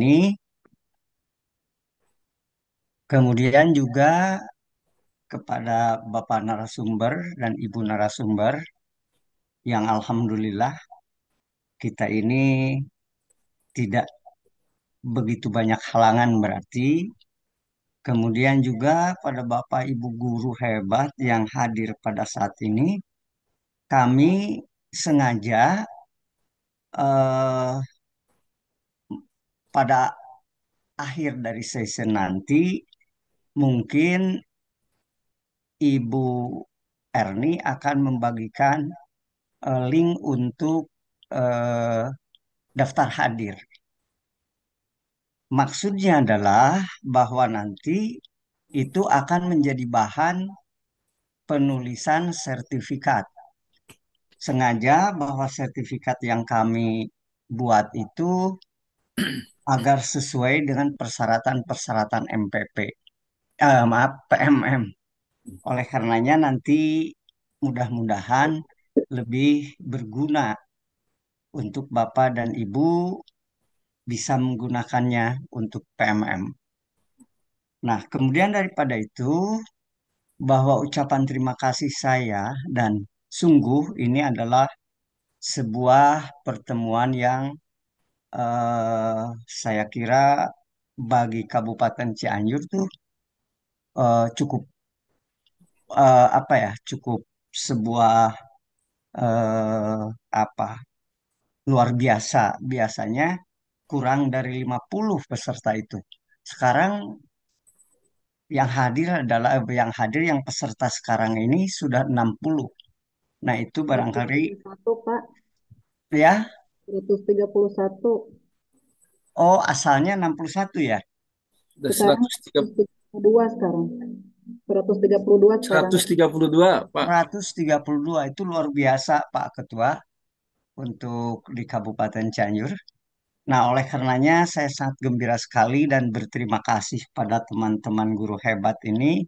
ini. Kemudian juga kepada Bapak narasumber dan Ibu narasumber yang alhamdulillah kita ini tidak begitu banyak halangan berarti. Kemudian juga pada Bapak Ibu guru hebat yang hadir pada saat ini kami sengaja eh, pada akhir dari sesi nanti mungkin Ibu Erni akan membagikan uh, link untuk uh, daftar hadir. Maksudnya adalah bahwa nanti itu akan menjadi bahan penulisan sertifikat. Sengaja bahwa sertifikat yang kami buat itu agar sesuai dengan persyaratan-persyaratan MPP. Uh, eh, maaf, PMM. Oleh karenanya nanti mudah-mudahan lebih berguna untuk Bapak dan Ibu bisa menggunakannya untuk PMM. Nah, kemudian daripada itu, bahwa ucapan terima kasih saya dan sungguh ini adalah sebuah pertemuan yang Uh, saya kira bagi Kabupaten Cianjur tuh uh, cukup uh, apa ya cukup sebuah uh, apa luar biasa biasanya kurang dari 50 peserta itu sekarang yang hadir adalah yang hadir yang peserta sekarang ini sudah 60 nah itu barangkali satu Pak ya 131. Oh, asalnya 61 ya? tiga puluh 132 sekarang. 132 sekarang. 132, Pak. 132 itu luar biasa, Pak Ketua, untuk di Kabupaten Cianjur. Nah, oleh karenanya saya sangat gembira sekali dan berterima kasih pada teman-teman guru hebat ini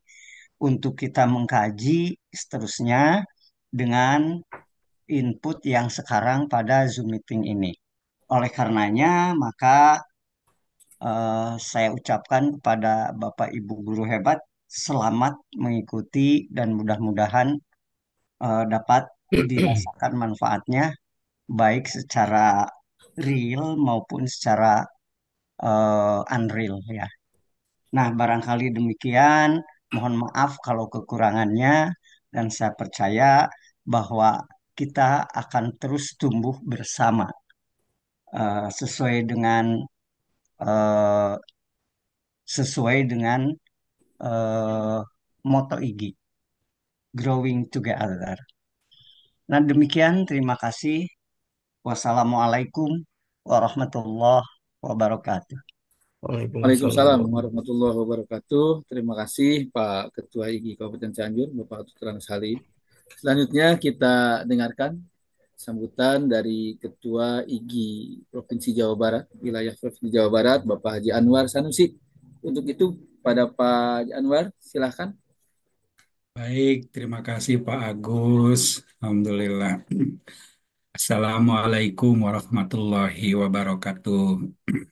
untuk kita mengkaji seterusnya dengan input yang sekarang pada Zoom meeting ini. Oleh karenanya, maka uh, saya ucapkan kepada Bapak Ibu guru hebat, selamat mengikuti dan mudah-mudahan uh, dapat dirasakan manfaatnya baik secara real maupun secara uh, unreal ya. Nah, barangkali demikian, mohon maaf kalau kekurangannya dan saya percaya bahwa kita akan terus tumbuh bersama uh, sesuai dengan uh, sesuai dengan uh, moto IGI Growing Together. Nah demikian terima kasih. Wassalamualaikum warahmatullahi wabarakatuh. Waalaikumsalam warahmatullahi wabarakatuh. Terima kasih Pak Ketua IGI Kabupaten Cianjur, Bapak Tutrang Salih. Selanjutnya kita dengarkan sambutan dari Ketua IGI Provinsi Jawa Barat, wilayah Provinsi Jawa Barat, Bapak Haji Anwar Sanusi. Untuk itu pada Pak Anwar, silahkan. Baik, terima kasih Pak Agus. Alhamdulillah. Assalamualaikum warahmatullahi wabarakatuh.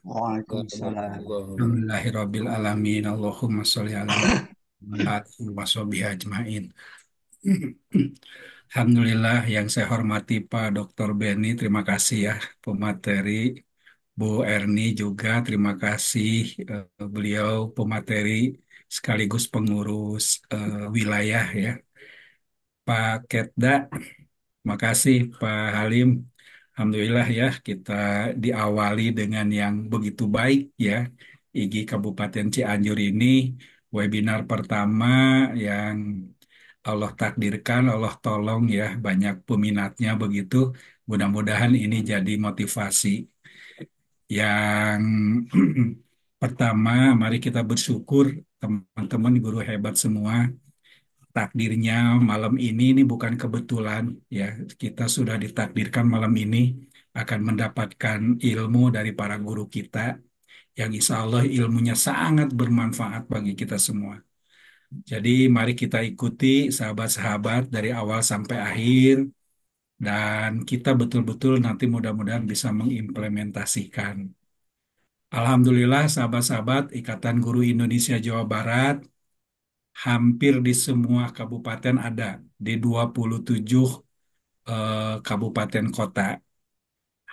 Waalaikumsalam. Alhamdulillahirrabbilalamin. Allahumma sholli ala wa Alhamdulillah yang saya hormati Pak Dr. Benny terima kasih ya pemateri. Bu Erni juga terima kasih uh, beliau pemateri sekaligus pengurus uh, wilayah ya. Pak Ketda, makasih Pak Halim. Alhamdulillah ya kita diawali dengan yang begitu baik ya. IGI Kabupaten Cianjur ini webinar pertama yang Allah takdirkan, Allah tolong ya banyak peminatnya begitu. Mudah-mudahan ini jadi motivasi. Yang pertama, mari kita bersyukur teman-teman guru hebat semua. Takdirnya malam ini ini bukan kebetulan ya. Kita sudah ditakdirkan malam ini akan mendapatkan ilmu dari para guru kita yang insya Allah ilmunya sangat bermanfaat bagi kita semua. Jadi mari kita ikuti sahabat-sahabat dari awal sampai akhir dan kita betul-betul nanti mudah-mudahan bisa mengimplementasikan. Alhamdulillah sahabat-sahabat Ikatan Guru Indonesia Jawa Barat hampir di semua kabupaten ada di 27 eh, kabupaten kota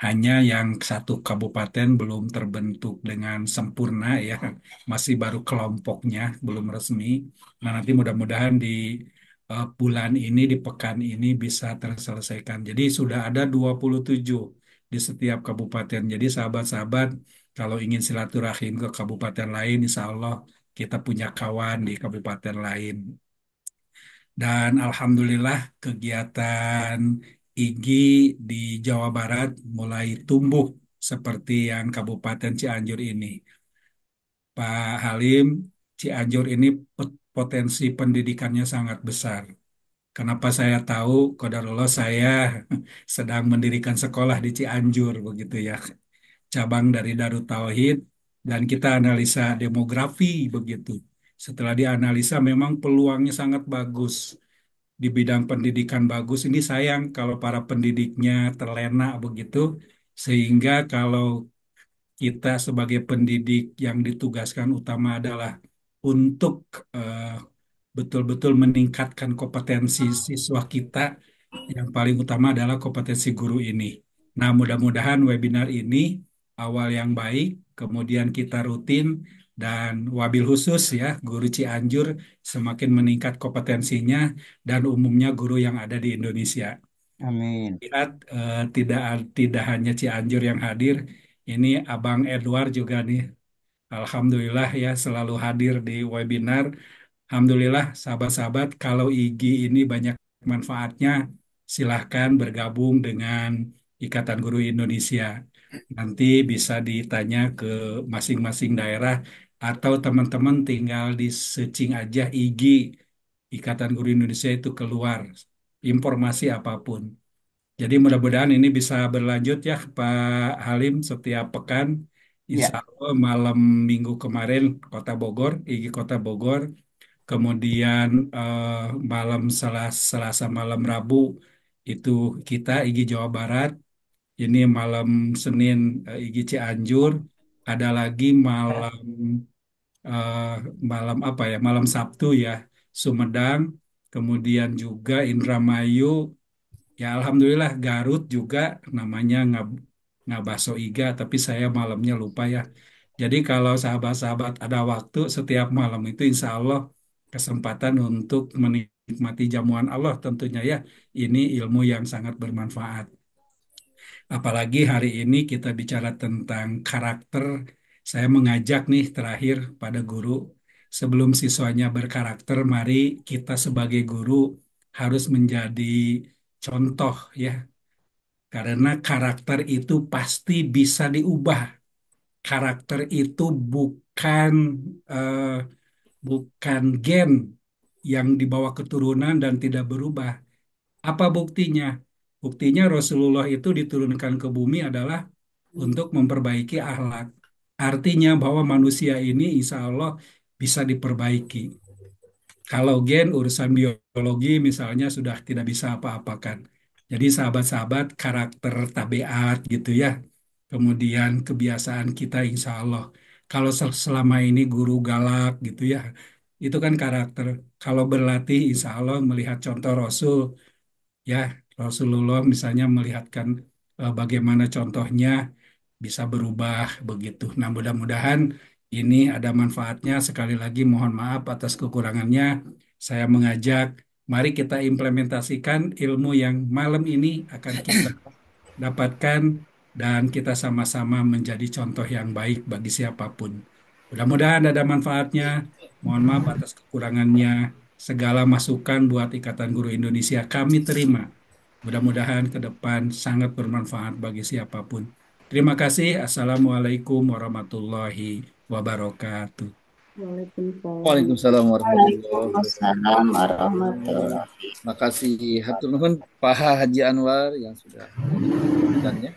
hanya yang satu kabupaten belum terbentuk dengan sempurna ya masih baru kelompoknya belum resmi nah nanti mudah-mudahan di uh, bulan ini di pekan ini bisa terselesaikan jadi sudah ada 27 di setiap kabupaten jadi sahabat-sahabat kalau ingin silaturahim ke kabupaten lain insya Allah kita punya kawan di kabupaten lain dan alhamdulillah kegiatan Igi di Jawa Barat mulai tumbuh seperti yang Kabupaten Cianjur ini. Pak Halim, Cianjur ini potensi pendidikannya sangat besar. Kenapa saya tahu, kodarullah saya sedang mendirikan sekolah di Cianjur begitu ya. Cabang dari Darut Tauhid dan kita analisa demografi begitu. Setelah dianalisa memang peluangnya sangat bagus di bidang pendidikan bagus ini sayang kalau para pendidiknya terlena begitu sehingga kalau kita sebagai pendidik yang ditugaskan utama adalah untuk eh, betul-betul uh, meningkatkan kompetensi siswa kita yang paling utama adalah kompetensi guru ini. Nah, mudah-mudahan webinar ini awal yang baik, kemudian kita rutin dan wabil khusus ya guru Cianjur semakin meningkat kompetensinya dan umumnya guru yang ada di Indonesia. Amin. Lihat uh, tidak tidak hanya Cianjur yang hadir, ini Abang Edward juga nih. Alhamdulillah ya selalu hadir di webinar. Alhamdulillah sahabat-sahabat kalau IG ini banyak manfaatnya silahkan bergabung dengan Ikatan Guru Indonesia nanti bisa ditanya ke masing-masing daerah atau teman-teman tinggal di searching aja IG Ikatan Guru Indonesia itu keluar informasi apapun. Jadi mudah-mudahan ini bisa berlanjut ya Pak Halim setiap pekan. Ya. Insya Allah malam minggu kemarin Kota Bogor, IG Kota Bogor. Kemudian uh, malam selasa, selasa malam Rabu itu kita IG Jawa Barat. Ini malam Senin uh, eh, IG Cianjur ada lagi malam uh, malam apa ya malam Sabtu ya Sumedang kemudian juga Indramayu ya alhamdulillah Garut juga namanya ngab ngabaso iga tapi saya malamnya lupa ya jadi kalau sahabat-sahabat ada waktu setiap malam itu insya Allah kesempatan untuk menikmati jamuan Allah tentunya ya ini ilmu yang sangat bermanfaat Apalagi hari ini kita bicara tentang karakter. Saya mengajak nih terakhir pada guru, sebelum siswanya berkarakter, mari kita sebagai guru harus menjadi contoh ya. Karena karakter itu pasti bisa diubah. Karakter itu bukan uh, bukan gen yang dibawa keturunan dan tidak berubah. Apa buktinya? Buktinya Rasulullah itu diturunkan ke bumi adalah hmm. untuk memperbaiki akhlak. Artinya bahwa manusia ini insya Allah bisa diperbaiki. Kalau gen urusan biologi misalnya sudah tidak bisa apa-apakan. Jadi sahabat-sahabat karakter tabiat gitu ya. Kemudian kebiasaan kita insya Allah. Kalau selama ini guru galak gitu ya. Itu kan karakter. Kalau berlatih insya Allah melihat contoh Rasul. Ya Rasulullah misalnya melihatkan eh, bagaimana contohnya bisa berubah begitu. Nah, mudah-mudahan ini ada manfaatnya. Sekali lagi mohon maaf atas kekurangannya. Saya mengajak mari kita implementasikan ilmu yang malam ini akan kita dapatkan dan kita sama-sama menjadi contoh yang baik bagi siapapun. Mudah-mudahan ada manfaatnya. Mohon maaf atas kekurangannya. Segala masukan buat Ikatan Guru Indonesia kami terima Mudah-mudahan ke depan sangat bermanfaat bagi siapapun. Terima kasih. Assalamualaikum warahmatullahi wabarakatuh. Waalaikumsalam. Waalaikumsalam warahmatullahi wabarakatuh. Terima kasih. Hatur nuhun Pak Haji Anwar yang sudah menyampaikannya.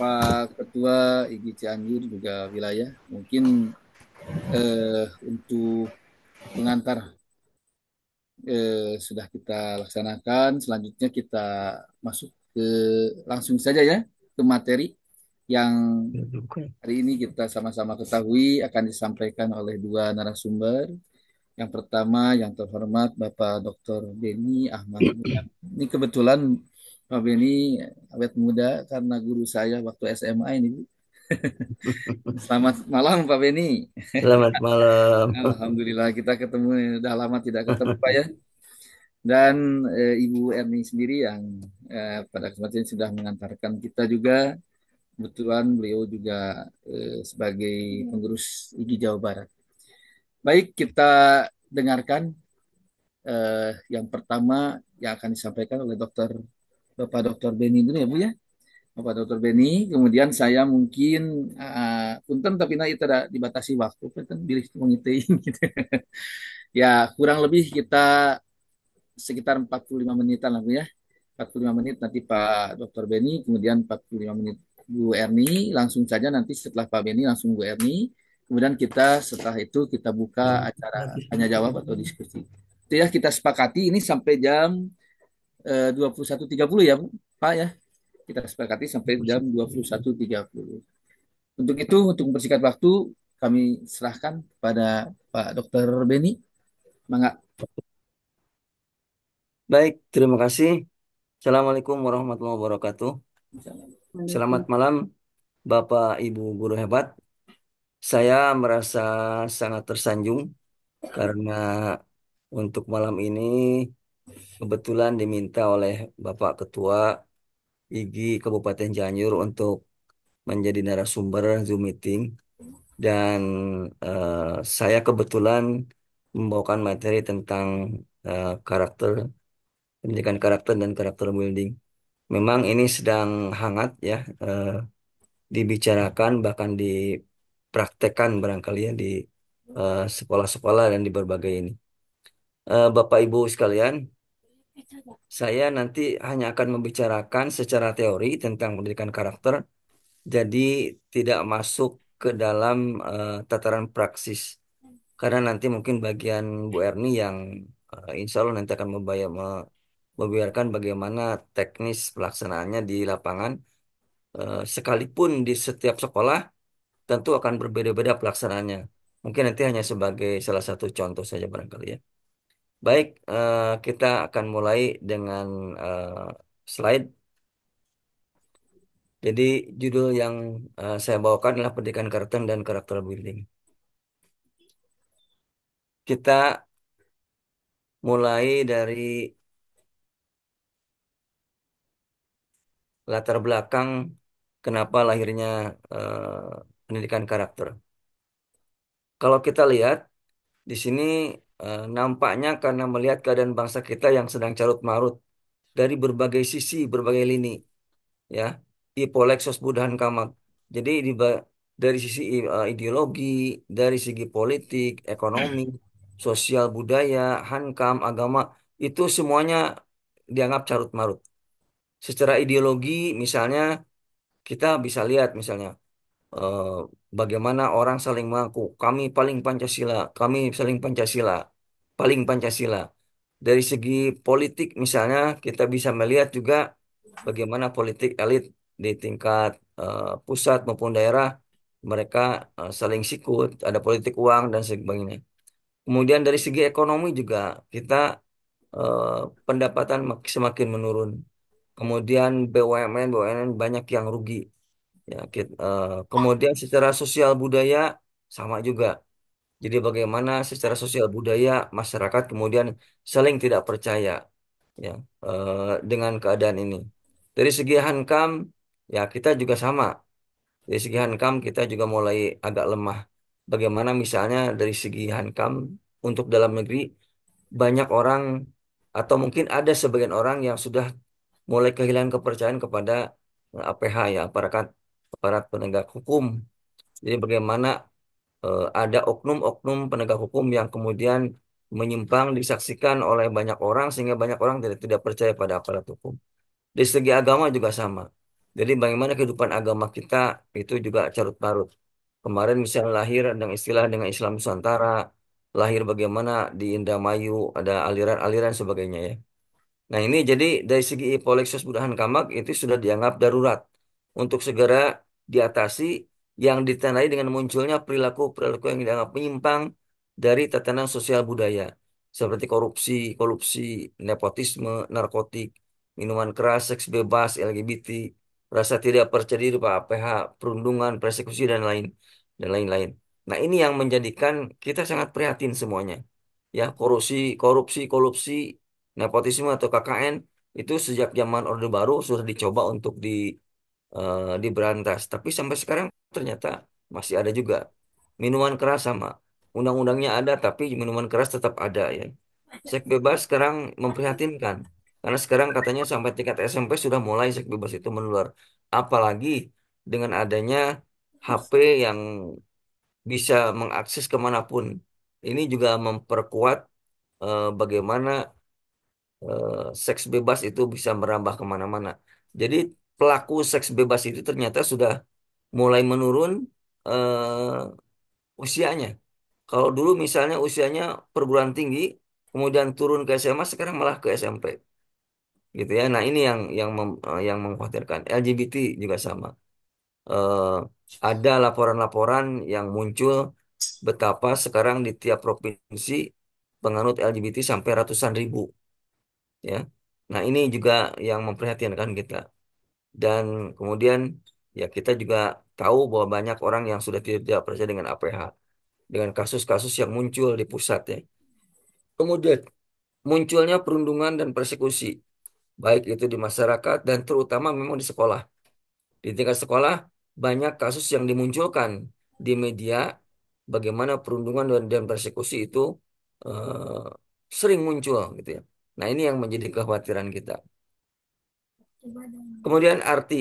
Pak Ketua IGI Cianjur juga wilayah. Mungkin eh, untuk pengantar eh, sudah kita laksanakan. Selanjutnya kita masuk ke langsung saja ya ke materi yang ya, hari ini kita sama-sama ketahui akan disampaikan oleh dua narasumber. Yang pertama yang terhormat Bapak Dr. Beni Ahmad. Ini kebetulan Pak Beni awet muda karena guru saya waktu SMA ini Selamat malam Pak Beni. Selamat malam. Alhamdulillah kita ketemu, sudah lama tidak ketemu Pak ya. Dan e, Ibu Erni sendiri yang e, pada kesempatan sudah mengantarkan kita juga. Kebetulan beliau juga e, sebagai pengurus IGI Jawa Barat. Baik, kita dengarkan e, yang pertama yang akan disampaikan oleh Dokter Bapak Dokter Beni dulu ya Bu ya. Bapak Dr. Beni, kemudian saya mungkin uh, tapi nanti tidak dibatasi waktu, punten bilih mengitein gitu. ya, kurang lebih kita sekitar 45 menitan lah ya. 45 menit nanti Pak Dr. Beni, kemudian 45 menit Bu Erni, langsung saja nanti setelah Pak Beni langsung Bu Erni. Kemudian kita setelah itu kita buka acara tanya jawab atau diskusi. Itu ya kita sepakati ini sampai jam eh, uh, 21.30 ya, Pak ya kita sepakati sampai jam 21.30. Untuk itu, untuk mempersingkat waktu, kami serahkan kepada Pak Dr. Beni. Mangga. Baik, terima kasih. Assalamualaikum warahmatullahi wabarakatuh. Selamat malam, Bapak Ibu guru hebat. Saya merasa sangat tersanjung karena untuk malam ini kebetulan diminta oleh Bapak Ketua IGI Kabupaten Cianjur untuk menjadi narasumber Zoom meeting dan uh, saya kebetulan membawakan materi tentang uh, karakter pendidikan karakter dan karakter building. Memang ini sedang hangat ya uh, dibicarakan bahkan dipraktekkan barangkali ya di sekolah-sekolah dan di berbagai ini. Bapak Ibu sekalian, saya nanti hanya akan membicarakan secara teori tentang pendidikan karakter, jadi tidak masuk ke dalam uh, tataran praksis. Karena nanti mungkin bagian Bu Erni yang uh, insya Allah nanti akan membayar, membiarkan bagaimana teknis pelaksanaannya di lapangan. Uh, sekalipun di setiap sekolah tentu akan berbeda-beda pelaksanaannya. Mungkin nanti hanya sebagai salah satu contoh saja barangkali ya. Baik, eh, kita akan mulai dengan eh, slide. Jadi judul yang eh, saya bawakan adalah pendidikan karakter dan karakter building. Kita mulai dari latar belakang kenapa lahirnya pendidikan karakter. Kalau kita lihat di sini Eh, nampaknya karena melihat keadaan bangsa kita yang sedang carut marut dari berbagai sisi, berbagai lini, ya, ipoleksos budahan kamat. Jadi di, dari sisi uh, ideologi, dari segi politik, ekonomi, sosial budaya, hankam, agama, itu semuanya dianggap carut marut. Secara ideologi, misalnya kita bisa lihat misalnya Eh, bagaimana orang saling mengaku kami paling Pancasila, kami saling Pancasila, paling Pancasila. Dari segi politik misalnya kita bisa melihat juga bagaimana politik elit di tingkat uh, pusat maupun daerah mereka uh, saling sikut, ada politik uang dan sebagainya. Kemudian dari segi ekonomi juga kita uh, pendapatan semakin menurun. Kemudian BUMN BUMN banyak yang rugi Ya, kita, eh, kemudian secara sosial budaya sama juga. Jadi bagaimana secara sosial budaya masyarakat kemudian saling tidak percaya ya uh, dengan keadaan ini. Dari segi Hankam ya kita juga sama. Dari segi Hankam kita juga mulai agak lemah. Bagaimana misalnya dari segi Hankam untuk dalam negeri banyak orang atau mungkin ada sebagian orang yang sudah mulai kehilangan kepercayaan kepada APH eh, ya para aparat penegak hukum. Jadi bagaimana eh, ada oknum-oknum penegak hukum yang kemudian menyimpang disaksikan oleh banyak orang sehingga banyak orang tidak tidak percaya pada aparat hukum. Di segi agama juga sama. Jadi bagaimana kehidupan agama kita itu juga carut marut. Kemarin misalnya lahir dengan istilah dengan Islam Nusantara, lahir bagaimana di Indramayu ada aliran-aliran sebagainya ya. Nah ini jadi dari segi polexus budahan kamak itu sudah dianggap darurat untuk segera diatasi yang ditandai dengan munculnya perilaku-perilaku yang dianggap menyimpang dari tatanan sosial budaya seperti korupsi, korupsi, nepotisme, narkotik, minuman keras, seks bebas, LGBT, rasa tidak percaya diri, PH, perundungan, persekusi dan lain dan lain-lain. Nah, ini yang menjadikan kita sangat prihatin semuanya. Ya, korupsi, korupsi, korupsi, nepotisme atau KKN itu sejak zaman Orde Baru sudah dicoba untuk di Eh, diberantas. Tapi sampai sekarang ternyata masih ada juga minuman keras sama undang-undangnya ada, tapi minuman keras tetap ada ya. Seks bebas sekarang memprihatinkan karena sekarang katanya sampai tingkat SMP sudah mulai seks bebas itu menular. Apalagi dengan adanya HP yang bisa mengakses kemanapun. Ini juga memperkuat uh, bagaimana uh, seks bebas itu bisa merambah kemana-mana. Jadi pelaku seks bebas itu ternyata sudah mulai menurun uh, usianya. Kalau dulu misalnya usianya perguruan tinggi, kemudian turun ke SMA, sekarang malah ke SMP. Gitu ya. Nah, ini yang yang mem, eh, yang mengkhawatirkan. LGBT juga sama. Uh, ada laporan-laporan yang muncul betapa sekarang di tiap provinsi penganut LGBT sampai ratusan ribu. Ya. Nah, ini juga yang memprihatinkan kita dan kemudian ya kita juga tahu bahwa banyak orang yang sudah tidak percaya dengan APH dengan kasus-kasus yang muncul di pusat ya. Kemudian munculnya perundungan dan persekusi baik itu di masyarakat dan terutama memang di sekolah. Di tingkat sekolah banyak kasus yang dimunculkan di media bagaimana perundungan dan, dan persekusi itu uh, sering muncul gitu ya. Nah, ini yang menjadi kekhawatiran kita. Kemudian arti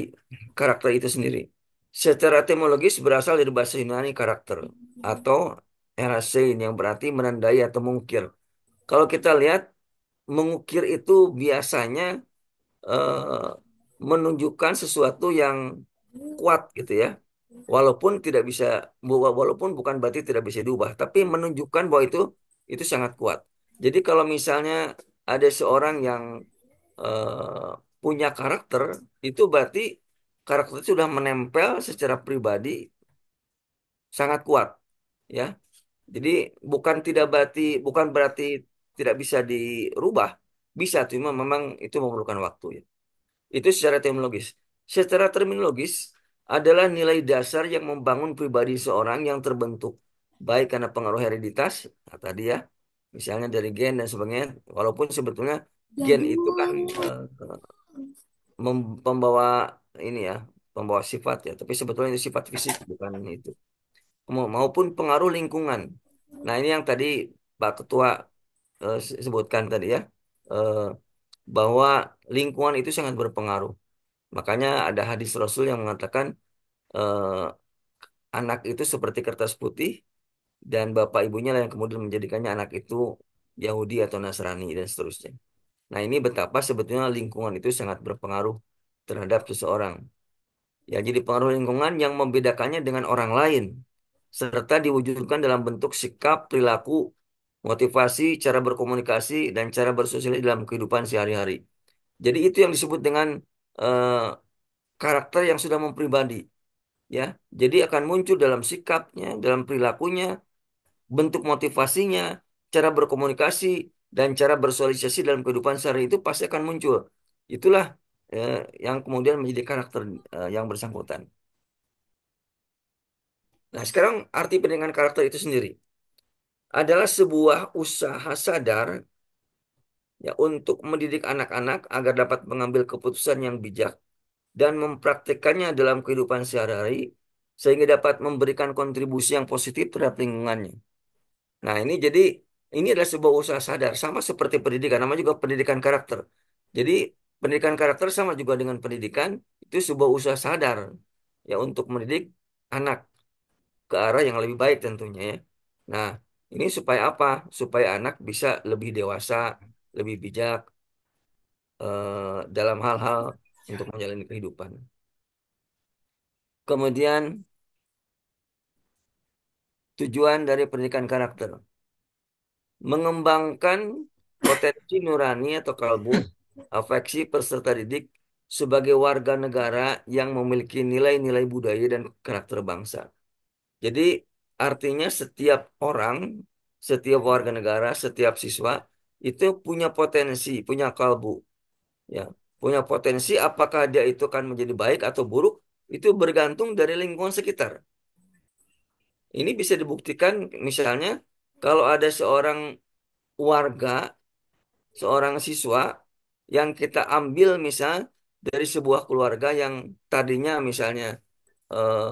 karakter itu sendiri. Secara etimologis berasal dari bahasa Yunani karakter atau erasein yang berarti menandai atau mengukir. Kalau kita lihat mengukir itu biasanya eh, menunjukkan sesuatu yang kuat gitu ya. Walaupun tidak bisa walaupun bukan berarti tidak bisa diubah, tapi menunjukkan bahwa itu itu sangat kuat. Jadi kalau misalnya ada seorang yang eh, punya karakter itu berarti karakter sudah menempel secara pribadi sangat kuat ya jadi bukan tidak berarti bukan berarti tidak bisa dirubah bisa cuma memang itu memerlukan waktu ya itu secara terminologis secara terminologis adalah nilai dasar yang membangun pribadi seorang yang terbentuk baik karena pengaruh hereditas nah tadi ya misalnya dari gen dan sebagainya walaupun sebetulnya gen itu kan uh, membawa pembawa ini ya, pembawa sifat ya, tapi sebetulnya itu sifat fisik bukan itu. Maupun pengaruh lingkungan. Nah, ini yang tadi Pak Ketua uh, sebutkan tadi ya, uh, bahwa lingkungan itu sangat berpengaruh. Makanya ada hadis Rasul yang mengatakan uh, anak itu seperti kertas putih dan bapak ibunya lah yang kemudian menjadikannya anak itu Yahudi atau Nasrani dan seterusnya. Nah, ini betapa sebetulnya lingkungan itu sangat berpengaruh terhadap seseorang. Ya, jadi pengaruh lingkungan yang membedakannya dengan orang lain serta diwujudkan dalam bentuk sikap, perilaku, motivasi, cara berkomunikasi dan cara bersosial dalam kehidupan sehari-hari. Jadi itu yang disebut dengan uh, karakter yang sudah mempribadi. Ya, jadi akan muncul dalam sikapnya, dalam perilakunya, bentuk motivasinya, cara berkomunikasi, dan cara bersosialisasi dalam kehidupan sehari itu pasti akan muncul. Itulah eh, yang kemudian menjadi karakter eh, yang bersangkutan. Nah, sekarang arti pendidikan karakter itu sendiri adalah sebuah usaha sadar ya untuk mendidik anak-anak agar dapat mengambil keputusan yang bijak dan mempraktikkannya dalam kehidupan sehari-hari sehingga dapat memberikan kontribusi yang positif terhadap lingkungannya. Nah, ini jadi ini adalah sebuah usaha sadar, sama seperti pendidikan, namanya juga pendidikan karakter. Jadi pendidikan karakter sama juga dengan pendidikan, itu sebuah usaha sadar ya untuk mendidik anak ke arah yang lebih baik tentunya ya. Nah, ini supaya apa? Supaya anak bisa lebih dewasa, lebih bijak eh, dalam hal-hal untuk menjalani kehidupan. Kemudian tujuan dari pendidikan karakter mengembangkan potensi nurani atau kalbu, afeksi peserta didik sebagai warga negara yang memiliki nilai-nilai budaya dan karakter bangsa. Jadi artinya setiap orang, setiap warga negara, setiap siswa itu punya potensi, punya kalbu. Ya, punya potensi apakah dia itu akan menjadi baik atau buruk itu bergantung dari lingkungan sekitar. Ini bisa dibuktikan misalnya kalau ada seorang warga, seorang siswa yang kita ambil misal dari sebuah keluarga yang tadinya misalnya eh,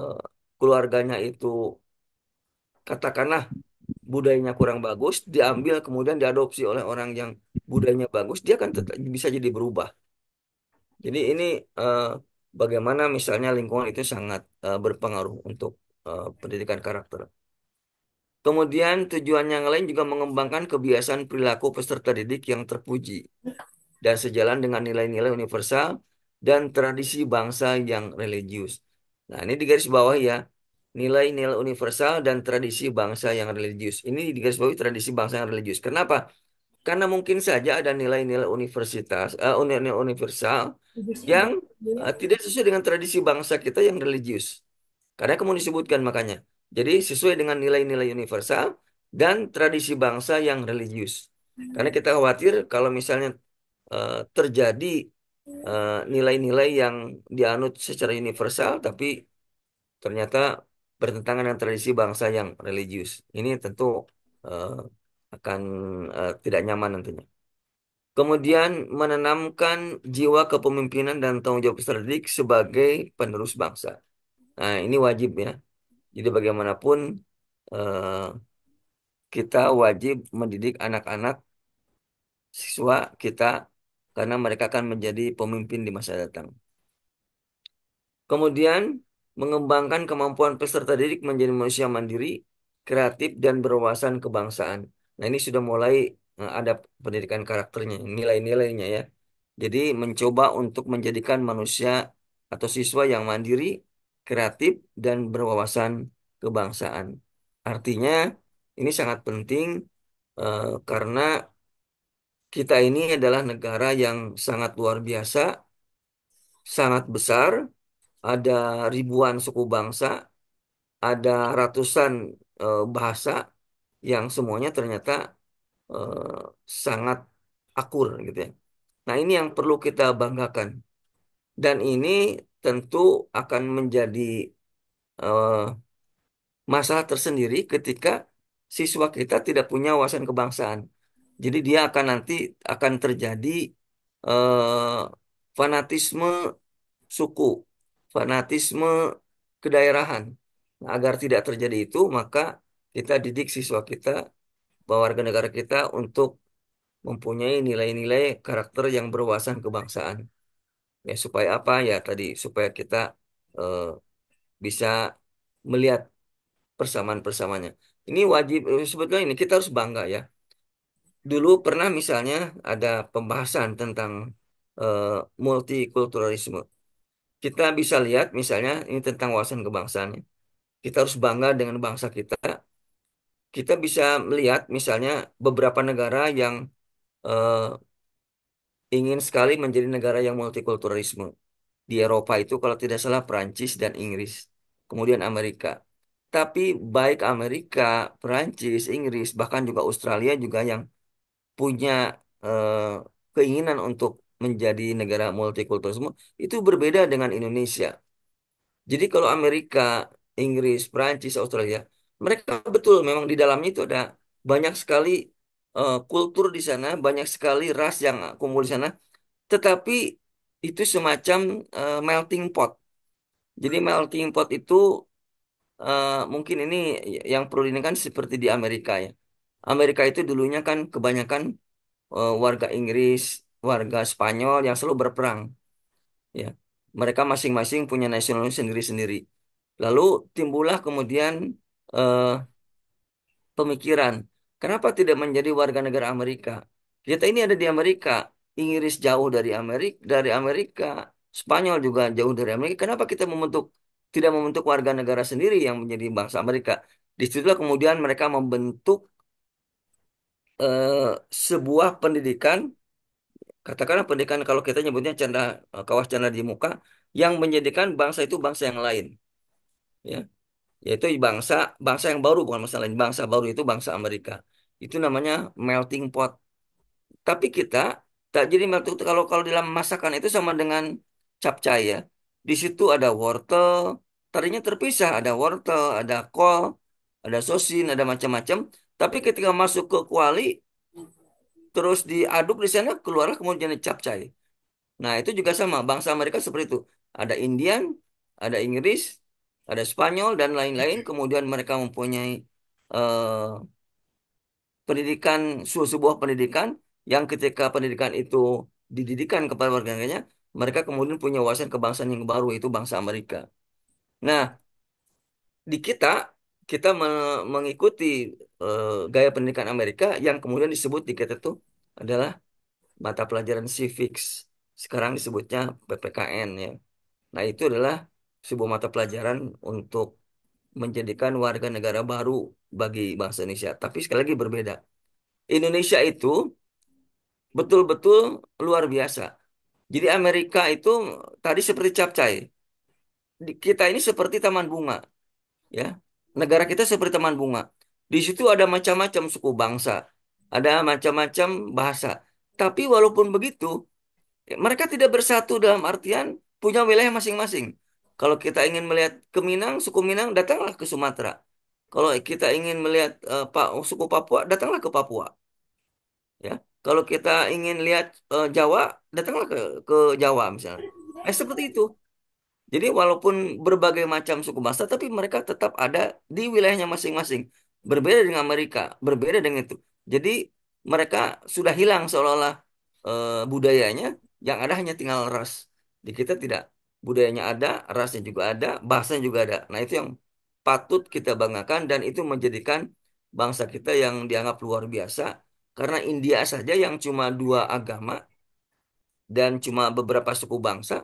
keluarganya itu katakanlah budayanya kurang bagus, diambil kemudian diadopsi oleh orang yang budayanya bagus, dia kan tetap bisa jadi berubah. Jadi ini eh, bagaimana misalnya lingkungan itu sangat eh, berpengaruh untuk eh, pendidikan karakter. Kemudian tujuan yang lain juga mengembangkan kebiasaan perilaku peserta didik yang terpuji dan sejalan dengan nilai-nilai universal dan tradisi bangsa yang religius. Nah, ini di garis bawah ya. Nilai-nilai universal dan tradisi bangsa yang religius. Ini di garis bawah tradisi bangsa yang religius. Kenapa? Karena mungkin saja ada nilai-nilai universitas, uh, universal yang uh, tidak sesuai dengan tradisi bangsa kita yang religius. Karena kamu disebutkan makanya jadi sesuai dengan nilai-nilai universal dan tradisi bangsa yang religius. Hmm. Karena kita khawatir kalau misalnya uh, terjadi eh, nilai-nilai uh, yang dianut secara universal tapi ternyata bertentangan dengan tradisi bangsa yang religius. Ini tentu uh, akan uh, tidak nyaman nantinya. Kemudian menanamkan jiwa kepemimpinan dan tanggung jawab strategik sebagai penerus bangsa. Nah, ini wajib ya. Jadi bagaimanapun eh, kita wajib mendidik anak-anak siswa kita karena mereka akan menjadi pemimpin di masa datang. Kemudian mengembangkan kemampuan peserta didik menjadi manusia mandiri, kreatif dan berwawasan kebangsaan. Nah, ini sudah mulai eh, ada pendidikan karakternya, nilai-nilainya ya. Jadi mencoba untuk menjadikan manusia atau siswa yang mandiri, kreatif, dan berwawasan kebangsaan. Artinya ini sangat penting eh, karena kita ini adalah negara yang sangat luar biasa, sangat besar, ada ribuan suku bangsa, ada ratusan eh, bahasa yang semuanya ternyata eh, sangat akur gitu ya. Nah, ini yang perlu kita banggakan. Dan ini tentu akan menjadi uh, masalah tersendiri ketika siswa kita tidak punya wawasan kebangsaan. Jadi dia akan nanti akan terjadi uh, fanatisme suku, fanatisme kedaerahan. Nah, agar tidak terjadi itu, maka kita didik siswa kita, warga negara kita untuk mempunyai nilai-nilai karakter yang berwawasan kebangsaan ya supaya apa ya tadi supaya kita eh, bisa melihat persamaan-persamaannya ini wajib eh, sebetulnya ini kita harus bangga ya dulu pernah misalnya ada pembahasan tentang eh, multikulturalisme kita bisa lihat misalnya ini tentang wawasan kebangsaan ya. kita harus bangga dengan bangsa kita kita bisa melihat misalnya beberapa negara yang eh, ingin sekali menjadi negara yang multikulturalisme. Di Eropa itu kalau tidak salah Perancis dan Inggris, kemudian Amerika. Tapi baik Amerika, Perancis, Inggris, bahkan juga Australia juga yang punya eh, keinginan untuk menjadi negara multikulturalisme itu berbeda dengan Indonesia. Jadi kalau Amerika, Inggris, Perancis, Australia, mereka betul memang di dalamnya itu ada banyak sekali uh, kultur di sana, banyak sekali ras yang kumpul di sana. Tetapi itu semacam uh, melting pot. Jadi melting pot itu uh, mungkin ini yang perlu ini kan seperti di Amerika ya. Amerika itu dulunya kan kebanyakan uh, warga Inggris, warga Spanyol yang selalu berperang. Ya, mereka masing-masing punya nasionalisme sendiri-sendiri. Lalu timbullah kemudian uh, pemikiran Kenapa tidak menjadi warga negara Amerika? Kita ini ada di Amerika, Inggris jauh dari Amerika, dari Amerika, Spanyol juga jauh dari Amerika. Kenapa kita membentuk tidak membentuk warga negara sendiri yang menjadi bangsa Amerika? Disitulah kemudian mereka membentuk uh, sebuah pendidikan, katakanlah pendidikan kalau kita nyebutnya canda eh, kawas canda di muka, yang menjadikan bangsa itu bangsa yang lain. Ya, yaitu bangsa bangsa yang baru bukan bangsa lain bangsa baru itu bangsa Amerika itu namanya melting pot tapi kita tak jadi melting pot kalau kalau dalam masakan itu sama dengan capcay ya di situ ada wortel tadinya terpisah ada wortel ada kol ada sosis ada macam-macam tapi ketika masuk ke kuali terus diaduk di sana keluarlah kemudian capcay nah itu juga sama bangsa Amerika seperti itu ada Indian ada Inggris ada Spanyol dan lain-lain. Kemudian mereka mempunyai eh, pendidikan sebuah pendidikan yang ketika pendidikan itu dididikan kepada warga negaranya, mereka kemudian punya wawasan kebangsaan yang baru itu bangsa Amerika. Nah, di kita kita me mengikuti eh, gaya pendidikan Amerika yang kemudian disebut di kita itu adalah mata pelajaran civics. Sekarang disebutnya PPKN ya. Nah, itu adalah sebuah mata pelajaran untuk menjadikan warga negara baru bagi bangsa Indonesia. Tapi sekali lagi berbeda. Indonesia itu betul-betul luar biasa. Jadi Amerika itu tadi seperti capcay. Kita ini seperti taman bunga. Ya. Negara kita seperti taman bunga. Di situ ada macam-macam suku bangsa, ada macam-macam bahasa. Tapi walaupun begitu, mereka tidak bersatu dalam artian punya wilayah masing-masing. Kalau kita ingin melihat ke Minang, suku Minang datanglah ke Sumatera. Kalau kita ingin melihat uh, Pak oh, suku Papua, datanglah ke Papua. Ya. Kalau kita ingin lihat uh, Jawa, datanglah ke ke Jawa misalnya. Eh seperti itu. Jadi walaupun berbagai macam suku bangsa tapi mereka tetap ada di wilayahnya masing-masing. Berbeda dengan Amerika, berbeda dengan itu. Jadi mereka sudah hilang seolah-olah uh, budayanya yang ada hanya tinggal ras. Di kita tidak budayanya ada, rasnya juga ada, bahasanya juga ada. Nah, itu yang patut kita banggakan dan itu menjadikan bangsa kita yang dianggap luar biasa karena India saja yang cuma dua agama dan cuma beberapa suku bangsa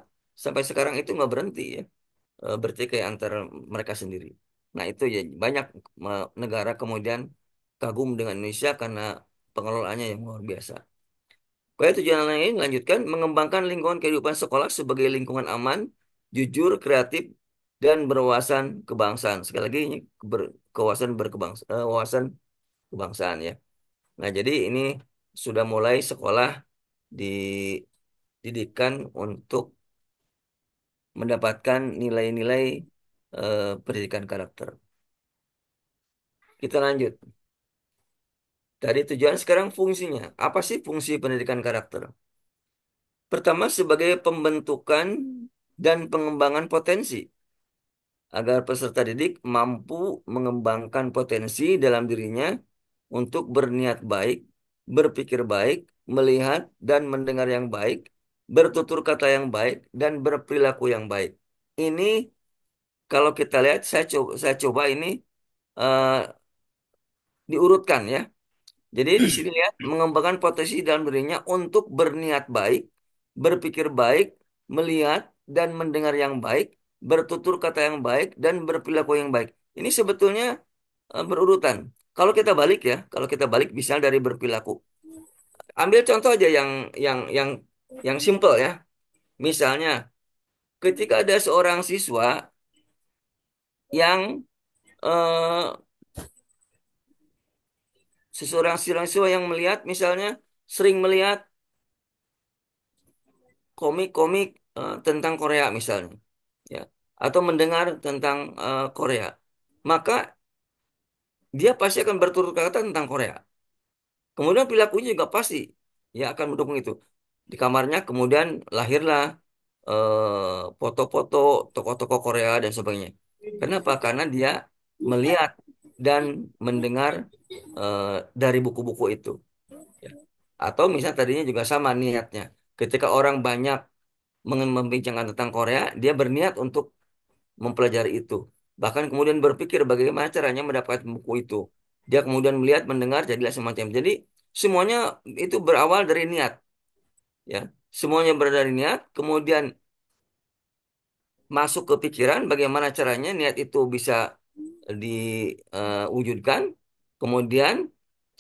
sampai sekarang itu nggak berhenti ya e, bertikai antara mereka sendiri. Nah, itu ya banyak negara kemudian kagum dengan Indonesia karena pengelolaannya yang luar biasa. Kaya tujuan lain melanjutkan mengembangkan lingkungan kehidupan sekolah sebagai lingkungan aman, jujur, kreatif, dan berwawasan kebangsaan. Sekali lagi ini ber, berkebangsaan, uh, eh, wawasan kebangsaan ya. Nah, jadi ini sudah mulai sekolah dididikan untuk mendapatkan nilai-nilai uh, pendidikan karakter. Kita lanjut. Dari tujuan sekarang fungsinya. Apa sih fungsi pendidikan karakter? Pertama sebagai pembentukan dan pengembangan potensi agar peserta didik mampu mengembangkan potensi dalam dirinya untuk berniat baik, berpikir baik, melihat dan mendengar yang baik, bertutur kata yang baik dan berperilaku yang baik. Ini kalau kita lihat saya coba saya coba ini uh, diurutkan ya jadi di sini ya mengembangkan potensi dalam dirinya untuk berniat baik, berpikir baik, melihat dan mendengar yang baik, bertutur kata yang baik dan berperilaku yang baik. Ini sebetulnya eh, berurutan. Kalau kita balik ya, kalau kita balik bisa dari berperilaku. Ambil contoh aja yang yang yang yang simple ya. Misalnya ketika ada seorang siswa yang eh, Seseorang siswa yang melihat misalnya sering melihat komik-komik uh, tentang Korea misalnya ya atau mendengar tentang uh, Korea maka dia pasti akan berturut-kata tentang Korea kemudian perilakunya juga pasti ya akan mendukung itu di kamarnya kemudian lahirlah eh, foto-foto uh, tokoh-tokoh Korea dan sebagainya kenapa karena dia melihat dan mendengar uh, dari buku-buku itu. Ya. Atau misal tadinya juga sama niatnya. Ketika orang banyak membincangkan tentang Korea, dia berniat untuk mempelajari itu. Bahkan kemudian berpikir bagaimana caranya mendapatkan buku itu. Dia kemudian melihat, mendengar, jadilah semacam. Jadi semuanya itu berawal dari niat. Ya, semuanya berada dari niat, kemudian masuk ke pikiran bagaimana caranya niat itu bisa diwujudkan. Eh, uh, Kemudian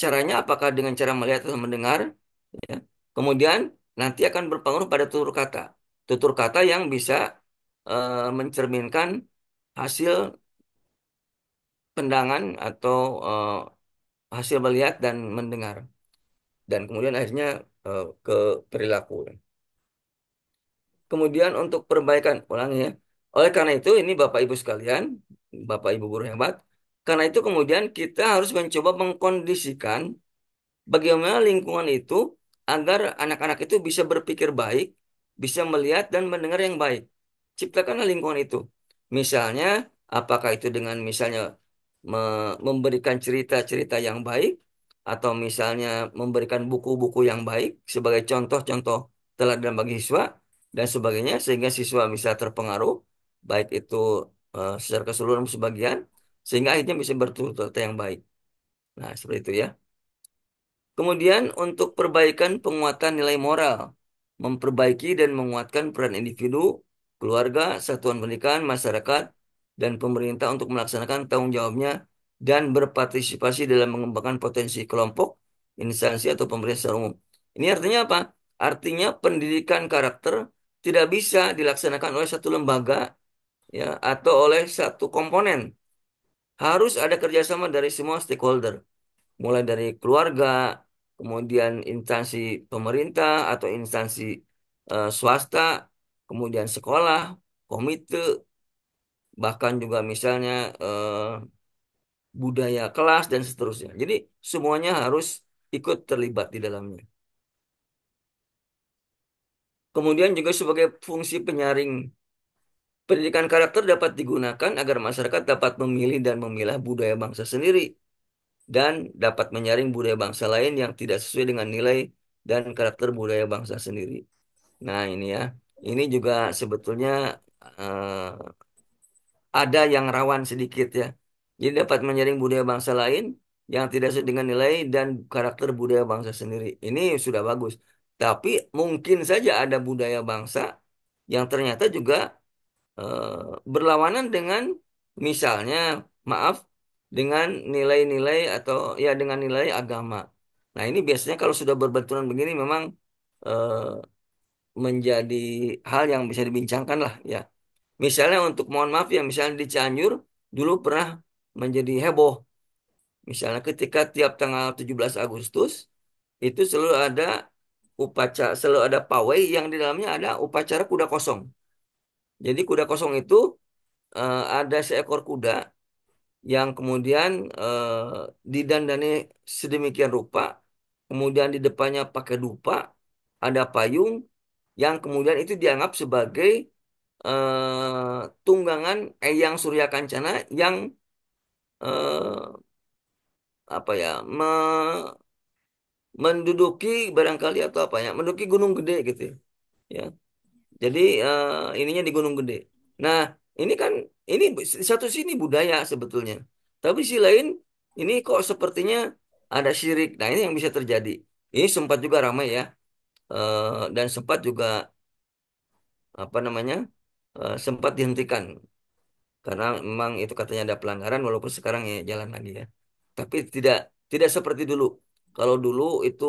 caranya apakah dengan cara melihat atau mendengar? Ya. Kemudian nanti akan berpengaruh pada tutur kata. Tutur kata yang bisa uh, mencerminkan hasil pendangan atau uh, hasil melihat dan mendengar. Dan kemudian akhirnya uh, ke perilaku. Kemudian untuk perbaikan ulangi ya. Oleh karena itu ini Bapak Ibu sekalian, Bapak Ibu guru hebat. Karena itu kemudian kita harus mencoba mengkondisikan bagaimana lingkungan itu agar anak-anak itu bisa berpikir baik, bisa melihat dan mendengar yang baik. Ciptakanlah lingkungan itu. Misalnya, apakah itu dengan misalnya memberikan cerita-cerita yang baik atau misalnya memberikan buku-buku yang baik sebagai contoh-contoh teladan bagi siswa dan sebagainya sehingga siswa bisa terpengaruh baik itu Eh, secara keseluruhan sebagian sehingga akhirnya bisa berturut-turut yang baik. Nah, seperti itu ya. Kemudian untuk perbaikan penguatan nilai moral, memperbaiki dan menguatkan peran individu, keluarga, satuan pendidikan, masyarakat, dan pemerintah untuk melaksanakan tanggung jawabnya dan berpartisipasi dalam mengembangkan potensi kelompok, instansi, atau pemerintah secara umum. Ini artinya apa? Artinya pendidikan karakter tidak bisa dilaksanakan oleh satu lembaga ya atau oleh satu komponen. Harus ada kerjasama dari semua stakeholder, mulai dari keluarga, kemudian instansi pemerintah atau instansi e, swasta, kemudian sekolah, komite, bahkan juga misalnya e, budaya kelas dan seterusnya. Jadi semuanya harus ikut terlibat di dalamnya. Kemudian juga sebagai fungsi penyaring Pendidikan karakter dapat digunakan agar masyarakat dapat memilih dan memilah budaya bangsa sendiri dan dapat menyaring budaya bangsa lain yang tidak sesuai dengan nilai dan karakter budaya bangsa sendiri. Nah, ini ya. Ini juga sebetulnya uh, ada yang rawan sedikit ya. Jadi dapat menyaring budaya bangsa lain yang tidak sesuai dengan nilai dan karakter budaya bangsa sendiri. Ini sudah bagus. Tapi mungkin saja ada budaya bangsa yang ternyata juga Eh, berlawanan dengan misalnya maaf dengan nilai-nilai atau ya dengan nilai agama. Nah, ini biasanya kalau sudah berbenturan begini memang eh, menjadi hal yang bisa dibincangkan lah ya. Misalnya untuk mohon maaf ya, misalnya di Cianjur dulu pernah menjadi heboh. Misalnya ketika tiap tanggal 17 Agustus itu selalu ada upacara, selalu ada pawai yang di dalamnya ada upacara kuda kosong. Jadi kuda kosong itu uh, ada seekor kuda yang kemudian uh, didandani sedemikian rupa, kemudian di depannya pakai dupa, ada payung yang kemudian itu dianggap sebagai uh, tunggangan Eyang Surya Kancana yang uh, apa ya me menduduki barangkali atau apa ya menduduki gunung gede gitu ya jadi eh, ininya di Gunung Gede. Nah, ini kan ini satu sini budaya sebetulnya. Tapi si lain ini kok sepertinya ada syirik. Nah, ini yang bisa terjadi. Ini sempat juga ramai ya. Eh, dan sempat juga apa namanya? Uh, sempat dihentikan karena memang itu katanya ada pelanggaran walaupun sekarang ya jalan lagi ya. Tapi tidak tidak seperti dulu. Kalau dulu itu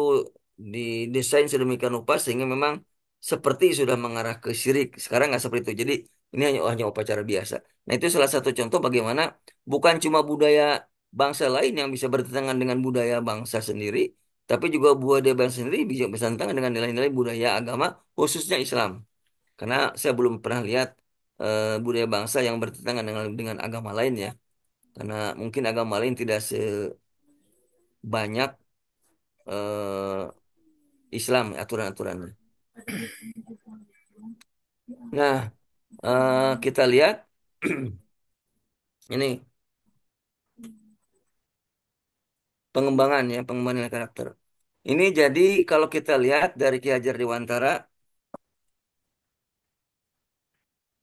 didesain sedemikian rupa sehingga memang seperti sudah mengarah ke syirik. Sekarang nggak seperti itu. Jadi ini hanya hanya upacara biasa. Nah itu salah satu contoh bagaimana bukan cuma budaya bangsa lain yang bisa bertentangan dengan budaya bangsa sendiri, tapi juga buah dia bangsa sendiri bisa bertentangan dengan nilai-nilai budaya agama khususnya Islam. Karena saya belum pernah lihat e, budaya bangsa yang bertentangan dengan dengan agama lain ya. Karena mungkin agama lain tidak sebanyak e, Islam aturan-aturannya. Nah, uh, kita lihat ini pengembangan ya, pengembangan nilai karakter. Ini jadi kalau kita lihat dari Ki Hajar Dewantara,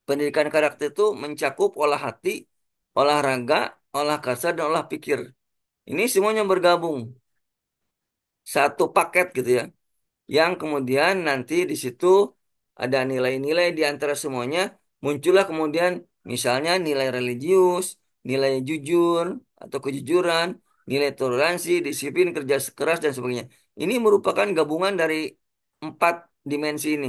pendidikan karakter itu mencakup olah hati, olahraga, olah kasar, dan olah pikir. Ini semuanya bergabung. Satu paket gitu ya yang kemudian nanti di situ ada nilai-nilai di antara semuanya muncullah kemudian misalnya nilai religius, nilai jujur atau kejujuran, nilai toleransi, disiplin, kerja keras dan sebagainya. Ini merupakan gabungan dari empat dimensi ini.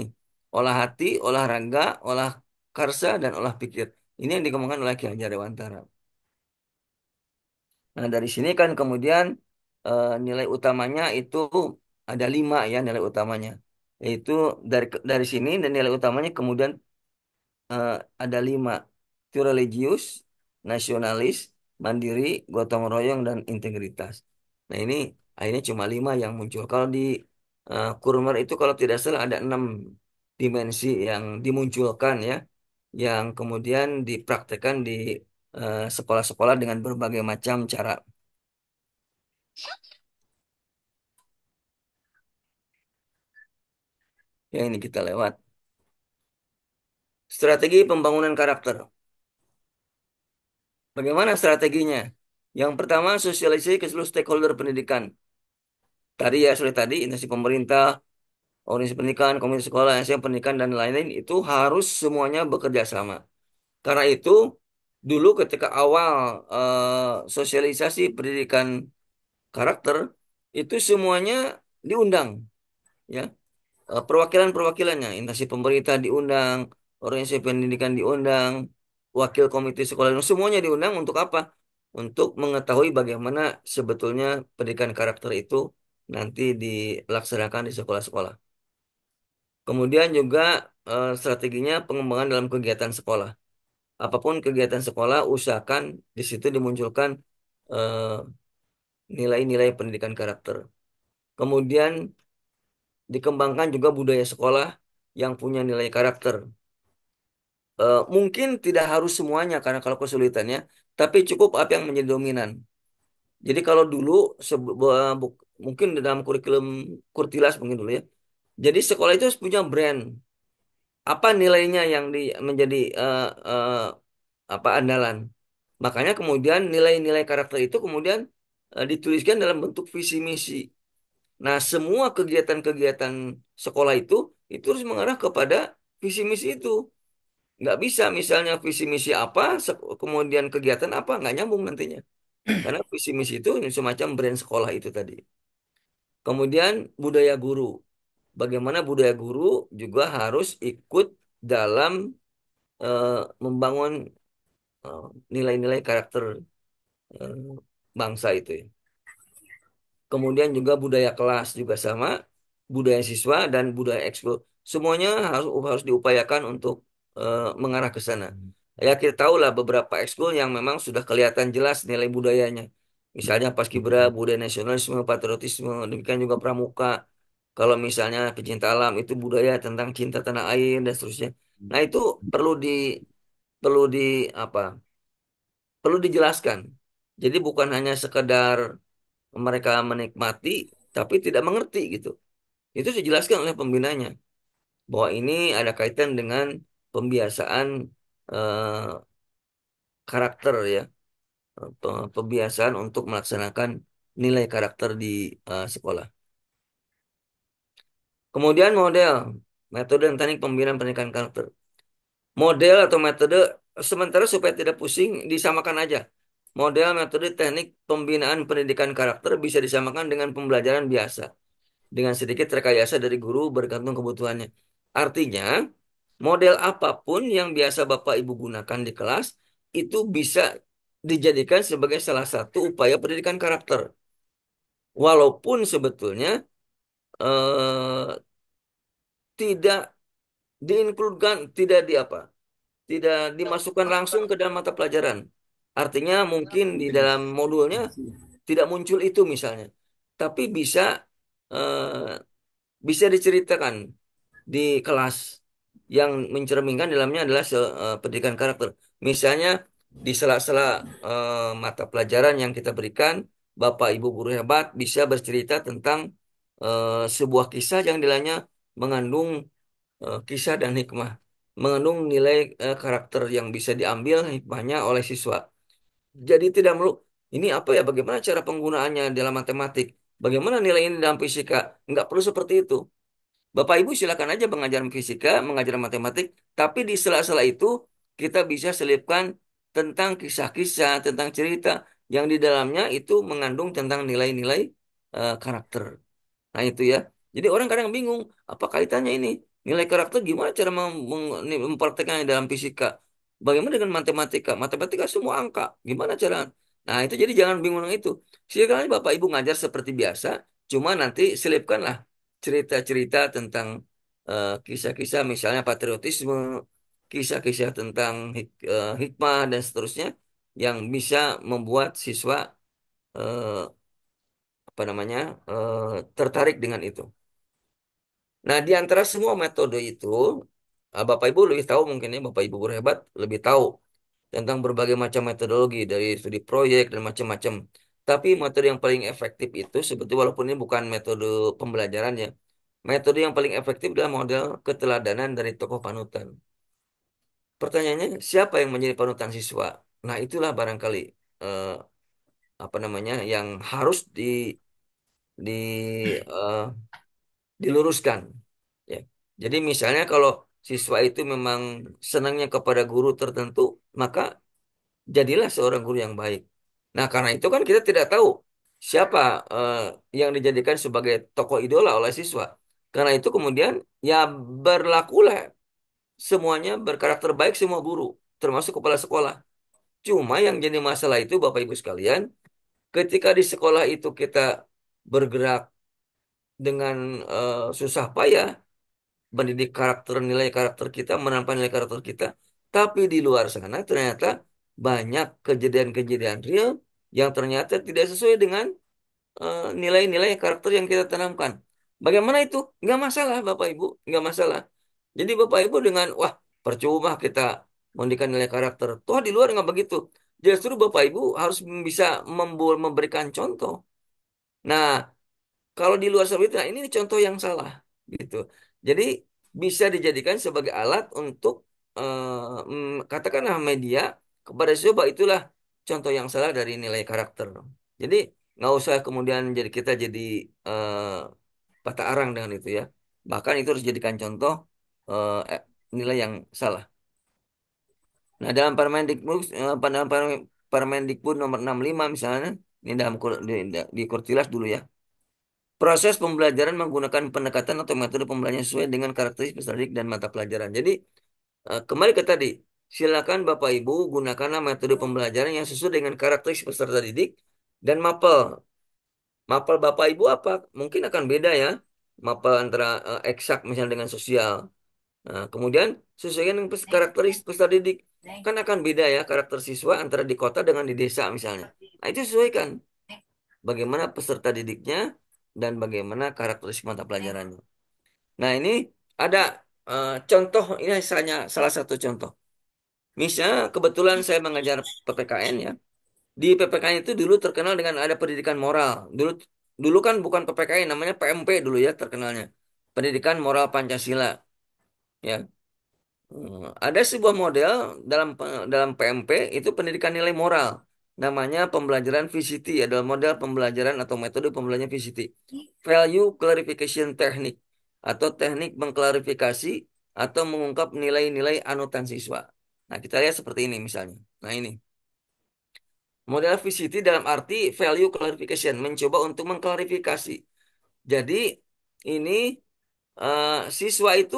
Olah hati, olah rangga olah karsa, dan olah pikir. Ini yang dikembangkan oleh Ki Hajar Dewantara. Nah dari sini kan kemudian eh, nilai utamanya itu ada lima ya nilai utamanya yaitu dari dari sini dan nilai utamanya kemudian uh, ada lima itu religius nasionalis mandiri gotong royong dan integritas nah ini akhirnya cuma lima yang muncul kalau di uh, Kurmer itu kalau tidak salah ada enam dimensi yang dimunculkan ya yang kemudian dipraktekkan di eh, sekolah-sekolah dengan berbagai macam cara. yang ini kita lewat. Strategi pembangunan karakter. Bagaimana strateginya? Yang pertama, sosialisasi ke seluruh stakeholder pendidikan. Tadi ya, sudah tadi, instansi pemerintah, organisasi pendidikan, komunitas sekolah, yang pendidikan, dan lain-lain, itu harus semuanya bekerja sama. Karena itu, dulu ketika awal eh, sosialisasi pendidikan karakter, itu semuanya diundang. ya Eh, perwakilan-perwakilannya, instansi pemerintah diundang, organisasi pendidikan diundang, wakil komite sekolah semuanya diundang untuk apa? Untuk mengetahui bagaimana sebetulnya pendidikan karakter itu nanti dilaksanakan di sekolah-sekolah. Kemudian juga eh, strateginya pengembangan dalam kegiatan sekolah. Apapun kegiatan sekolah, usahakan di situ dimunculkan eh, nilai-nilai pendidikan karakter. Kemudian dikembangkan juga budaya sekolah yang punya nilai karakter. E, mungkin tidak harus semuanya karena kalau kesulitannya, tapi cukup apa yang menjadi dominan. Jadi kalau dulu mungkin dalam kurikulum kurtilas mungkin dulu ya. Jadi sekolah itu harus punya brand. Apa nilainya yang di, menjadi uh, uh, apa andalan? Makanya kemudian nilai-nilai karakter itu kemudian uh, dituliskan dalam bentuk visi misi Nah, semua kegiatan-kegiatan sekolah itu itu harus mengarah kepada visi misi itu. Nggak bisa misalnya visi misi apa, kemudian kegiatan apa, nggak nyambung nantinya. Karena visi misi itu semacam brand sekolah itu tadi. Kemudian budaya guru. Bagaimana budaya guru juga harus ikut dalam e, membangun eh, nilai-nilai e, karakter e, bangsa itu ya kemudian juga budaya kelas juga sama, budaya siswa dan budaya ekskul. Semuanya harus harus diupayakan untuk uh, mengarah ke sana. Ya kita tahu lah beberapa ekskul yang memang sudah kelihatan jelas nilai budayanya. Misalnya pas Paskibra, hmm. budaya nasionalisme, patriotisme, demikian juga Pramuka. Kalau misalnya pecinta alam itu budaya tentang cinta tanah air dan seterusnya. Nah itu perlu di perlu di apa? Perlu dijelaskan. Jadi bukan hanya sekedar mereka menikmati tapi tidak mengerti gitu. Itu dijelaskan oleh pembinanya bahwa ini ada kaitan dengan pembiasaan eh, karakter ya. Pembiasaan untuk melaksanakan nilai karakter di eh, sekolah. Kemudian model, metode dan teknik pembinaan pendidikan karakter. Model atau metode sementara supaya tidak pusing disamakan aja Model, metode, teknik pembinaan pendidikan karakter bisa disamakan dengan pembelajaran biasa. Dengan sedikit rekayasa dari guru bergantung kebutuhannya. Artinya, model apapun yang biasa Bapak Ibu gunakan di kelas, itu bisa dijadikan sebagai salah satu upaya pendidikan karakter. Walaupun sebetulnya eh, tidak diinkludkan, tidak di apa, tidak dimasukkan langsung ke dalam mata pelajaran Artinya mungkin di dalam modulnya tidak muncul itu misalnya. Tapi bisa eh, bisa diceritakan di kelas yang mencerminkan dalamnya adalah se, eh, pendidikan karakter. Misalnya di sela-sela eh, mata pelajaran yang kita berikan, Bapak Ibu guru hebat bisa bercerita tentang eh, sebuah kisah yang dalamnya mengandung eh, kisah dan hikmah, mengandung nilai eh, karakter yang bisa diambil hikmahnya oleh siswa jadi tidak melu ini apa ya bagaimana cara penggunaannya dalam matematik bagaimana nilai ini dalam fisika nggak perlu seperti itu Bapak Ibu silakan aja mengajar fisika mengajar matematik tapi di sela-sela itu kita bisa selipkan tentang kisah-kisah tentang cerita yang di dalamnya itu mengandung tentang nilai-nilai uh, karakter nah itu ya jadi orang kadang bingung apa kaitannya ini nilai karakter gimana cara mempraktekkannya dalam fisika Bagaimana dengan matematika? Matematika semua angka. Gimana cara? Nah itu jadi jangan bingung itu. Sekarang Bapak Ibu ngajar seperti biasa. Cuma nanti selipkanlah cerita-cerita tentang eh, kisah-kisah uh, misalnya patriotisme, kisah-kisah tentang hik uh, hikmah dan seterusnya yang bisa membuat siswa uh, apa namanya uh, tertarik dengan itu. Nah, di antara semua metode itu Ah, Bapak Ibu lebih tahu mungkin ini ya, Bapak Ibu guru hebat lebih tahu tentang berbagai macam metodologi dari studi proyek dan macam-macam. Tapi metode yang paling efektif itu seperti walaupun ini bukan metode pembelajaran ya, metode yang paling efektif adalah model keteladanan dari tokoh panutan. Pertanyaannya siapa yang menjadi panutan siswa? Nah itulah barangkali eh, apa namanya yang harus di di eh, diluruskan. Ya. Jadi misalnya kalau siswa itu memang senangnya kepada guru tertentu, maka jadilah seorang guru yang baik. Nah, karena itu kan kita tidak tahu siapa uh, yang dijadikan sebagai tokoh idola oleh siswa. Karena itu kemudian ya berlakulah semuanya berkarakter baik semua guru, termasuk kepala sekolah. Cuma yang jadi masalah itu Bapak Ibu sekalian, ketika di sekolah itu kita bergerak dengan uh, susah payah, mendidik karakter nilai karakter kita, menampan nilai karakter kita. Tapi di luar sana ternyata banyak kejadian-kejadian real yang ternyata tidak sesuai dengan eh, nilai-nilai uh, karakter yang kita tanamkan. Bagaimana itu? Nggak masalah Bapak Ibu, nggak masalah. Jadi Bapak Ibu dengan, wah percuma kita mendidikan nilai karakter. Toh di luar nggak begitu. Justru Bapak Ibu harus bisa memberikan contoh. Nah, kalau di luar seperti itu, nah ini contoh yang salah gitu. Jadi bisa dijadikan sebagai alat untuk eh, mm, katakanlah media kepada siapa itulah contoh yang salah dari nilai karakter. Jadi nggak usah kemudian jadi kita jadi eh, patah arang dengan itu ya. Bahkan itu harus dijadikan contoh eh, eh nilai yang salah. Nah dalam Permendikbud eh, dalam Permendikbud nomor 65 misalnya ini dalam di, di Kurtilas dulu ya Proses pembelajaran menggunakan pendekatan atau metode pembelajaran sesuai dengan karakteristik peserta didik dan mata pelajaran. Jadi, eh, kembali ke tadi, silakan Bapak Ibu gunakanlah metode pembelajaran yang sesuai dengan karakteristik peserta didik dan mapel. Mapel Bapak Ibu apa? Mungkin akan beda ya. Mapel antara uh, eksak misalnya dengan sosial. Nah, kemudian sesuai dengan karakteristik peserta didik. Kan akan beda ya karakter siswa antara di kota dengan di desa misalnya. Nah, itu sesuaikan. Bagaimana peserta didiknya dan bagaimana karakteristik mata iya. pelajarannya. Nah, ini ada uh, contoh ini hanya salah satu contoh. Misalnya kebetulan saya mengajar PPKN ya. Di PPKN itu dulu terkenal dengan ada pendidikan moral. Dulu dulu kan bukan PPKN namanya PMP dulu ya terkenalnya. Pendidikan moral Pancasila. Ya. Eh, ada sebuah model dalam eh, dalam PMP itu pendidikan nilai moral namanya pembelajaran VCT ya dalam model pembelajaran atau metode pembelajaran VCT value clarification technique atau teknik mengklarifikasi atau mengungkap nilai-nilai anutan siswa nah kita lihat seperti ini misalnya nah ini model VCT dalam arti value clarification mencoba untuk mengklarifikasi jadi ini uh, siswa itu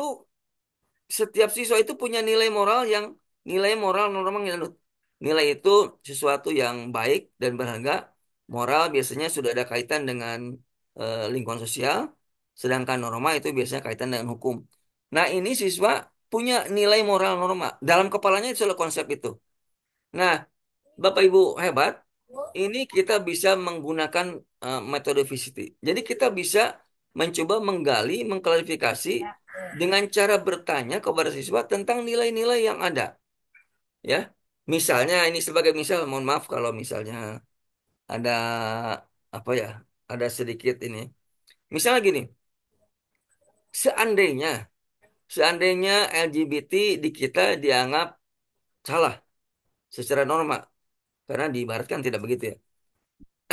setiap siswa itu punya nilai moral yang nilai moral norma yang Nilai itu sesuatu yang baik dan berharga. Moral biasanya sudah ada kaitan dengan e, lingkungan sosial, sedangkan norma itu biasanya kaitan dengan hukum. Nah, ini siswa punya nilai moral norma. Dalam kepalanya itu adalah konsep itu. Nah, Bapak Ibu hebat, ini kita bisa menggunakan e, metode visiti. Jadi kita bisa mencoba menggali, mengklarifikasi ya. dengan cara bertanya kepada siswa tentang nilai-nilai yang ada. Ya, Misalnya ini sebagai misal, mohon maaf kalau misalnya ada apa ya, ada sedikit ini. Misalnya gini, seandainya seandainya LGBT di kita dianggap salah secara norma karena di tidak begitu ya.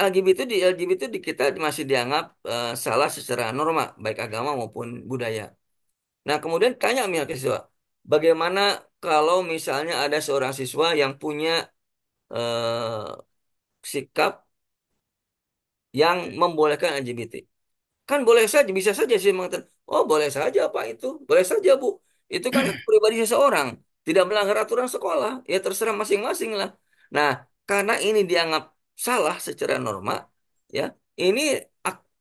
LGBT di LGBT di kita masih dianggap eh, salah secara norma baik agama maupun budaya. Nah, kemudian tanya misalnya siswa, bagaimana kalau misalnya ada seorang siswa yang punya eh, sikap yang membolehkan LGBT. Kan boleh saja, bisa saja sih mengatakan, oh boleh saja apa itu, boleh saja Bu. Itu kan pribadi seseorang, tidak melanggar aturan sekolah, ya terserah masing-masing lah. Nah, karena ini dianggap salah secara norma, ya ini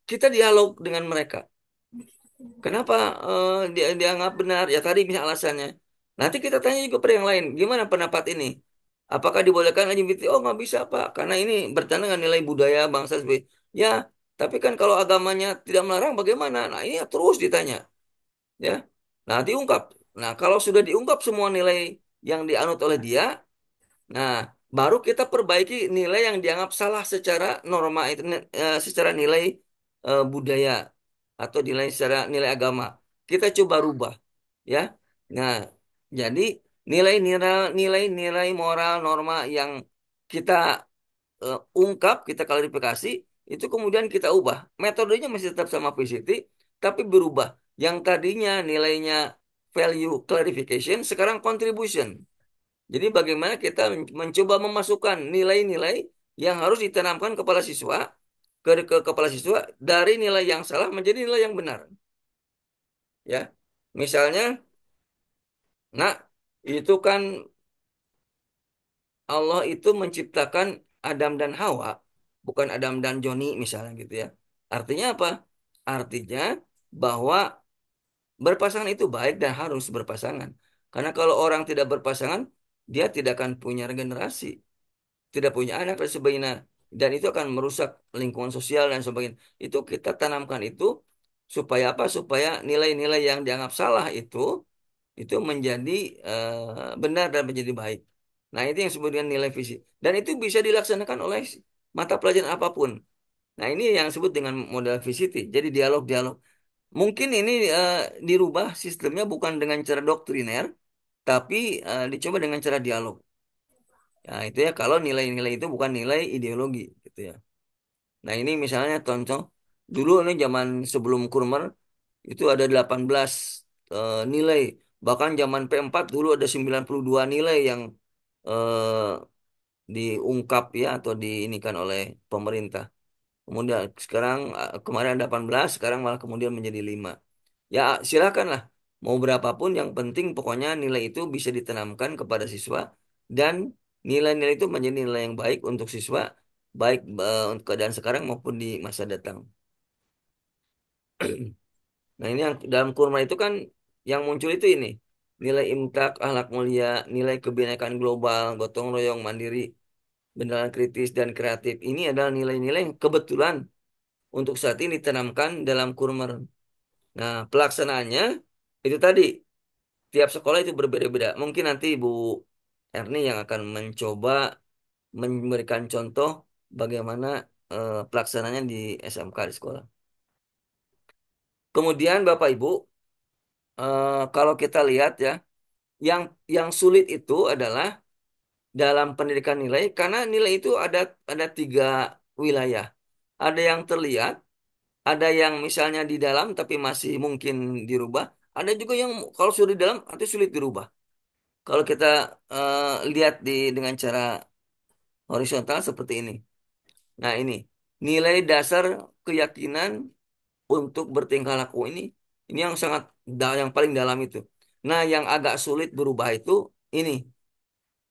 kita dialog dengan mereka. Kenapa uh, dia dianggap benar? Ya tadi misalnya alasannya Nanti kita tanya juga pada yang lain, gimana pendapat ini? Apakah dibolehkan LGBT? Oh nggak bisa pak, karena ini bertentangan dengan nilai budaya bangsa Ya, tapi kan kalau agamanya tidak melarang bagaimana? Nah ini iya, terus ditanya, ya. Nah diungkap. Nah kalau sudah diungkap semua nilai yang dianut oleh dia, nah baru kita perbaiki nilai yang dianggap salah secara norma itu, e, secara nilai e, budaya atau nilai secara nilai agama. Kita coba rubah, ya. Nah, jadi nilai-nilai nilai-nilai moral norma yang kita uh, ungkap, kita klarifikasi, itu kemudian kita ubah. Metodenya masih tetap sama PCT, tapi berubah. Yang tadinya nilainya value clarification, sekarang contribution. Jadi bagaimana kita mencoba memasukkan nilai-nilai yang harus ditanamkan kepala siswa ke, ke kepala siswa dari nilai yang salah menjadi nilai yang benar. Ya. Misalnya Nah, itu kan Allah itu menciptakan Adam dan Hawa, bukan Adam dan Joni misalnya gitu ya. Artinya apa? Artinya bahwa berpasangan itu baik dan harus berpasangan. Karena kalau orang tidak berpasangan, dia tidak akan punya regenerasi, tidak punya anak dan sebagainya. Dan itu akan merusak lingkungan sosial dan sebagainya. Itu kita tanamkan itu supaya apa? Supaya nilai-nilai yang dianggap salah itu itu menjadi uh, benar dan menjadi baik. Nah, itu yang disebut dengan nilai visi. Dan itu bisa dilaksanakan oleh mata pelajaran apapun. Nah, ini yang disebut dengan model visiti. Jadi dialog-dialog. Mungkin ini uh, dirubah sistemnya bukan dengan cara doktriner, tapi uh, dicoba dengan cara dialog. Ya, itu ya kalau nilai-nilai itu bukan nilai ideologi gitu ya. Nah, ini misalnya contoh dulu ini zaman sebelum Kurmer itu ada 18 uh, nilai Bahkan zaman P4 dulu ada 92 nilai yang eh, diungkap ya atau diinikan oleh pemerintah. Kemudian sekarang eh, kemarin ada 18, sekarang malah kemudian menjadi 5. Ya silakanlah mau berapapun yang penting pokoknya nilai itu bisa ditanamkan kepada siswa dan nilai-nilai itu menjadi nilai yang baik untuk siswa baik eh, untuk keadaan sekarang maupun di masa datang. Nah ini yang dalam kurma itu kan yang muncul itu ini, nilai imtak, ahlak mulia, nilai kebinekaan global, gotong royong, mandiri, bendalan kritis, dan kreatif. Ini adalah nilai-nilai yang kebetulan untuk saat ini ditanamkan dalam kurmer. Nah, pelaksanaannya itu tadi. Tiap sekolah itu berbeda-beda. Mungkin nanti Bu Erni yang akan mencoba memberikan contoh bagaimana eh, pelaksananya di SMK di sekolah. Kemudian Bapak Ibu, uh, kalau kita lihat ya, yang yang sulit itu adalah dalam pendidikan nilai karena nilai itu ada ada tiga wilayah. Ada yang terlihat, ada yang misalnya di dalam tapi masih mungkin dirubah, ada juga yang kalau sudah di dalam itu sulit dirubah. Kalau kita uh, lihat di dengan cara horizontal seperti ini. Nah, ini nilai dasar keyakinan untuk bertingkah laku ini ini yang sangat yang paling dalam itu. Nah, yang agak sulit berubah itu ini.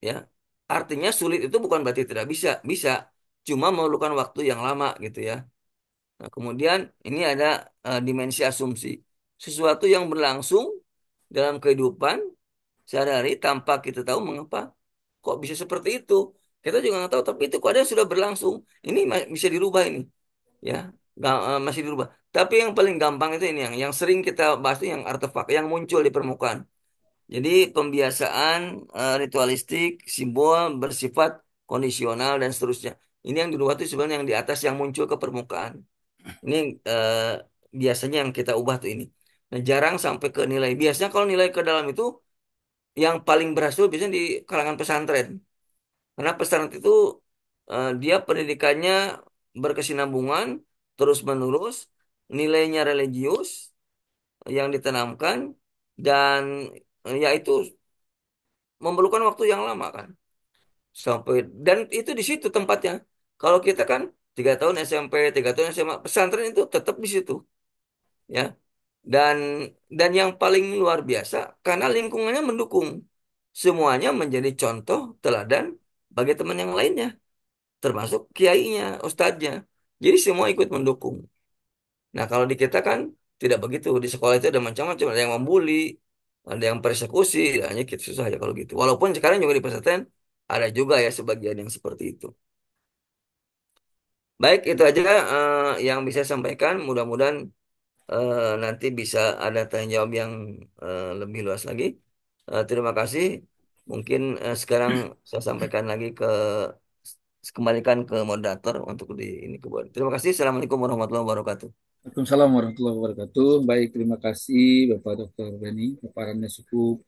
Ya. Artinya sulit itu bukan berarti tidak bisa, bisa cuma memerlukan waktu yang lama gitu ya. Nah, kemudian ini ada uh, dimensi asumsi. Sesuatu yang berlangsung dalam kehidupan sehari-hari tanpa kita tahu mengapa kok bisa seperti itu. Kita juga nggak tahu, tapi itu yang sudah berlangsung. Ini bisa dirubah ini. Ya, Eh, masih dirubah. Tapi yang paling gampang itu ini yang yang sering kita bahas itu yang artefak yang muncul di permukaan. Jadi pembiasaan uh, ritualistik, simbol bersifat kondisional dan seterusnya. Ini yang di itu sebenarnya yang di atas yang muncul ke permukaan. Ini uh, biasanya yang kita ubah tuh ini. Nah, jarang sampai ke nilai. Biasanya kalau nilai ke dalam itu yang paling berhasil biasanya di kalangan pesantren. Karena pesantren itu uh, dia pendidikannya berkesinambungan terus-menerus, nilainya religius yang ditanamkan dan eh, yaitu memerlukan waktu yang lama kan. Sampai dan itu di situ tempatnya. Kalau kita kan tiga tahun SMP, tiga tahun SMA, pesantren itu tetap di situ. Ya. Dan dan yang paling luar biasa karena lingkungannya mendukung. Semuanya menjadi contoh teladan bagi teman yang lainnya termasuk kiainya, ustadznya. Jadi semua ikut mendukung. Nah kalau di kita kan tidak begitu. Di sekolah itu ada macam-macam. Ada yang membuli, ada yang persekusi. Hanya nah, kita susah ya kalau gitu. Walaupun sekarang juga di pesantren ada juga ya sebagian yang seperti itu. Baik, itu aja uh, yang bisa sampaikan. Mudah-mudahan uh, nanti bisa ada tanya jawab yang uh, lebih luas lagi. Uh, terima kasih. Mungkin uh, sekarang hmm. saya sampaikan lagi ke kembalikan ke moderator untuk di ini ke board. Terima kasih. Assalamualaikum warahmatullahi wabarakatuh. assalamualaikum warahmatullahi wabarakatuh. Baik, terima kasih Bapak Dr. Beni, paparannya cukup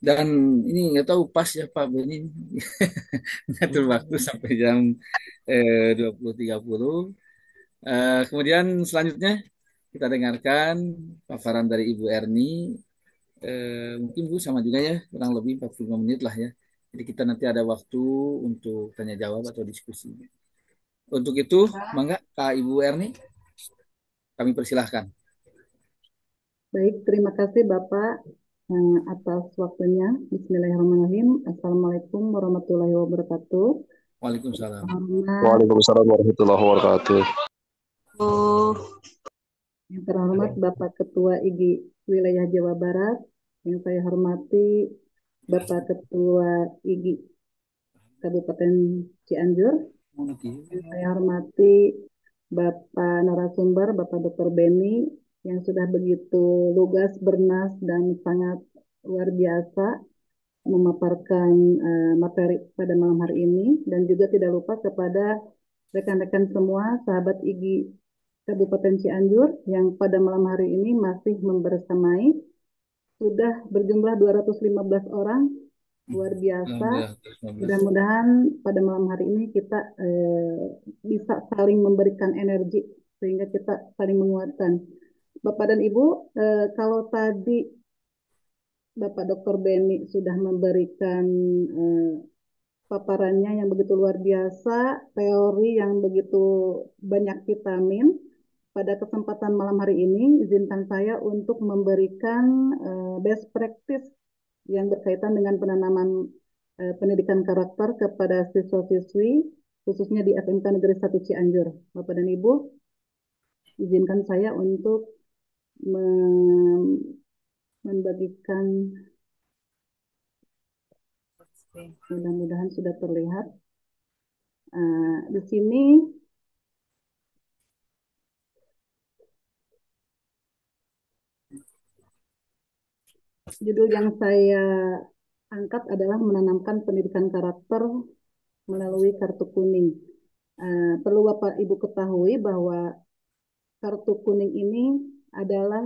dan ini nggak tahu pas ya Pak Beni ngatur waktu sampai jam eh, 20.30. Uh, eh, kemudian selanjutnya kita dengarkan paparan dari Ibu Erni. Uh, mungkin Bu sama juga ya, kurang lebih 45 menit lah ya. Jadi kita nanti ada waktu untuk tanya jawab atau diskusi. Untuk itu, mangga Kak Ibu Erni, kami persilahkan. Baik, terima kasih Bapak eh, atas waktunya. Bismillahirrahmanirrahim. Assalamualaikum warahmatullahi wabarakatuh. Waalaikumsalam. Waalaikumsalam warahmatullahi wabarakatuh. Yang terhormat Bapak Ketua IGI Wilayah Jawa Barat, yang saya hormati Bapak Ketua IGI Kabupaten Cianjur. Saya hormati Bapak narasumber, Bapak Dr. Beni yang sudah begitu lugas, bernas dan sangat luar biasa memaparkan uh, materi pada malam hari ini dan juga tidak lupa kepada rekan-rekan semua sahabat IGI Kabupaten Cianjur yang pada malam hari ini masih membersamai sudah berjumlah 215 orang hmm, luar biasa. Mudah-mudahan pada malam hari ini kita eh, bisa saling memberikan energi sehingga kita saling menguatkan. Bapak dan Ibu, eh, kalau tadi Bapak Dr. Beni sudah memberikan eh, paparannya yang begitu luar biasa, teori yang begitu banyak vitamin, pada kesempatan malam hari ini izinkan saya untuk memberikan uh, best practice yang berkaitan dengan penanaman uh, pendidikan karakter kepada siswa-siswi khususnya di SMK Negeri 1 Cianjur. Bapak dan Ibu, izinkan saya untuk membagikan mudah-mudahan sudah terlihat. Uh, di sini judul yang saya angkat adalah menanamkan pendidikan karakter melalui kartu kuning. Uh, perlu Bapak Ibu ketahui bahwa kartu kuning ini adalah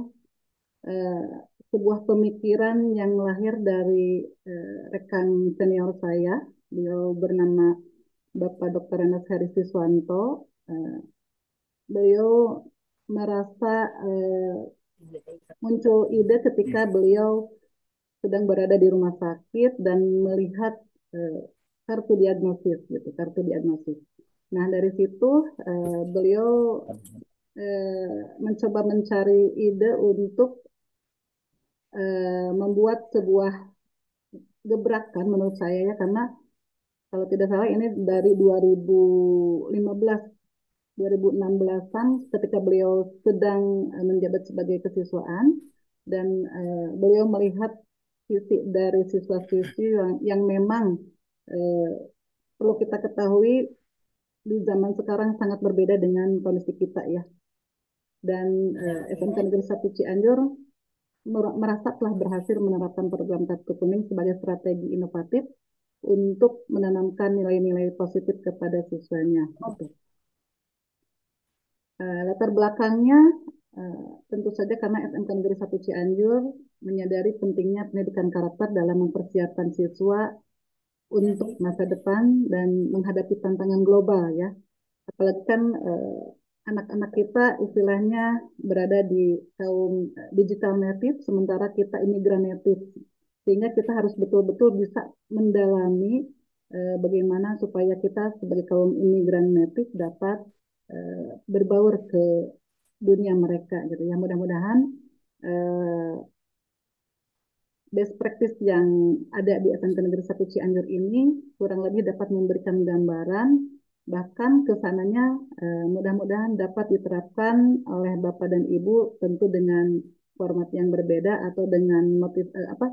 uh, sebuah pemikiran yang lahir dari uh, rekan senior saya. Beliau bernama Bapak Dr. Anas Heri Siswanto. Uh, beliau merasa uh, muncul ide ketika hmm. beliau sedang berada di rumah sakit dan melihat eh, kartu diagnosis gitu kartu diagnosis nah dari situ eh, beliau eh, mencoba mencari ide untuk eh, membuat sebuah gebrakan menurut saya ya karena kalau tidak salah ini dari 2015 2016-an ketika beliau sedang eh, menjabat sebagai kesiswaan dan uh, beliau melihat sisi dari siswa-siswi yang, yang memang eh, perlu kita ketahui di zaman sekarang sangat berbeda dengan kondisi kita ya. Dan eh, iya. SMK Negeri Satu Cianjur merasa telah berhasil menerapkan program Kartu Kuning sebagai strategi inovatif untuk menanamkan nilai-nilai positif kepada siswanya. Gitu. Eh, latar belakangnya eh, tentu saja karena SMK Negeri Satu Cianjur menyadari pentingnya pendidikan karakter dalam mempersiapkan siswa untuk masa depan dan menghadapi tantangan global ya. Apalagi kan eh, anak-anak eh, kita istilahnya berada di kaum eh, digital native sementara kita imigran native. Sehingga kita harus betul-betul bisa mendalami eh, bagaimana supaya kita sebagai kaum imigran native dapat eh, berbaur ke dunia mereka gitu ya. Mudah-mudahan eh, best practice yang ada di SMK Negeri 1 Cianjur ini kurang lebih dapat memberikan gambaran bahkan kesananya eh, mudah-mudahan dapat diterapkan oleh Bapak dan Ibu tentu dengan format yang berbeda atau dengan motif eh, apa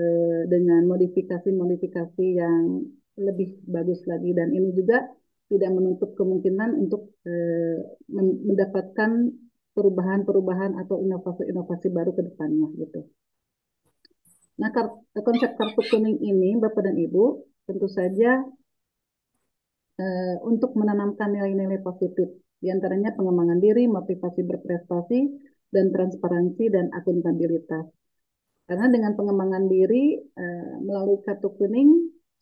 eh, dengan modifikasi-modifikasi yang lebih bagus lagi dan ini juga tidak menutup kemungkinan untuk mendapatkan perubahan-perubahan atau inovasi-inovasi baru ke depannya gitu. Nah, konsep kartu kuning ini, Bapak dan Ibu, tentu saja eh, untuk menanamkan nilai-nilai positif, diantaranya pengembangan diri, motivasi berprestasi, dan transparansi dan akuntabilitas. Karena dengan pengembangan diri eh, melalui kartu kuning,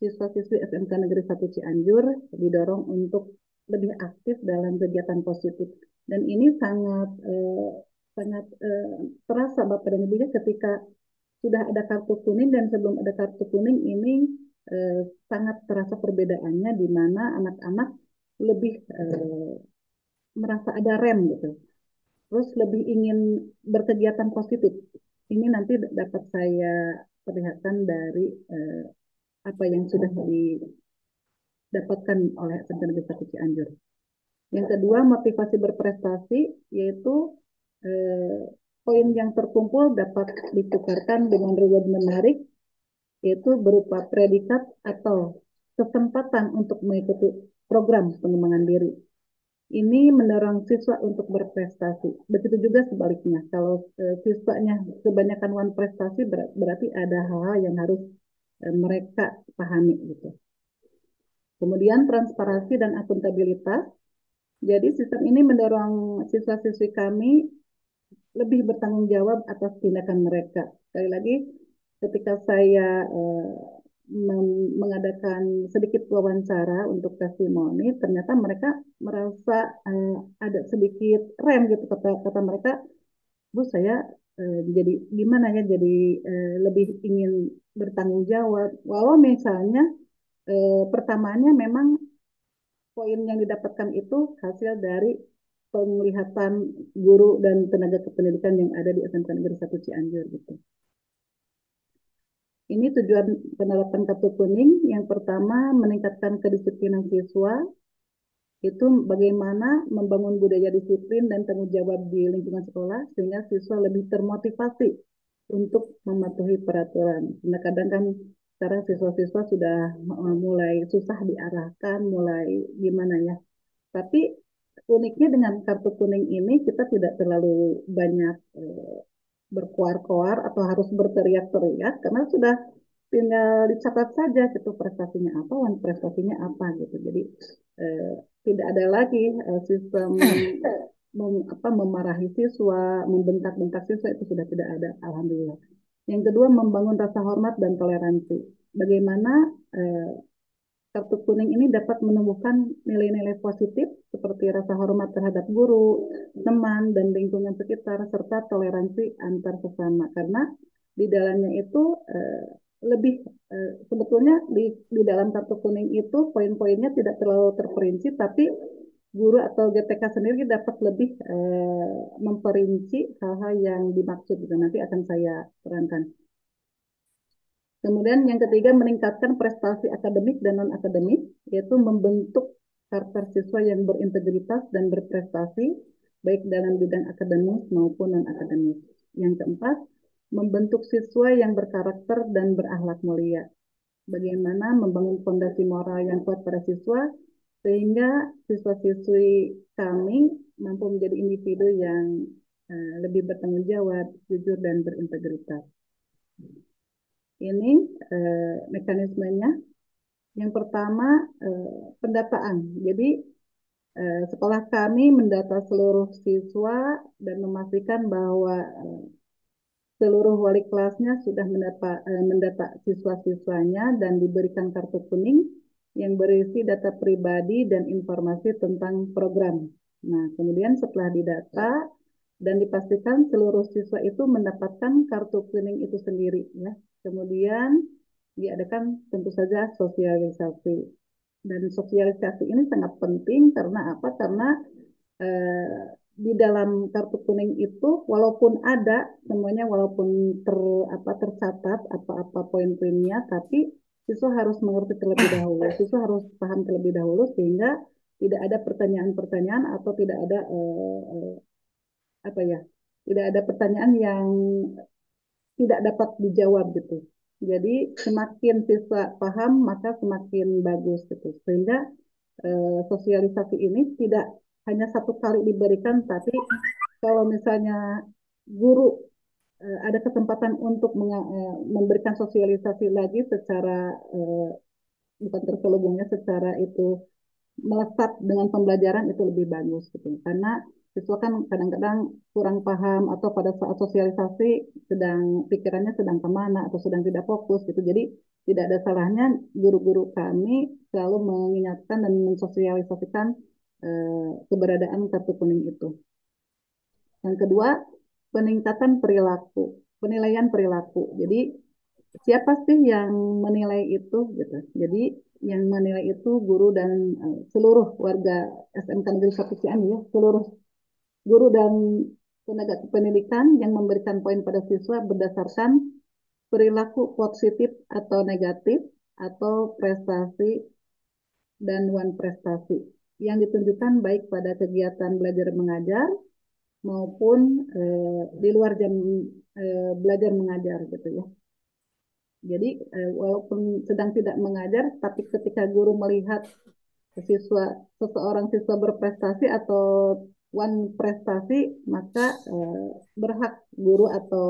siswa-siswi SMK Negeri 1 Cianjur didorong untuk lebih aktif dalam kegiatan positif. Dan ini sangat eh, sangat eh, terasa Bapak dan Ibu ya ketika sudah ada kartu kuning dan sebelum ada kartu kuning ini eh, sangat terasa perbedaannya di mana anak-anak lebih eh, merasa ada rem gitu. Terus lebih ingin berkegiatan positif. Ini nanti dapat saya perlihatkan dari eh, apa yang sudah didapatkan oleh Pendidikan Kecil Anjur. Yang kedua, motivasi berprestasi yaitu eh, poin yang terkumpul dapat ditukarkan dengan reward menarik, yaitu berupa predikat atau kesempatan untuk mengikuti program pengembangan diri. Ini mendorong siswa untuk berprestasi. Begitu juga sebaliknya, kalau e, siswanya kebanyakan one prestasi ber berarti ada hal-hal yang harus e, mereka pahami gitu. Kemudian transparansi dan akuntabilitas. Jadi sistem ini mendorong siswa-siswi kami lebih bertanggung jawab atas tindakan mereka. Sekali lagi, ketika saya eh, mengadakan sedikit wawancara untuk testimoni, ternyata mereka merasa eh, ada sedikit rem gitu kata kata mereka, bu saya eh, jadi gimana ya jadi eh, lebih ingin bertanggung jawab, walau misalnya eh, pertamanya memang poin yang didapatkan itu hasil dari penglihatan guru dan tenaga kependidikan yang ada di SMK Negeri 1 Cianjur gitu. Ini tujuan penerapan kartu kuning yang pertama meningkatkan kedisiplinan siswa itu bagaimana membangun budaya disiplin dan tanggung jawab di lingkungan sekolah sehingga siswa lebih termotivasi untuk mematuhi peraturan. Nah, kadang kan sekarang siswa-siswa sudah eh, mulai susah diarahkan, mulai gimana ya. Tapi uniknya dengan kartu kuning ini kita tidak terlalu banyak eh, berkoar-koar atau harus berteriak-teriak karena sudah tinggal dicatat saja gitu prestasinya apa, dan prestasinya apa gitu. Jadi eh, tidak ada lagi eh, sistem mem, apa memarahi siswa, membentak-bentak siswa itu sudah tidak ada alhamdulillah. Yang kedua membangun rasa hormat dan toleransi. Bagaimana eh, kartu kuning ini dapat menumbuhkan nilai-nilai positif seperti rasa hormat terhadap guru, teman, dan lingkungan sekitar, serta toleransi antar sesama. Karena di dalamnya itu eh, lebih eh, sebetulnya di, di dalam kartu kuning itu poin-poinnya tidak terlalu terperinci, tapi guru atau GTK sendiri dapat lebih eh, memperinci hal-hal yang dimaksud. Nanti akan saya terangkan. Kemudian yang ketiga meningkatkan prestasi akademik dan non akademik yaitu membentuk karakter siswa yang berintegritas dan berprestasi baik dalam bidang akademis maupun non akademis. Yang keempat membentuk siswa yang berkarakter dan berakhlak mulia. Bagaimana membangun fondasi moral yang kuat pada siswa sehingga siswa-siswi kami mampu menjadi individu yang eh, lebih bertanggung jawab, jujur, dan berintegritas ini e, mekanismenya. Yang pertama e, pendataan. Jadi eh, setelah sekolah kami mendata seluruh siswa dan memastikan bahwa e, seluruh wali kelasnya sudah mendata, e, mendata siswa-siswanya dan diberikan kartu kuning yang berisi data pribadi dan informasi tentang program. Nah, kemudian setelah didata dan dipastikan seluruh siswa itu mendapatkan kartu kuning itu sendiri ya. Kemudian diadakan tentu saja sosialisasi. Dan sosialisasi ini sangat penting karena apa? Karena eh, di dalam kartu kuning itu walaupun ada semuanya walaupun ter apa tercatat apa-apa poin-poinnya tapi siswa harus mengerti terlebih dahulu, siswa harus paham terlebih dahulu sehingga tidak ada pertanyaan-pertanyaan atau tidak ada eh, eh apa ya tidak ada pertanyaan yang tidak dapat dijawab gitu. Jadi semakin siswa paham maka semakin bagus gitu. Sehingga eh, sosialisasi ini tidak hanya satu kali diberikan, tapi kalau misalnya guru eh, ada kesempatan untuk eh, memberikan sosialisasi lagi secara eh, bukan terselubungnya, secara itu melesat dengan pembelajaran itu lebih bagus gitu. Karena siswa kan kadang-kadang kurang paham atau pada saat sosialisasi sedang pikirannya sedang kemana atau sedang tidak fokus gitu. Jadi tidak ada salahnya guru-guru kami selalu mengingatkan dan mensosialisasikan eh, keberadaan kartu kuning itu. Yang kedua, peningkatan perilaku, penilaian perilaku. Jadi siapa sih yang menilai itu gitu. Jadi yang menilai itu guru dan eh, seluruh warga SMK Negeri Satu Cianjur ya, seluruh guru dan tenaga kependidikan yang memberikan poin pada siswa berdasarkan perilaku positif atau negatif atau prestasi dan one prestasi yang ditunjukkan baik pada kegiatan belajar mengajar maupun eh, di luar jam eh, belajar mengajar gitu ya. Jadi eh, walaupun sedang tidak mengajar, tapi ketika guru melihat siswa seseorang siswa berprestasi atau one prestasi maka uh, berhak guru atau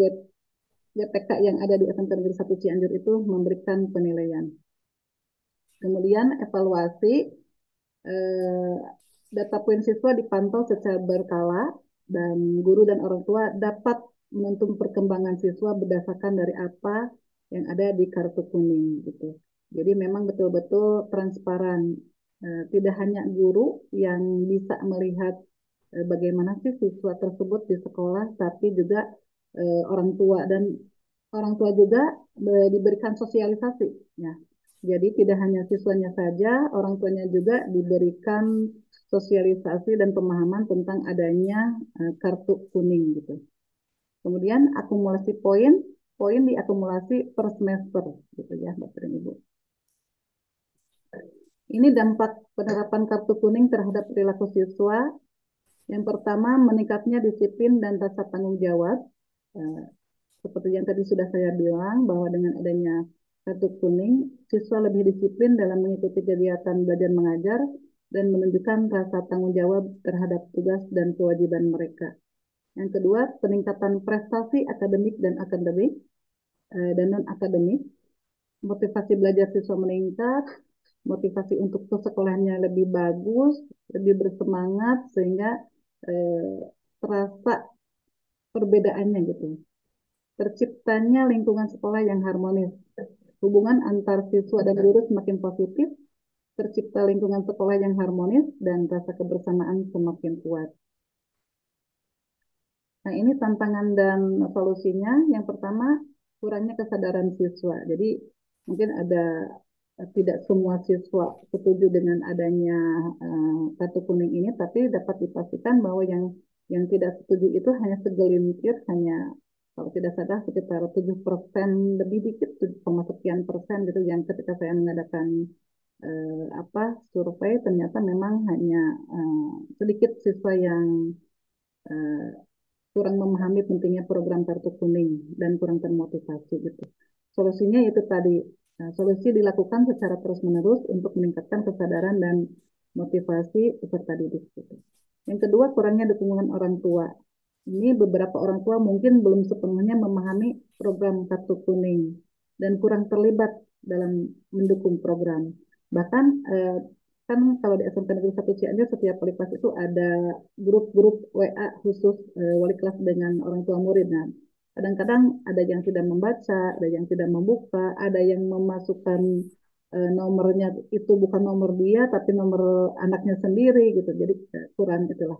get eh, GTK yang ada di SMK Negeri 1 Cianjur itu memberikan penilaian. Kemudian evaluasi eh, data poin siswa dipantau secara berkala dan guru dan orang tua dapat menuntun perkembangan siswa berdasarkan dari apa yang ada di kartu kuning gitu. Jadi memang betul-betul transparan Eh, tidak hanya guru yang bisa melihat eh, bagaimana sih siswa tersebut di sekolah, tapi juga eh, orang tua dan orang tua juga diberikan sosialisasi. Ya. Jadi tidak hanya siswanya saja, orang tuanya juga diberikan sosialisasi dan pemahaman tentang adanya kartu kuning gitu. Kemudian akumulasi poin, poin diakumulasi per semester gitu ya, Bapak dan Ibu. Ini dampak penerapan kartu kuning terhadap perilaku siswa. Yang pertama, meningkatnya disiplin dan rasa tanggung jawab. Eh, seperti yang tadi sudah saya bilang, bahwa dengan adanya kartu kuning, siswa lebih disiplin dalam mengikuti kegiatan belajar mengajar dan menunjukkan rasa tanggung jawab terhadap tugas dan kewajiban mereka. Yang kedua, peningkatan prestasi akademik dan akademik eh, dan non akademik. Motivasi belajar siswa meningkat, motivasi untuk ke sekolahnya lebih bagus, lebih bersemangat sehingga eh, terasa perbedaannya gitu. Terciptanya lingkungan sekolah yang harmonis. Hubungan antar siswa dan guru semakin positif, tercipta lingkungan sekolah yang harmonis dan rasa kebersamaan semakin kuat. Nah, ini tantangan dan solusinya. Yang pertama, kurangnya kesadaran siswa. Jadi, mungkin ada Eh, tidak semua siswa setuju dengan adanya uh, kartu kuning ini, tapi dapat dipastikan bahwa yang yang tidak setuju itu hanya segelintir, hanya kalau tidak salah sekitar tujuh persen lebih dikit, 7, sekian persen gitu yang ketika saya mengadakan uh, apa survei ternyata memang hanya uh, sedikit siswa yang uh, kurang memahami pentingnya program kartu kuning dan kurang termotivasi gitu. Solusinya itu tadi Nah, solusi dilakukan secara terus-menerus untuk meningkatkan kesadaran dan motivasi peserta didik. Gitu. Yang kedua, kurangnya dukungan orang tua. Ini beberapa orang tua mungkin belum sepenuhnya memahami program kartu kuning dan kurang terlibat dalam mendukung program. Bahkan eh, kan kalau di SMP Negeri 1 Cianjur setiap wali kelas itu ada grup-grup WA khusus eh, wali kelas dengan orang tua murid. Nah, kadang-kadang ada yang tidak membaca, ada yang tidak membuka, ada yang memasukkan e, nomornya itu bukan nomor dia tapi nomor anaknya sendiri gitu. Jadi kurang itulah.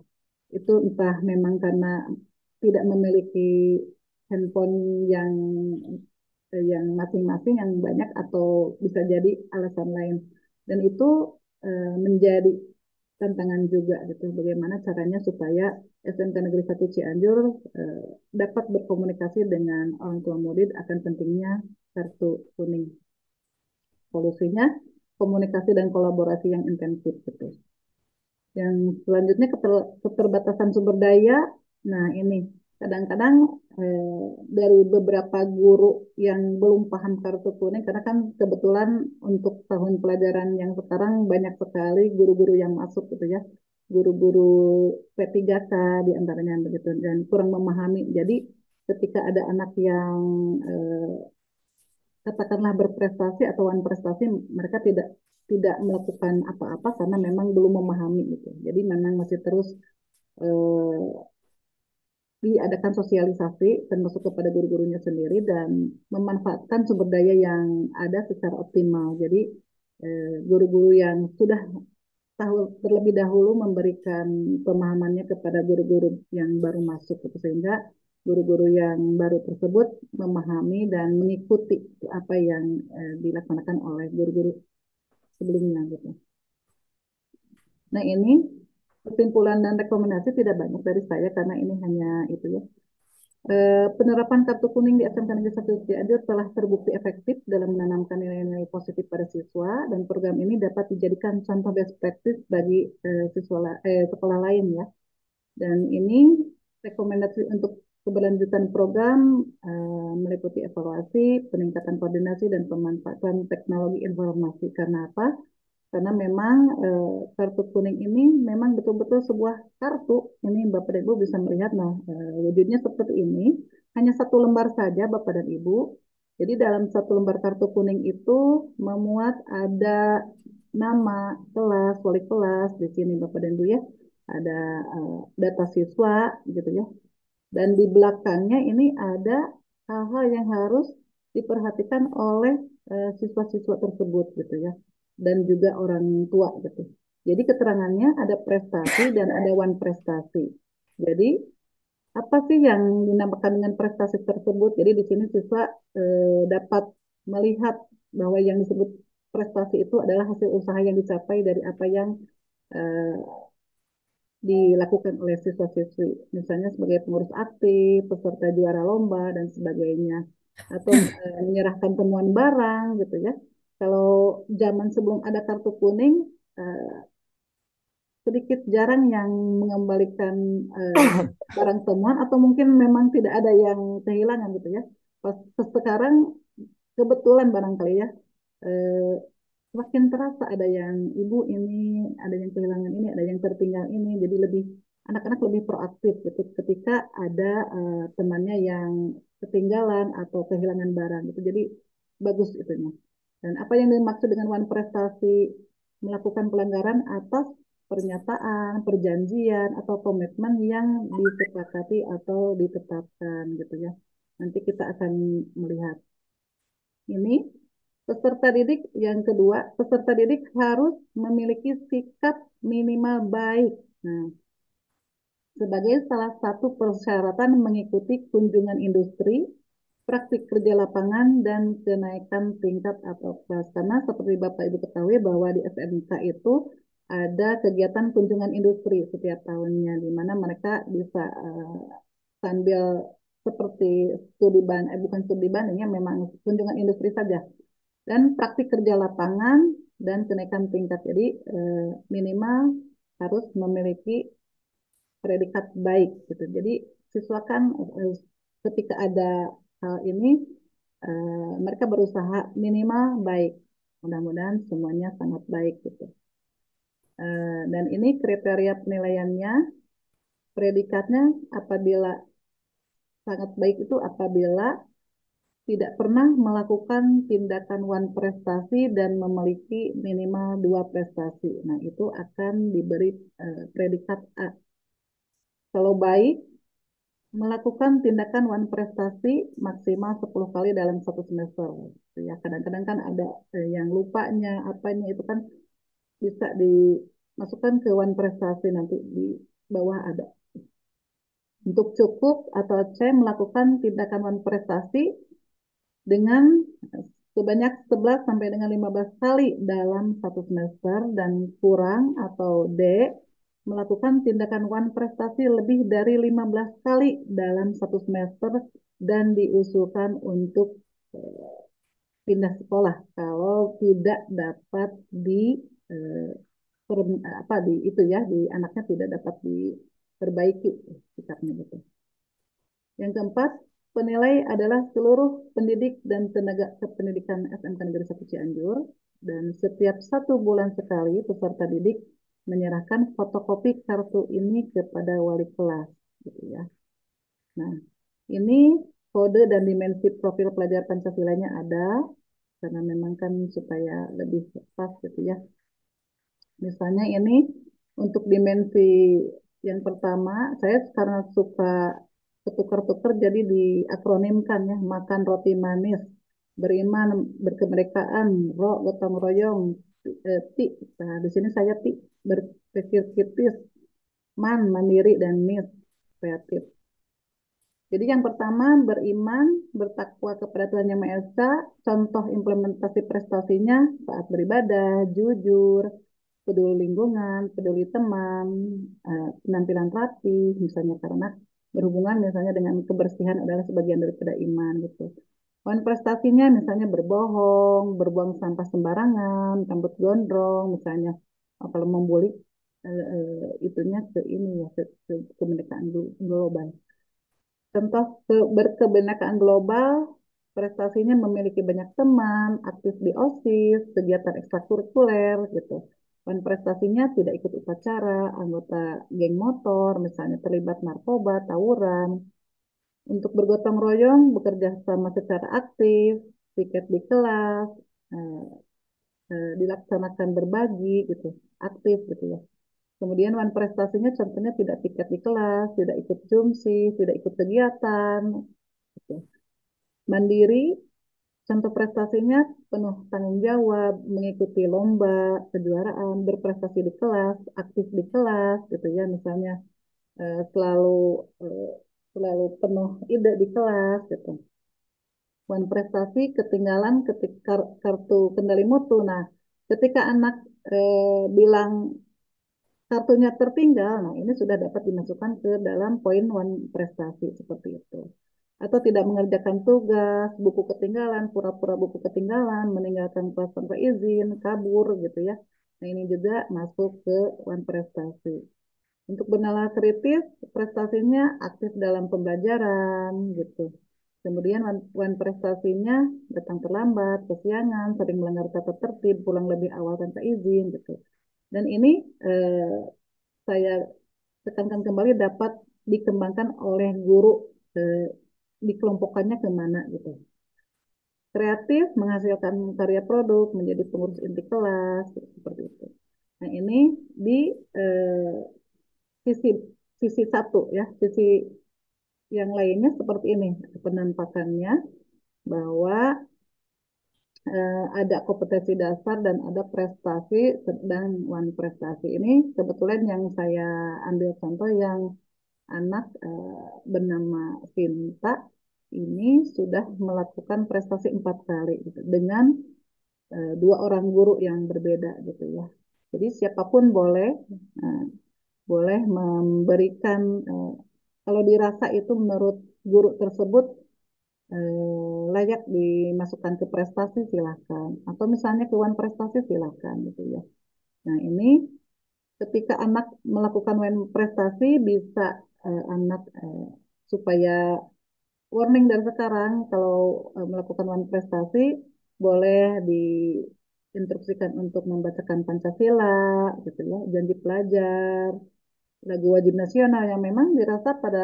Itu entah memang karena tidak memiliki handphone yang yang masing-masing yang banyak atau bisa jadi alasan lain. Dan itu e, menjadi tantangan juga gitu bagaimana caranya supaya SMK Negeri 1 Cianjur eh, dapat berkomunikasi dengan orang tua murid akan pentingnya kartu kuning. Solusinya komunikasi dan kolaborasi yang intensif gitu. Yang selanjutnya keterbatasan sumber daya. Nah, ini kadang-kadang eh, dari beberapa guru yang belum paham kartu kuning karena kan kebetulan untuk tahun pelajaran yang sekarang banyak sekali guru-guru yang masuk gitu ya guru-guru P3K antaranya begitu dan kurang memahami jadi ketika ada anak yang eh, katakanlah berprestasi atau wan prestasi mereka tidak tidak melakukan apa-apa karena memang belum memahami gitu jadi memang masih terus eh, diadakan sosialisasi termasuk kepada guru-gurunya sendiri dan memanfaatkan sumber daya yang ada secara optimal. Jadi eh, guru-guru eh, yang sudah tahu terlebih dahulu memberikan pemahamannya kepada guru-guru yang baru masuk gitu. sehingga guru-guru yang baru tersebut memahami dan mengikuti apa yang eh, dilaksanakan oleh guru-guru sebelumnya gitu. Nah, ini kesimpulan dan rekomendasi tidak banyak dari saya karena ini hanya itu ya. E, penerapan kartu kuning di SMK Negeri 1 Cianjur telah terbukti efektif dalam menanamkan nilai-nilai positif pada siswa dan program ini dapat dijadikan contoh best practice bagi e, siswa e, sekolah lain ya. Dan ini rekomendasi untuk keberlanjutan program e, meliputi evaluasi, peningkatan koordinasi dan pemanfaatan teknologi informasi karena apa? karena memang e, kartu kuning ini memang betul-betul sebuah kartu ini Bapak dan Ibu bisa melihat nah e, wujudnya seperti ini hanya satu lembar saja Bapak dan Ibu jadi dalam satu lembar kartu kuning itu memuat ada nama kelas wali kelas di sini Bapak dan Ibu ya ada e, data siswa gitu ya dan di belakangnya ini ada hal-hal yang harus diperhatikan oleh siswa-siswa tersebut gitu ya dan juga orang tua gitu. Jadi keterangannya ada prestasi dan ada one prestasi. Jadi apa sih yang dinamakan dengan prestasi tersebut? Jadi di sini siswa e, dapat melihat bahwa yang disebut prestasi itu adalah hasil usaha yang dicapai dari apa yang e, dilakukan oleh siswa-siswi, misalnya sebagai pengurus aktif, peserta juara lomba dan sebagainya, atau e, menyerahkan temuan barang gitu ya. Kalau zaman sebelum ada kartu kuning, eh, sedikit jarang yang mengembalikan eh, barang temuan atau mungkin memang tidak ada yang kehilangan gitu ya. Pas, sekarang kebetulan barangkali ya. Eh, semakin terasa ada yang ibu ini, ada yang kehilangan ini, ada yang tertinggal ini. Jadi lebih anak-anak lebih proaktif gitu ketika ada temannya yang ketinggalan atau kehilangan barang gitu. Jadi bagus itunya. Dan apa yang dimaksud dengan one prestasi melakukan pelanggaran atas pernyataan, perjanjian atau komitmen yang disepakati atau ditetapkan gitu ya. Nanti kita akan melihat. Ini peserta didik yang kedua, peserta didik harus memiliki sikap minimal baik. Nah, sebagai salah satu persyaratan mengikuti kunjungan industri praktik kerja lapangan dan kenaikan tingkat atau kelas. Karena seperti Bapak Ibu ketahui bahwa di SMK itu ada kegiatan kunjungan industri setiap tahunnya di mana mereka bisa uh, sambil seperti studi ban eh bukan studi bandingnya memang kunjungan industri saja dan praktik kerja lapangan dan kenaikan tingkat jadi eh, minimal harus memiliki predikat baik gitu jadi siswa kan eh, ketika ada hal ini uh, mereka berusaha minimal baik. Mudah-mudahan semuanya sangat baik gitu. Uh, dan ini kriteria penilaiannya, predikatnya apabila sangat baik itu apabila tidak pernah melakukan tindakan one prestasi dan memiliki minimal dua prestasi. Nah, itu akan diberi eh, predikat A. Kalau baik, melakukan tindakan one prestasi maksimal 10 kali dalam satu semester. Ya, kadang-kadang kan ada eh, yang lupanya, apanya itu kan bisa dimasukkan ke one prestasi nanti di bawah ada. Untuk cukup atau C melakukan tindakan one prestasi dengan sebanyak 11 sampai dengan 15 kali dalam satu semester dan kurang atau D melakukan tindakan one prestasi lebih dari 15 kali dalam satu semester dan diusulkan untuk eh, pindah sekolah kalau tidak dapat di eh, per, apa di itu ya di anaknya tidak dapat diperbaiki sikapnya gitu. Yang keempat, penilai adalah seluruh pendidik dan tenaga kependidikan SMK Negeri 1 Cianjur dan setiap satu bulan sekali peserta didik menyerahkan fotokopi kartu ini kepada wali kelas gitu ya. Nah, ini kode dan dimensi profil pelajar Pancasilanya ada karena memang kan supaya lebih pas gitu ya. Misalnya ini untuk dimensi yang pertama, saya karena suka ketukar-tukar jadi diakronimkan ya, makan roti manis, beriman, berkemerdekaan, ro, gotong royong, eh, ti. Nah, di sini saya ti berpikir kritis, man, mandiri, dan mis, kreatif. Jadi yang pertama beriman, bertakwa kepada Tuhan Yang Maha Esa, contoh implementasi prestasinya saat beribadah, jujur, peduli lingkungan, peduli teman, eh, penampilan rapi, misalnya karena berhubungan misalnya dengan kebersihan adalah sebagian daripada iman gitu. Poin prestasinya misalnya berbohong, berbuang sampah sembarangan, rambut gondrong, misalnya kalau membuli eh, eh, itunya ke ini ya ke, ke global. Contoh ke, berkebenekaan global prestasinya memiliki banyak teman, aktif di OSIS, kegiatan ekstrakurikuler gitu. Dan prestasinya tidak ikut upacara, anggota geng motor, misalnya terlibat narkoba, tawuran. Untuk bergotong royong, bekerja sama secara aktif, tiket di kelas, eh, Eh, dilaksanakan berbagi gitu, aktif gitu ya. Kemudian wan prestasinya contohnya tidak tiket di kelas, tidak ikut jumsi, tidak ikut kegiatan, gitu. mandiri. Contoh prestasinya penuh tanggung jawab, mengikuti lomba, kejuaraan, berprestasi di kelas, aktif di kelas, gitu ya. Misalnya eh, selalu eh, selalu penuh ide di kelas, gitu One prestasi ketinggalan ketika kartu kendali mutu. Nah, ketika anak eh, bilang kartunya tertinggal, nah ini sudah dapat dimasukkan ke dalam poin one prestasi seperti itu. Atau tidak mengerjakan tugas, buku ketinggalan, pura-pura buku ketinggalan, meninggalkan kelas tanpa izin, kabur gitu ya. Nah ini juga masuk ke one prestasi. Untuk bernalar kritis, prestasinya aktif dalam pembelajaran gitu Kemudian wan prestasinya datang terlambat, kesiangan, sering melanggar tata tertib, pulang lebih awal tanpa izin gitu. Dan ini eh, saya tekankan kembali dapat dikembangkan oleh guru eh, dikelompokkannya kemana gitu. Kreatif menghasilkan karya produk menjadi pengurus inti kelas gitu, seperti itu. Nah ini di eh, sisi sisi satu ya sisi yang lainnya seperti ini penampakannya bahwa eh, ada kompetensi dasar dan ada prestasi sedang, one prestasi ini kebetulan yang saya ambil contoh yang anak eh, bernama Sinta ini sudah melakukan prestasi empat kali gitu, dengan eh, dua orang guru yang berbeda gitu ya jadi siapapun boleh eh, boleh memberikan eh, kalau dirasa itu menurut guru tersebut eh, layak dimasukkan ke prestasi silakan atau misalnya kewan prestasi silakan gitu ya. Nah ini ketika anak melakukan wen prestasi bisa eh, anak eh, supaya warning dari sekarang kalau eh, melakukan wen prestasi boleh diinstruksikan untuk membacakan Pancasila gitu ya, janji pelajar, lagu wajib nasional yang memang dirasa pada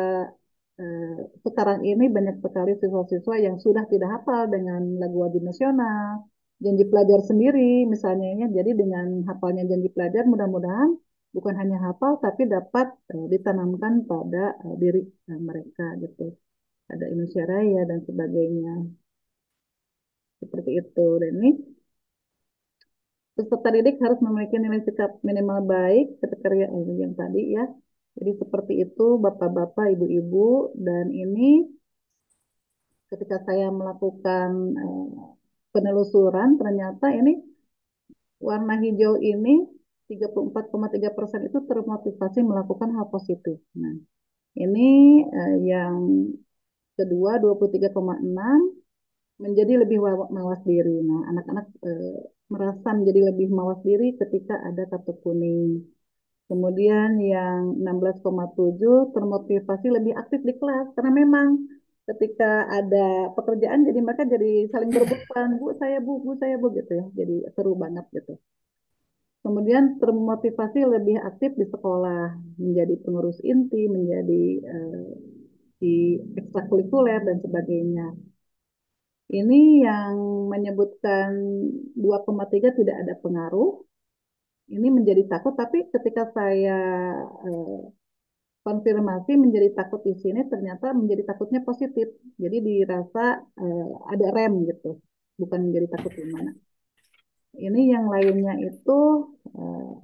eh, sekarang ini banyak sekali siswa-siswa yang sudah tidak hafal dengan lagu wajib nasional, janji pelajar sendiri misalnya ya. Jadi dengan hafalnya janji pelajar mudah-mudahan bukan hanya hafal tapi dapat eh, ditanamkan pada eh, diri eh, mereka gitu. Ada Indonesia Raya dan sebagainya. Seperti itu. Dan ini peserta didik harus memiliki nilai sikap minimal baik kriteria eh, yang tadi ya jadi seperti itu bapak-bapak ibu-ibu dan ini ketika saya melakukan eh, penelusuran ternyata ini warna hijau ini 34,3 persen itu termotivasi melakukan hal positif. Nah, ini eh, yang kedua 23,6 menjadi lebih mawas diri. Nah, anak-anak merasa menjadi lebih mawas diri ketika ada kartu kuning. Kemudian yang 16,7 termotivasi lebih aktif di kelas karena memang ketika ada pekerjaan jadi mereka jadi saling berebutan, Bu saya Bu, Bu saya Bu gitu ya. Jadi seru banget gitu. Kemudian termotivasi lebih aktif di sekolah, menjadi pengurus inti, menjadi uh, eh, di ekstrakurikuler dan sebagainya. Ini yang menyebutkan 2,3 tidak ada pengaruh. Ini menjadi takut, tapi ketika saya eh, konfirmasi menjadi takut di sini ternyata menjadi takutnya positif. Jadi dirasa eh, ada rem gitu, bukan menjadi takut gimana. Ini yang lainnya itu eh,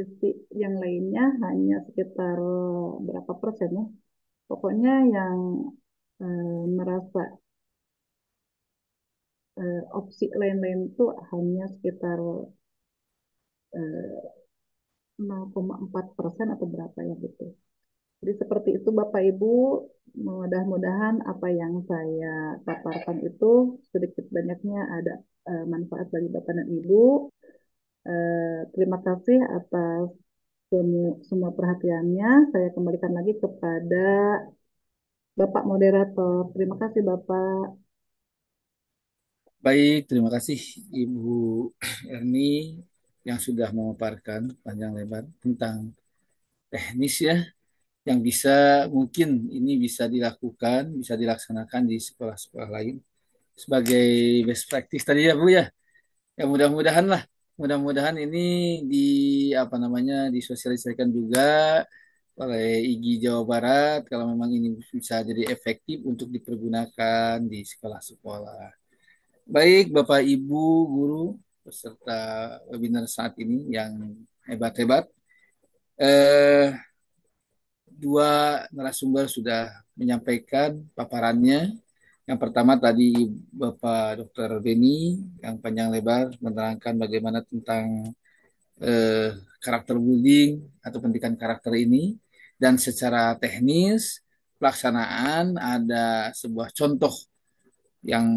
isi yang lainnya hanya sekitar eh, berapa persen ya? Pokoknya yang eh, merasa eh, opsi lain-lain itu hanya sekitar eh, 0,4 persen atau berapa ya gitu. Jadi seperti itu Bapak Ibu, mudah-mudahan apa yang saya paparkan itu sedikit banyaknya ada eh, manfaat bagi Bapak dan Ibu. Eh, terima kasih atas semua perhatiannya. Saya kembalikan lagi kepada Bapak moderator. Terima kasih Bapak. Baik, terima kasih Ibu Erni yang sudah memaparkan panjang lebar tentang teknis ya yang bisa mungkin ini bisa dilakukan, bisa dilaksanakan di sekolah-sekolah lain sebagai best practice tadi ya Bu ya. Ya mudah-mudahan lah, mudah-mudahan ini di apa namanya disosialisasikan juga oleh IGI Jawa Barat kalau memang ini bisa jadi efektif untuk dipergunakan di sekolah-sekolah. Baik, Bapak Ibu, guru, peserta webinar saat ini yang hebat-hebat. Eh, dua narasumber sudah menyampaikan paparannya. Yang pertama tadi Bapak Dr. Beni yang panjang lebar menerangkan bagaimana tentang eh, karakter building atau pendidikan karakter ini dan secara teknis pelaksanaan ada sebuah contoh yang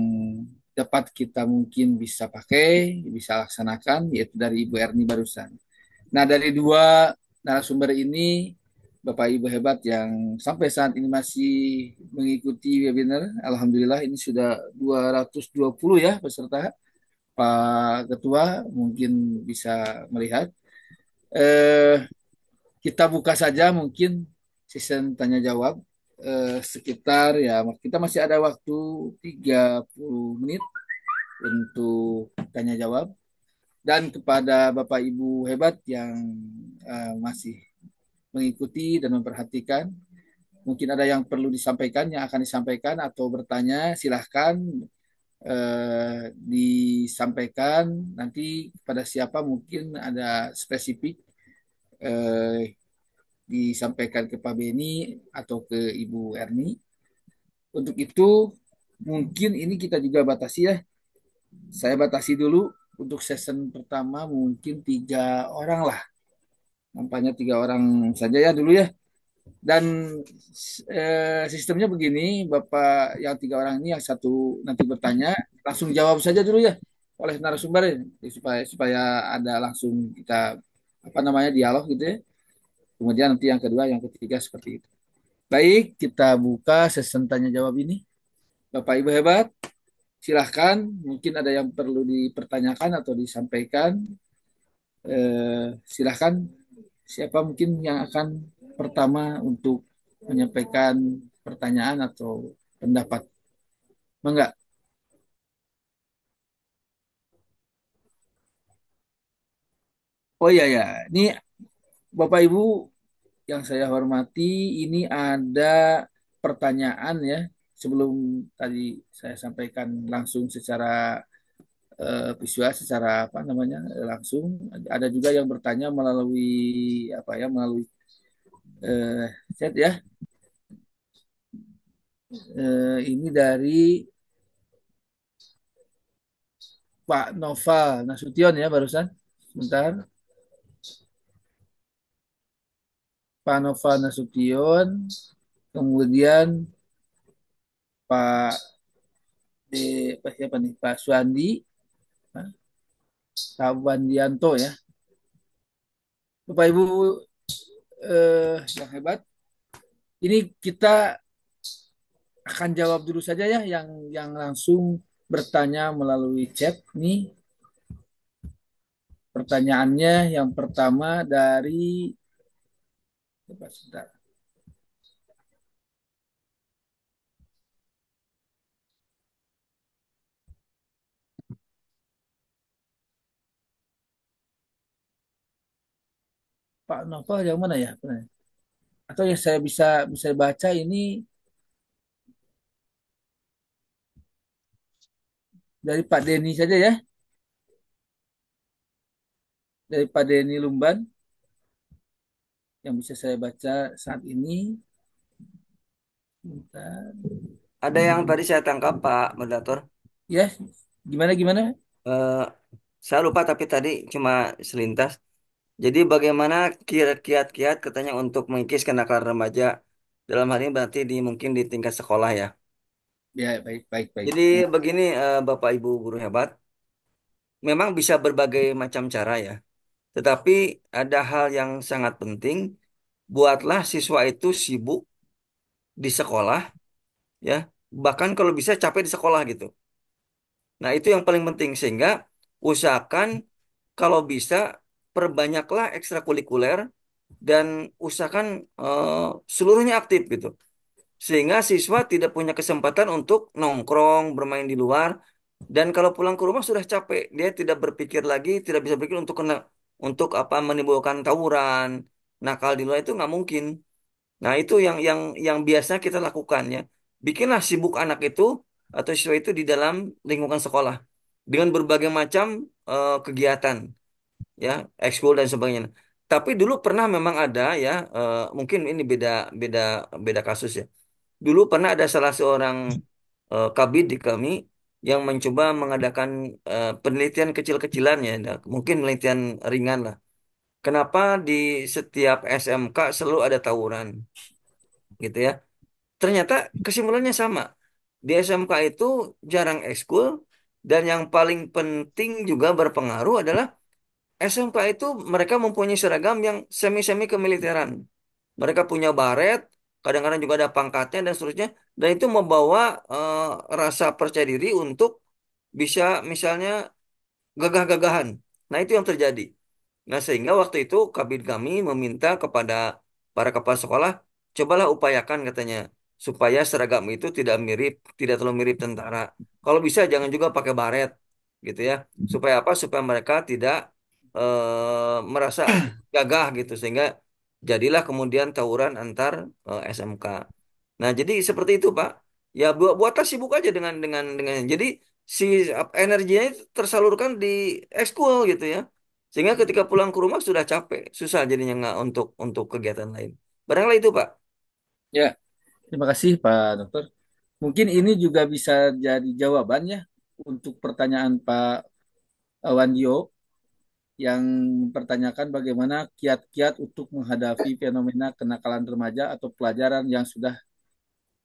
dapat kita mungkin bisa pakai, bisa laksanakan, yaitu dari Ibu Erni barusan. Nah, dari dua narasumber ini, Bapak Ibu hebat yang sampai saat ini masih mengikuti webinar, Alhamdulillah ini sudah 220 ya peserta. Pak Ketua mungkin bisa melihat. Eh, kita buka saja mungkin season tanya jawab eh, sekitar ya kita masih ada waktu 30 menit untuk tanya jawab dan kepada Bapak Ibu hebat yang eh, masih mengikuti dan memperhatikan mungkin ada yang perlu disampaikan yang akan disampaikan atau bertanya silahkan eh, disampaikan nanti kepada siapa mungkin ada spesifik eh, disampaikan ke Pak Beni atau ke Ibu Erni. Untuk itu mungkin ini kita juga batasi ya. Saya batasi dulu untuk season pertama mungkin tiga orang lah. Nampaknya tiga orang saja ya dulu ya. Dan eh, sistemnya begini, Bapak yang tiga orang ini yang satu nanti bertanya, langsung jawab saja dulu ya oleh narasumber ya, supaya supaya ada langsung kita apa namanya dialog gitu ya. Kemudian nanti yang kedua, yang ketiga seperti itu. Baik, kita buka sesentanya jawab ini. Bapak Ibu hebat, silahkan. Mungkin ada yang perlu dipertanyakan atau disampaikan. Eh, silahkan siapa mungkin yang akan pertama untuk menyampaikan pertanyaan atau pendapat. enggak Oh iya ya, ini Bapak Ibu yang saya hormati, ini ada pertanyaan ya sebelum tadi saya sampaikan langsung secara uh, visual, secara apa namanya langsung. Ada juga yang bertanya melalui apa ya melalui uh, chat ya. Uh, ini dari Pak Nova Nasution ya barusan. Sebentar. Panova Nasution, kemudian Pak De, Pak siapa nih Pak Suandi Pak Wandianto ya Bapak Ibu eh, yang hebat ini kita akan jawab dulu saja ya yang yang langsung bertanya melalui chat nih pertanyaannya yang pertama dari Coba sebentar. Pak Novel yang ya? mana ya? Atau yang saya bisa bisa baca ini dari Pak Denny saja ya. Dari Pak Denny Lumban yang bisa saya baca saat ini. Bentar. Ada yang tadi saya tangkap Pak Moderator. Ya, gimana gimana? Eh, saya lupa tapi tadi cuma selintas. Jadi bagaimana kiat-kiat kiat katanya untuk mengikis kenakalan remaja dalam hal ini berarti di mungkin di tingkat sekolah ya. Ya, baik baik baik. Jadi begini uh, Bapak Ibu guru hebat, memang bisa berbagai macam cara ya. Tetapi ada hal yang sangat penting, buatlah siswa itu sibuk di sekolah, ya. Bahkan kalau bisa capek di sekolah gitu. Nah, itu yang paling penting sehingga usahakan kalau bisa perbanyaklah ekstrakurikuler dan usahakan uh, seluruhnya aktif gitu. Sehingga siswa tidak punya kesempatan untuk nongkrong, bermain di luar dan kalau pulang ke rumah sudah capek, dia tidak berpikir lagi, tidak bisa berpikir untuk kena untuk apa menimbulkan tawuran, nakal di luar itu nggak mungkin. Nah, itu yang yang yang biasanya kita lakukan ya. Bikinlah sibuk anak itu atau siswa itu di dalam lingkungan sekolah dengan berbagai macam uh, kegiatan ya, ekskul dan sebagainya. Tapi dulu pernah memang ada ya, uh, mungkin ini beda beda beda kasus ya. Dulu pernah ada salah seorang uh, eh, kabid di kami yang mencoba mengadakan uh, penelitian kecil-kecilan ya, nah, mungkin penelitian ringan lah. Kenapa di setiap SMK selalu ada tawuran, gitu ya? Ternyata kesimpulannya sama. Di SMK itu jarang ekskul dan yang paling penting juga berpengaruh adalah SMK itu mereka mempunyai seragam yang semi-semi kemiliteran. Mereka punya baret, kadang-kadang juga ada pangkatnya dan seterusnya dan itu membawa uh, rasa percaya diri untuk bisa misalnya gagah-gagahan nah itu yang terjadi nah sehingga waktu itu kabin kami meminta kepada para kepala sekolah cobalah upayakan katanya supaya seragam itu tidak mirip tidak terlalu mirip tentara kalau bisa jangan juga pakai baret gitu ya supaya apa supaya mereka tidak uh, merasa gagah gitu sehingga jadilah kemudian tawuran antar uh, eh, SMK. Nah, jadi seperti itu, Pak. Ya buat buatlah sibuk aja dengan dengan dengan jadi si energinya itu tersalurkan di ekskul gitu ya. Sehingga ketika pulang ke rumah sudah capek, susah jadinya nggak untuk untuk kegiatan lain. Barangkali itu, Pak. Ya. Terima kasih, Pak Dokter. Mungkin ini juga bisa jadi jawabannya untuk pertanyaan Pak Wandio yang mempertanyakan bagaimana kiat-kiat untuk menghadapi fenomena kenakalan remaja atau pelajaran yang sudah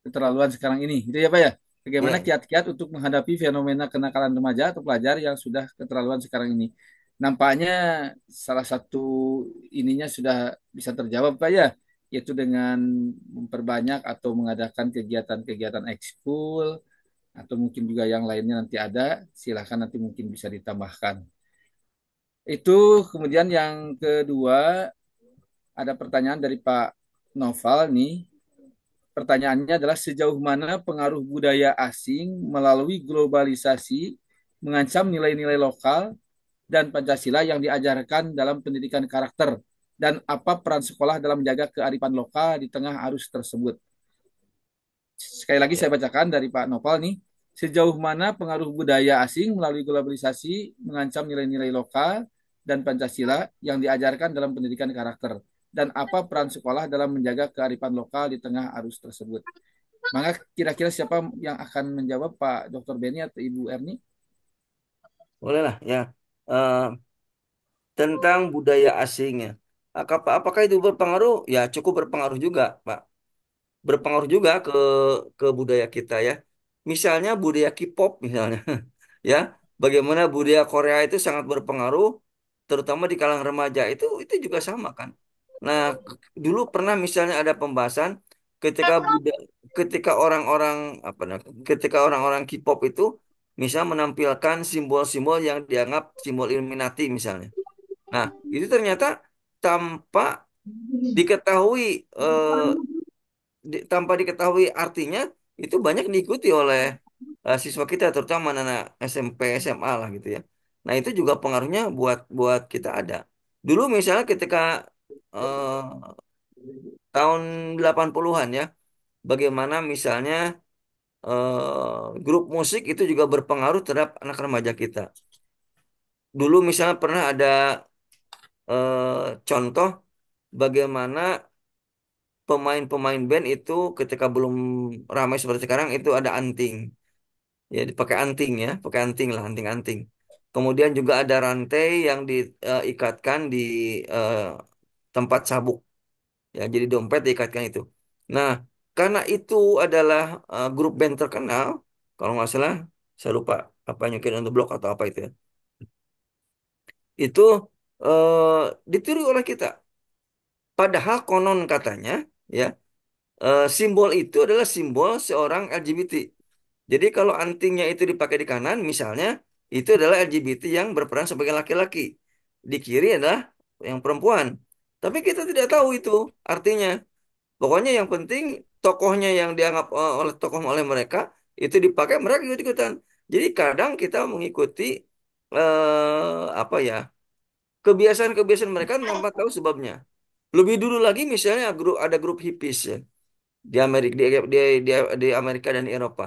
keterlaluan sekarang ini. Itu ya Pak ya? Bagaimana iya. kiat-kiat untuk menghadapi fenomena kenakalan remaja atau pelajar yang sudah keterlaluan sekarang ini? Nampaknya salah satu ininya sudah bisa terjawab Pak ya, yaitu dengan memperbanyak atau mengadakan kegiatan-kegiatan ekskul atau mungkin juga yang lainnya nanti ada, silahkan nanti mungkin bisa ditambahkan. Itu kemudian yang kedua ada pertanyaan dari Pak Noval nih. Pertanyaannya adalah sejauh mana pengaruh budaya asing melalui globalisasi mengancam nilai-nilai lokal dan Pancasila yang diajarkan dalam pendidikan karakter dan apa peran sekolah dalam menjaga kearifan lokal di tengah arus tersebut. Sekali lagi saya bacakan dari Pak Nopal nih, sejauh mana pengaruh budaya asing melalui globalisasi mengancam nilai-nilai lokal dan Pancasila yang diajarkan dalam pendidikan karakter dan apa peran sekolah dalam menjaga kearifan lokal di tengah arus tersebut. Maka kira-kira siapa yang akan menjawab Pak Dr. beni atau Ibu Erni? Bolehlah ya. Uh, tentang budaya asingnya. Apakah itu berpengaruh? Ya cukup berpengaruh juga, Pak. Berpengaruh juga ke ke budaya kita ya. Misalnya budaya K-pop misalnya. ya, bagaimana budaya Korea itu sangat berpengaruh terutama di kalangan remaja itu itu juga sama kan. Nah, dulu pernah misalnya ada pembahasan ketika buda- ketika orang-orang apa nah, ketika orang-orang K-pop itu misal menampilkan simbol-simbol yang dianggap simbol Illuminati misalnya. Nah, itu ternyata tanpa diketahui eh, di, tanpa diketahui artinya itu banyak diikuti oleh eh, siswa kita terutama anak SMP, SMA lah gitu ya. Nah, itu juga pengaruhnya buat buat kita ada. Dulu misalnya ketika eh, tahun 80-an ya, bagaimana misalnya eh, grup musik itu juga berpengaruh terhadap anak remaja kita. Dulu misalnya pernah ada eh, contoh bagaimana pemain-pemain band itu ketika belum ramai seperti sekarang itu ada anting. Ya dipakai anting ya, pakai anting lah, anting-anting. Kemudian juga ada rantai yang diikatkan di uh, tempat sabuk. Ya, jadi dompet diikatkan itu. Nah, karena itu adalah uh, grup band terkenal, kalau nggak salah, saya lupa apa yang untuk the blok atau apa itu ya. Itu uh, ditiru oleh kita. Padahal konon katanya, ya, uh, simbol itu adalah simbol seorang LGBT. Jadi kalau antingnya itu dipakai di kanan, misalnya itu adalah LGBT yang berperan sebagai laki-laki. Di kiri adalah yang perempuan. Tapi kita tidak tahu itu artinya. Pokoknya yang penting tokohnya yang dianggap e, oleh tokoh oleh mereka itu dipakai mereka ikut-ikutan. Jadi kadang kita mengikuti eh, apa ya kebiasaan-kebiasaan mereka tanpa tahu sebabnya. Lebih dulu lagi misalnya ada grup hippies ya di Amerika di, di, di Amerika dan Eropa.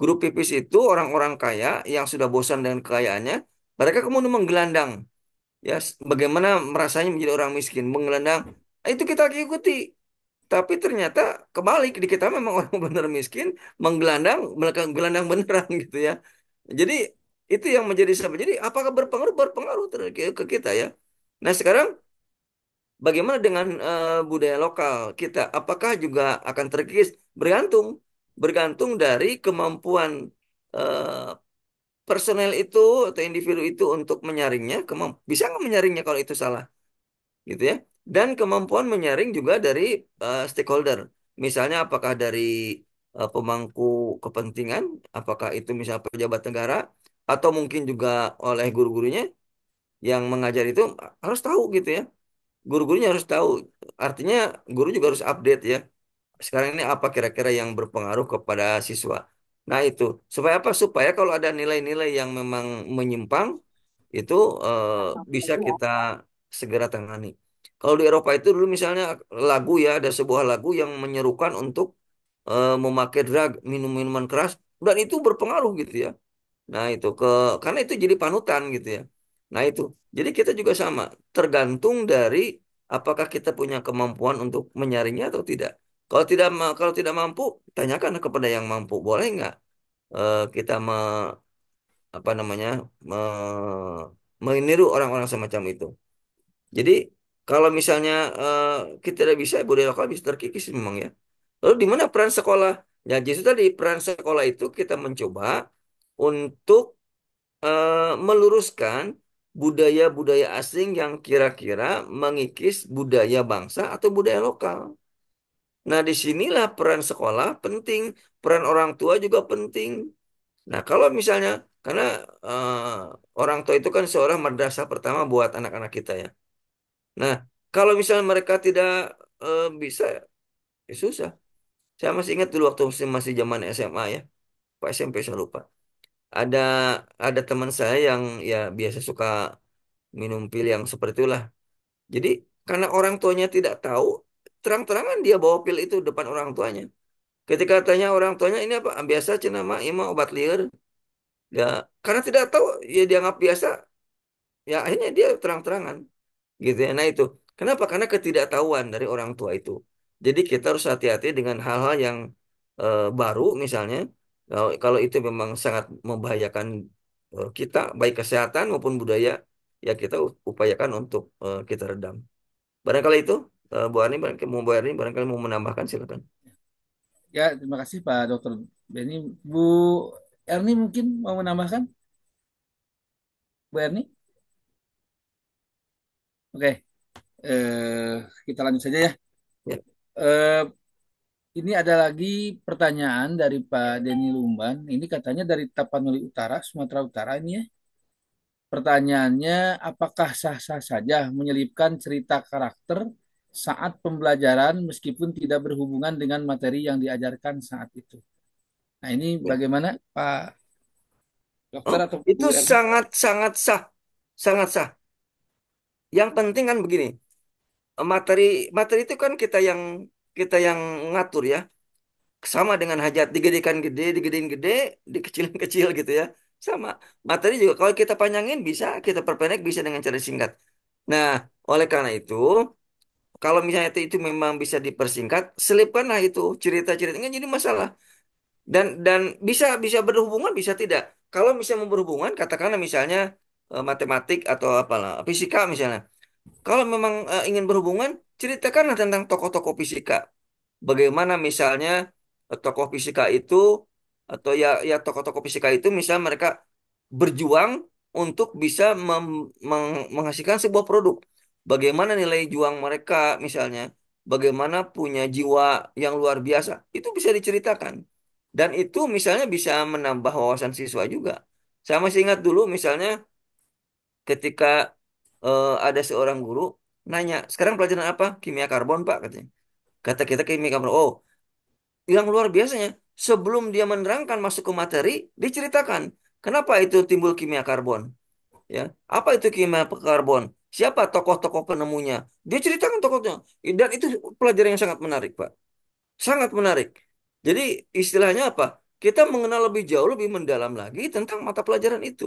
Guru pipis itu orang-orang kaya yang sudah bosan dengan kekayaannya, mereka kemudian menggelandang. Ya, bagaimana merasanya menjadi orang miskin, menggelandang. Ah, itu kita ikuti. Tapi ternyata kebalik di kita memang orang benar miskin menggelandang, menggelandang beneran gitu ya. Jadi itu yang menjadi sebab. Jadi apakah berpengaruh berpengaruh ke kita ya. Nah sekarang bagaimana dengan uh, budaya lokal kita? Apakah juga akan terkikis bergantung bergantung dari kemampuan eh, personel itu atau individu itu untuk menyaringnya, bisa nggak menyaringnya kalau itu salah, gitu ya. Dan kemampuan menyaring juga dari uh, stakeholder, misalnya apakah dari uh, pemangku kepentingan, apakah itu misalnya pejabat negara, atau mungkin juga oleh guru-gurunya yang mengajar itu harus tahu gitu ya. Guru-gurunya harus tahu, artinya guru juga harus update ya sekarang ini apa kira-kira yang berpengaruh kepada siswa. Nah itu supaya apa? Supaya kalau ada nilai-nilai yang memang menyimpang itu uh, bisa iya. kita segera tangani. Kalau di Eropa itu dulu misalnya lagu ya ada sebuah lagu yang menyerukan untuk uh, memakai drag minum minuman keras dan itu berpengaruh gitu ya. Nah itu ke karena itu jadi panutan gitu ya. Nah itu jadi kita juga sama tergantung dari apakah kita punya kemampuan untuk menyaringnya atau tidak. Kalau tidak kalau tidak mampu, tanyakan kepada yang mampu. Boleh nggak uh, kita me, apa namanya me, meniru orang-orang semacam itu? Jadi kalau misalnya uh, kita tidak bisa budaya lokal bisa terkikis memang ya. Lalu di mana peran sekolah? Ya justru tadi peran sekolah itu kita mencoba untuk uh, meluruskan budaya-budaya asing yang kira-kira mengikis budaya bangsa atau budaya lokal. Nah, disinilah peran sekolah penting, peran orang tua juga penting. Nah, kalau misalnya, karena uh, orang tua itu kan seorang madrasah pertama buat anak-anak kita ya. Nah, kalau misalnya mereka tidak uh, bisa, ya susah. Saya masih ingat dulu waktu masih zaman SMA ya, Pak SMP saya lupa. Ada ada teman saya yang ya biasa suka minum pil yang seperti itulah. Jadi karena orang tuanya tidak tahu, terang-terangan dia bawa pil itu depan orang tuanya. Ketika tanya orang tuanya ini apa? Biasa cina mak ima iya obat liar. Ya, karena tidak tahu ya dia dianggap biasa. Ya akhirnya dia terang-terangan. Gitu ya. Nah itu. Kenapa? Karena ketidaktahuan dari orang tua itu. Jadi kita harus hati-hati dengan hal-hal yang e, baru misalnya. Kalau, kalau itu memang sangat membahayakan e, kita baik kesehatan maupun budaya ya kita upayakan untuk e, kita redam. Barangkali itu uh, Bu Arni barangkali mau Bu Arni barangkali mau menambahkan silakan. Ya, terima kasih Pak Dokter Beni. Bu Erni mungkin mau menambahkan? Bu Erni? Oke, okay. eh, kita lanjut saja ya. ya. Eh, ini ada lagi pertanyaan dari Pak Deni Lumban. Ini katanya dari Tapanuli Utara, Sumatera Utara ini ya. Pertanyaannya, apakah sah-sah saja menyelipkan cerita karakter saat pembelajaran meskipun tidak berhubungan dengan materi yang diajarkan saat itu. Nah ini bagaimana Pak Dokter oh, atau itu sangat sangat sah, sangat sah. Yang penting kan begini, materi materi itu kan kita yang kita yang ngatur ya. Sama dengan hajat digedekan gede, digedein gede, dikecilin kecil gitu ya. Sama. Materi juga kalau kita panjangin bisa, kita perpendek bisa dengan cara singkat. Nah, oleh karena itu, kalau misalnya itu, itu memang bisa dipersingkat, selipkanlah itu cerita-ceritanya jadi masalah. Dan dan bisa bisa berhubungan bisa tidak. Kalau misalnya berhubungan katakanlah misalnya uh, matematik atau apalah fisika misalnya. Kalau memang uh, ingin berhubungan, ceritakanlah tentang tokoh-tokoh fisika. Bagaimana misalnya eh, tokoh fisika itu atau ya ya tokoh-tokoh fisika itu misalnya mereka berjuang untuk bisa mem- meng- menghasilkan sebuah produk bagaimana nilai juang mereka misalnya, bagaimana punya jiwa yang luar biasa, itu bisa diceritakan. Dan itu misalnya bisa menambah wawasan siswa juga. Saya masih ingat dulu misalnya ketika eh, ada seorang guru nanya, sekarang pelajaran apa? Kimia karbon pak katanya. Kata kita kimia karbon, oh yang luar biasanya sebelum dia menerangkan masuk ke materi, diceritakan kenapa itu timbul kimia karbon. Ya, apa itu kimia karbon? Siapa tokoh-tokoh penemunya? Dia ceritakan tokohnya. Dan itu pelajaran yang sangat menarik, Pak. Sangat menarik. Jadi istilahnya apa? Kita mengenal lebih jauh, lebih mendalam lagi tentang mata pelajaran itu.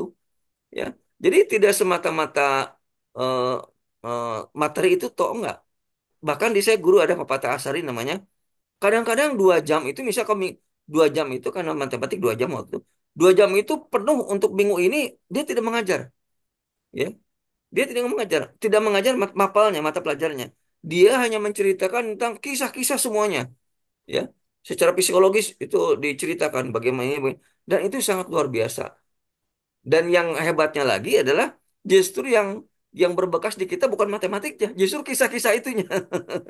Ya. Jadi tidak semata-mata uh, uh, materi itu toh enggak. Bahkan di saya guru ada pepatah asari namanya. Kadang-kadang dua jam itu misal kami dua jam itu karena matematik dua jam waktu dua jam itu penuh untuk minggu ini dia tidak mengajar ya dia tidak mengajar, tidak mengajar mapalnya, mata pelajarnya. Dia hanya menceritakan tentang kisah-kisah semuanya. Ya, secara psikologis itu diceritakan bagaimana ini dan itu sangat luar biasa. Dan yang hebatnya lagi adalah justru yang yang berbekas di kita bukan matematiknya, justru kisah-kisah itunya.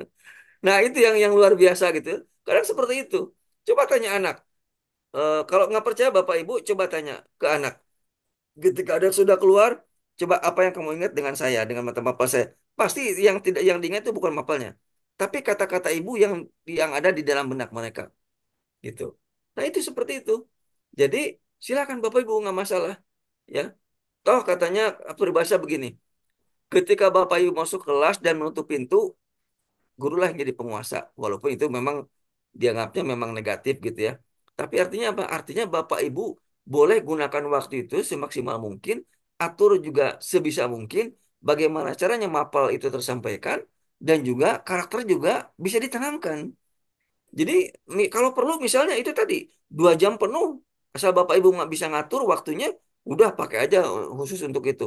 nah, itu yang yang luar biasa gitu. Kadang seperti itu. Coba tanya anak. E, kalau nggak percaya Bapak Ibu, coba tanya ke anak. Ketika ada sudah keluar, Coba apa yang kamu ingat dengan saya, dengan mata mapel saya. Pasti yang tidak yang diingat itu bukan mapelnya, tapi kata-kata ibu yang yang ada di dalam benak mereka. Gitu. Nah, itu seperti itu. Jadi, silakan Bapak Ibu nggak masalah, ya. Toh katanya peribahasa begini. Ketika Bapak Ibu masuk kelas dan menutup pintu, gurulah yang jadi penguasa. Walaupun itu memang dianggapnya memang negatif gitu ya. Tapi artinya apa? Artinya Bapak Ibu boleh gunakan waktu itu semaksimal mungkin atur juga sebisa mungkin bagaimana caranya mapel itu tersampaikan dan juga karakter juga bisa ditanamkan. Jadi kalau perlu misalnya itu tadi dua jam penuh asal bapak ibu nggak bisa ngatur waktunya udah pakai aja eh, khusus untuk itu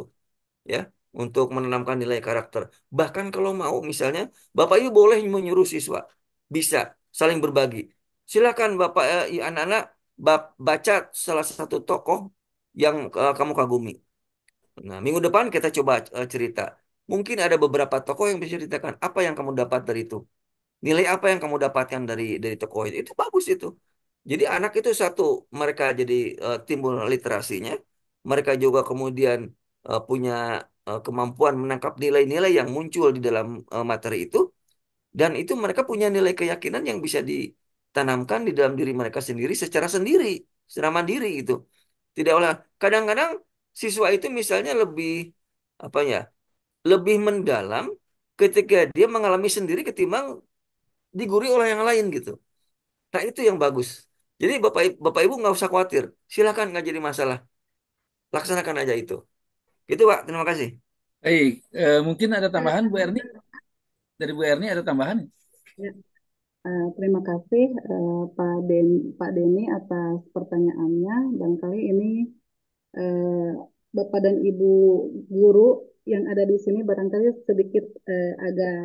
ya untuk menanamkan nilai karakter. Bahkan kalau mau misalnya bapak ibu boleh menyuruh siswa bisa saling berbagi. Silakan bapak eh, anak-anak baca salah satu tokoh yang eh, kamu kagumi. Nah, minggu depan kita coba eh, cerita. Mungkin ada beberapa tokoh yang bisa ceritakan apa yang kamu dapat dari itu. Nilai apa yang kamu dapatkan dari dari tokoh itu. Itu bagus itu. Jadi anak itu satu mereka jadi uh, timbul literasinya, mereka juga kemudian uh, punya uh, kemampuan menangkap nilai-nilai yang muncul di dalam uh, materi itu dan itu mereka punya nilai keyakinan yang bisa ditanamkan di dalam diri mereka sendiri secara sendiri, secara mandiri itu Tidak olah kadang-kadang siswa itu misalnya lebih apa ya lebih mendalam ketika dia mengalami sendiri ketimbang diguri oleh yang lain gitu. Nah itu yang bagus. Jadi bapak bapak ibu nggak usah khawatir. Silahkan nggak jadi masalah. Laksanakan aja itu. Gitu pak. Terima kasih. hey, eh, mungkin ada tambahan Bu Erni? Dari Bu Erni ada tambahan? Ya. Uh, terima kasih uh, Pak Den Pak Deni atas pertanyaannya. Dan kali ini eh, Bapak dan Ibu guru yang ada di sini barangkali sedikit eh, agak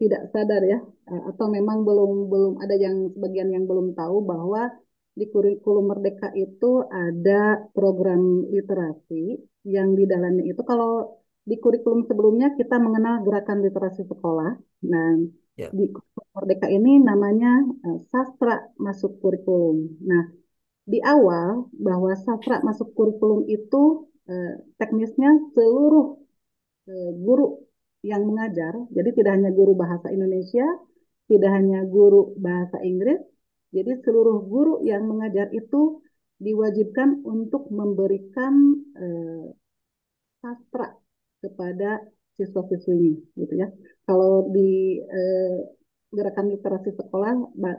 tidak sadar ya eh, atau memang belum belum ada yang sebagian yang belum tahu bahwa di kurikulum Merdeka itu ada program literasi yang di dalamnya itu kalau di kurikulum sebelumnya kita mengenal gerakan literasi sekolah. Nah, yeah. di kurikulum Merdeka ini namanya eh, sastra masuk kurikulum. Nah, di awal bahwa sastra masuk kurikulum itu eh, teknisnya seluruh eh, guru yang mengajar, jadi tidak hanya guru bahasa Indonesia, tidak hanya guru bahasa Inggris, jadi seluruh guru yang mengajar itu diwajibkan untuk memberikan eh, sastra kepada siswa-siswinya, gitu ya. Kalau di eh, gerakan literasi sekolah,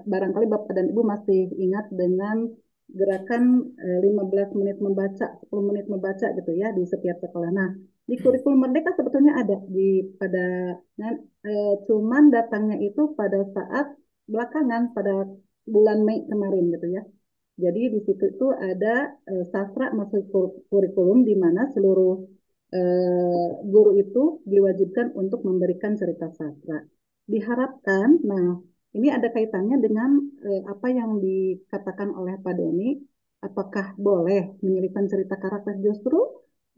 barangkali bapak dan ibu masih ingat dengan gerakan 15 eh, menit membaca, 10 menit membaca gitu ya di setiap sekolah. Nah, di kurikulum merdeka sebetulnya ada di pada nah, eh, cuman datangnya itu pada saat belakangan pada bulan Mei kemarin gitu ya. Jadi di situ itu ada eh, sastra masuk kurikulum di mana seluruh eh, guru itu diwajibkan untuk memberikan cerita sastra. Diharapkan nah ini ada kaitannya dengan eh, apa yang dikatakan oleh Pak Doni, apakah boleh menyelipkan cerita karakter justru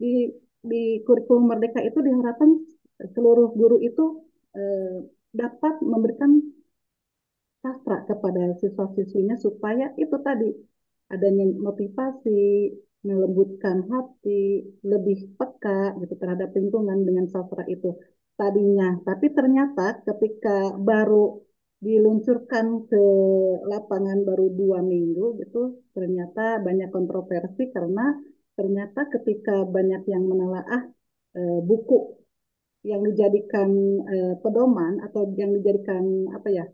di di kurikulum merdeka itu diharapkan seluruh guru itu eh, dapat memberikan sastra kepada siswa-siswinya supaya itu tadi adanya motivasi, melembutkan hati, lebih peka gitu terhadap lingkungan dengan sastra itu tadinya. Tapi ternyata ketika baru diluncurkan ke lapangan baru dua minggu gitu ternyata banyak kontroversi karena ternyata ketika banyak yang menelaah e, buku yang dijadikan e, pedoman atau yang dijadikan apa ya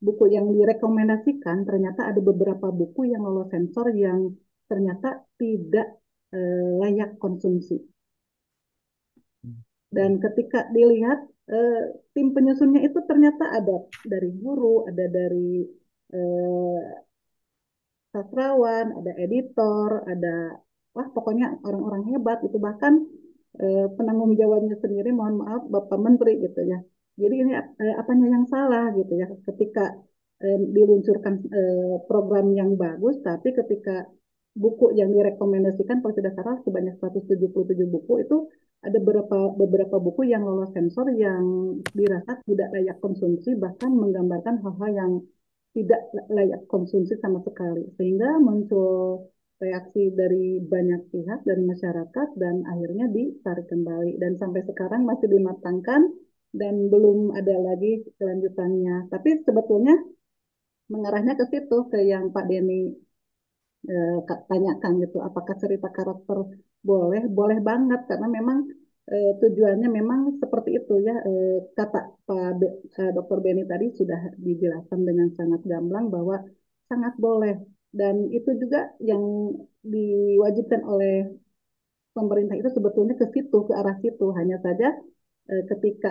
buku yang direkomendasikan ternyata ada beberapa buku yang lolos sensor yang ternyata tidak e, layak konsumsi hmm. dan ketika dilihat eh, tim penyusunnya itu ternyata ada dari guru, ada dari eh, sastrawan, ada editor, ada wah pokoknya orang-orang hebat itu bahkan eh, penanggung jawabnya sendiri mohon maaf Bapak Menteri gitu ya. Jadi ini eh, apanya yang salah gitu ya ketika eh, diluncurkan eh, program yang bagus tapi ketika buku yang direkomendasikan kalau Sudah salah sebanyak 177 buku itu ada beberapa beberapa buku yang lolos sensor yang dirasa tidak layak konsumsi bahkan menggambarkan hal-hal yang tidak layak konsumsi sama sekali sehingga muncul reaksi dari banyak pihak dari masyarakat dan akhirnya ditarik kembali dan sampai sekarang masih dimatangkan dan belum ada lagi kelanjutannya tapi sebetulnya mengarahnya ke situ ke yang Pak Denny eh, tanyakan gitu apakah cerita karakter boleh boleh banget karena memang eh, tujuannya memang seperti itu ya eh, kata Pak Be, eh, Beni tadi sudah dijelaskan dengan sangat gamblang bahwa sangat boleh dan itu juga yang diwajibkan oleh pemerintah itu sebetulnya ke situ ke arah situ hanya saja eh, ketika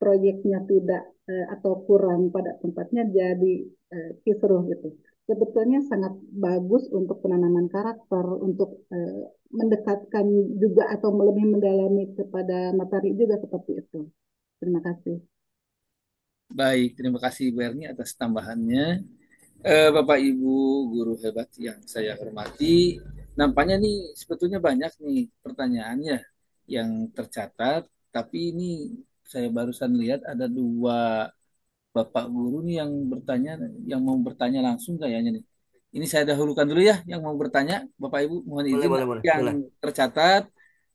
proyeknya tidak eh, atau kurang pada tempatnya jadi eh, kisruh gitu sebetulnya sangat bagus untuk penanaman karakter, untuk eh, mendekatkan juga atau lebih mendalami kepada materi juga seperti itu. Terima kasih. Baik, terima kasih Bu Erni atas tambahannya. Eh, Bapak Ibu guru hebat yang saya hormati, nampaknya nih sebetulnya banyak nih pertanyaannya yang tercatat, tapi ini saya barusan lihat ada dua Bapak guru nih yang bertanya, yang mau bertanya langsung kayaknya nih. Ini saya dahulukan dulu ya, yang mau bertanya, Bapak Ibu mohon izin boleh, boleh, yang boleh. tercatat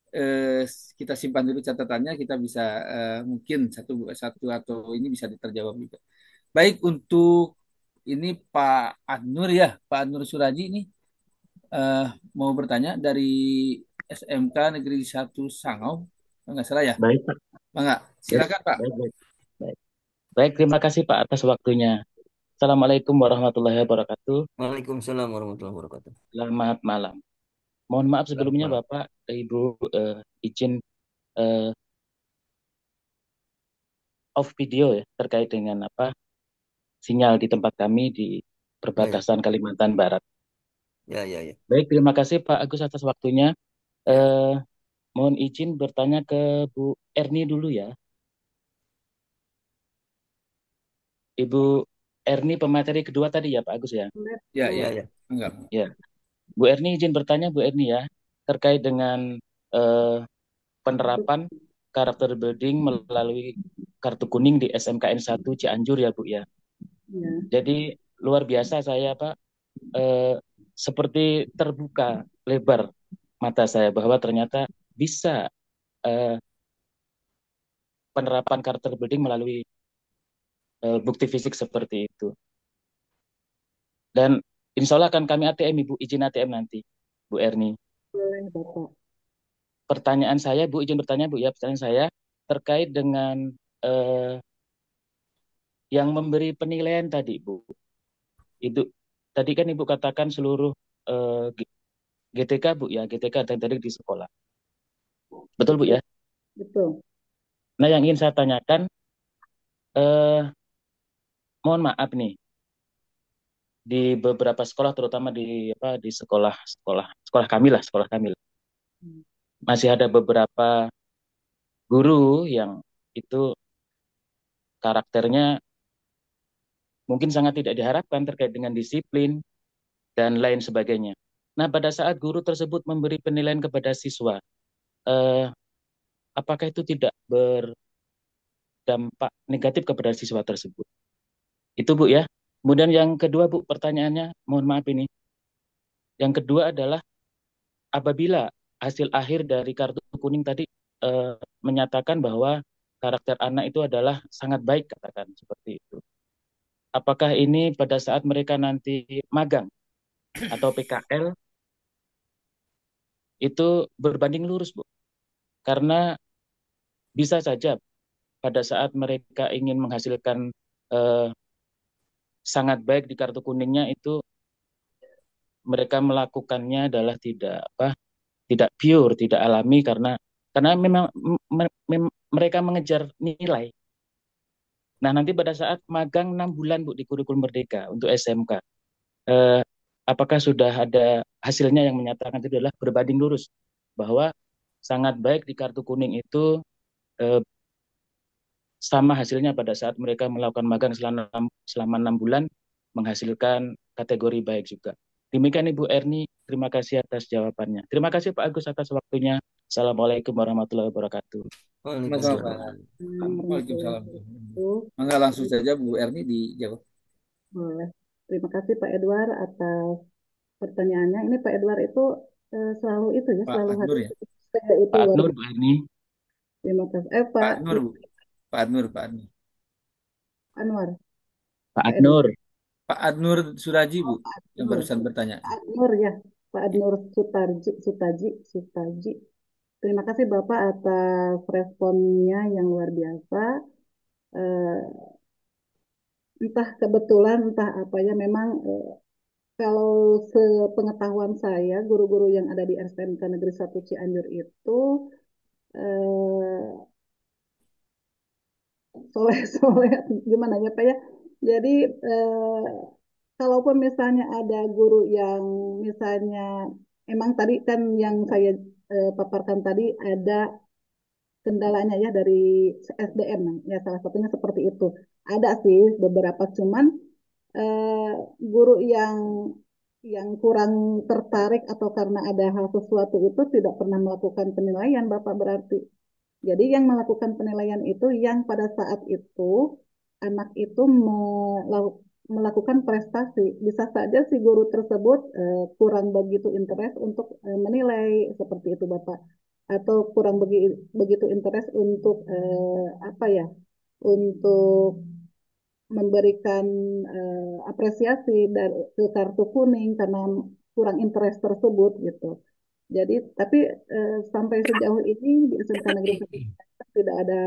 eh, kita simpan dulu catatannya, kita bisa eh, mungkin satu satu atau ini bisa diterjawab juga. Baik untuk ini Pak Adnur ya, Pak Adnur Suraji ini eh, mau bertanya dari SMK Negeri 1 Sangau, nggak salah ya? Baik Pak. Enggak, silakan Pak. Baik, baik. Baik, terima kasih Pak atas waktunya. Assalamualaikum warahmatullahi wabarakatuh. Waalaikumsalam warahmatullahi wabarakatuh. Selamat malam. Mohon maaf sebelumnya Selamat. Bapak, Ibu uh, izin uh, off video ya terkait dengan apa sinyal di tempat kami di perbatasan ya. ya. Kalimantan Barat. Ya, ya, ya. Baik, terima kasih Pak Agus atas waktunya. Uh, mohon izin bertanya ke Bu Erni dulu ya. Ibu Erni pemateri kedua tadi ya Pak Agus ya? Ya, iya, ya, ya. Enggak. Ya. Bu Erni izin bertanya Bu Erni ya terkait dengan eh, penerapan karakter building melalui kartu kuning di SMKN 1 Cianjur ya Bu ya. ya. Jadi luar biasa saya Pak eh, seperti terbuka lebar mata saya bahwa ternyata bisa eh, penerapan karakter building melalui Eh, bukti fisik seperti itu. Dan insya Allah akan kami ATM, Ibu. Izin ATM nanti, Bu Erni. Pertanyaan saya, Bu, izin bertanya, Bu. Ya, pertanyaan saya terkait dengan eh, yang memberi penilaian tadi, Bu. Itu tadi kan Ibu katakan seluruh eh, GTK, Bu, ya, GTK dan tadi di sekolah. Betul, Bu, ya? Betul. Nah, yang ingin saya tanyakan, eh, mohon maaf nih di beberapa sekolah terutama di apa di sekolah sekolah sekolah kami lah sekolah kami lah. Hmm. masih ada beberapa guru yang itu karakternya mungkin sangat tidak diharapkan terkait dengan disiplin dan lain sebagainya. Nah, pada saat guru tersebut memberi penilaian kepada siswa, eh, apakah itu tidak berdampak negatif kepada siswa tersebut? Itu Bu ya. Kemudian yang kedua Bu pertanyaannya, mohon maaf ini. Yang kedua adalah apabila hasil akhir dari kartu kuning tadi e, menyatakan bahwa karakter anak itu adalah sangat baik katakan seperti itu. Apakah ini pada saat mereka nanti magang atau PKL itu berbanding lurus, Bu. Karena bisa saja pada saat mereka ingin menghasilkan eh, sangat baik di kartu kuningnya itu mereka melakukannya adalah tidak apa tidak pure, tidak alami karena karena memang me, me, mereka mengejar nilai. Nah nanti pada saat magang enam bulan bu di kurikulum merdeka untuk SMK, eh, apakah sudah ada hasilnya yang menyatakan itu adalah berbanding lurus bahwa sangat baik di kartu kuning itu eh, sama hasilnya pada saat mereka melakukan magang selama selama enam bulan menghasilkan kategori baik juga. Demikian Ibu Erni, terima kasih atas jawabannya. Terima kasih Pak Agus atas waktunya. Assalamualaikum warahmatullahi wabarakatuh. Waalaikumsalam. Waalaikumsalam. Mangga langsung saja Bu Erni dijawab. Terima kasih Pak Edward atas pertanyaannya. Ini Pak Edward itu eh, selalu itu ya, Pak selalu ya? Pak Nur, ya? Itu, Pak Nur, Bu Erni. Terima kasih. Eh, Pak, Pak Nur, Bu. Pak Adnur, Pak Adnur. Anwar. Pak Adnur. Pak Adnur Suraji, Bu, Adnur. yang barusan bertanya. Pak Adnur ya, Pak Adnur Sutarji, Sutaji, Sutaji. Terima kasih Bapak atas responnya yang luar biasa. Eh, entah kebetulan, entah apa ya, memang eh, kalau sepengetahuan saya, guru-guru yang ada di SMK Negeri 1 Cianjur itu eh, soleh soleh gimana ya pak ya jadi eh, kalaupun misalnya ada guru yang misalnya emang tadi kan yang saya eh, paparkan tadi ada kendalanya ya dari SDM ya salah satunya seperti itu ada sih beberapa cuman eh, guru yang yang kurang tertarik atau karena ada hal sesuatu itu tidak pernah melakukan penilaian Bapak berarti jadi yang melakukan penilaian itu yang pada saat itu anak itu melakukan prestasi. Bisa saja si guru tersebut eh, kurang begitu interest untuk eh, menilai seperti itu Bapak atau kurang begi, begitu interest untuk eh, apa ya? untuk memberikan eh, apresiasi dari kartu kuning karena kurang interest tersebut gitu. Jadi tapi eh, sampai sejauh ini di SMK Negeri tidak ada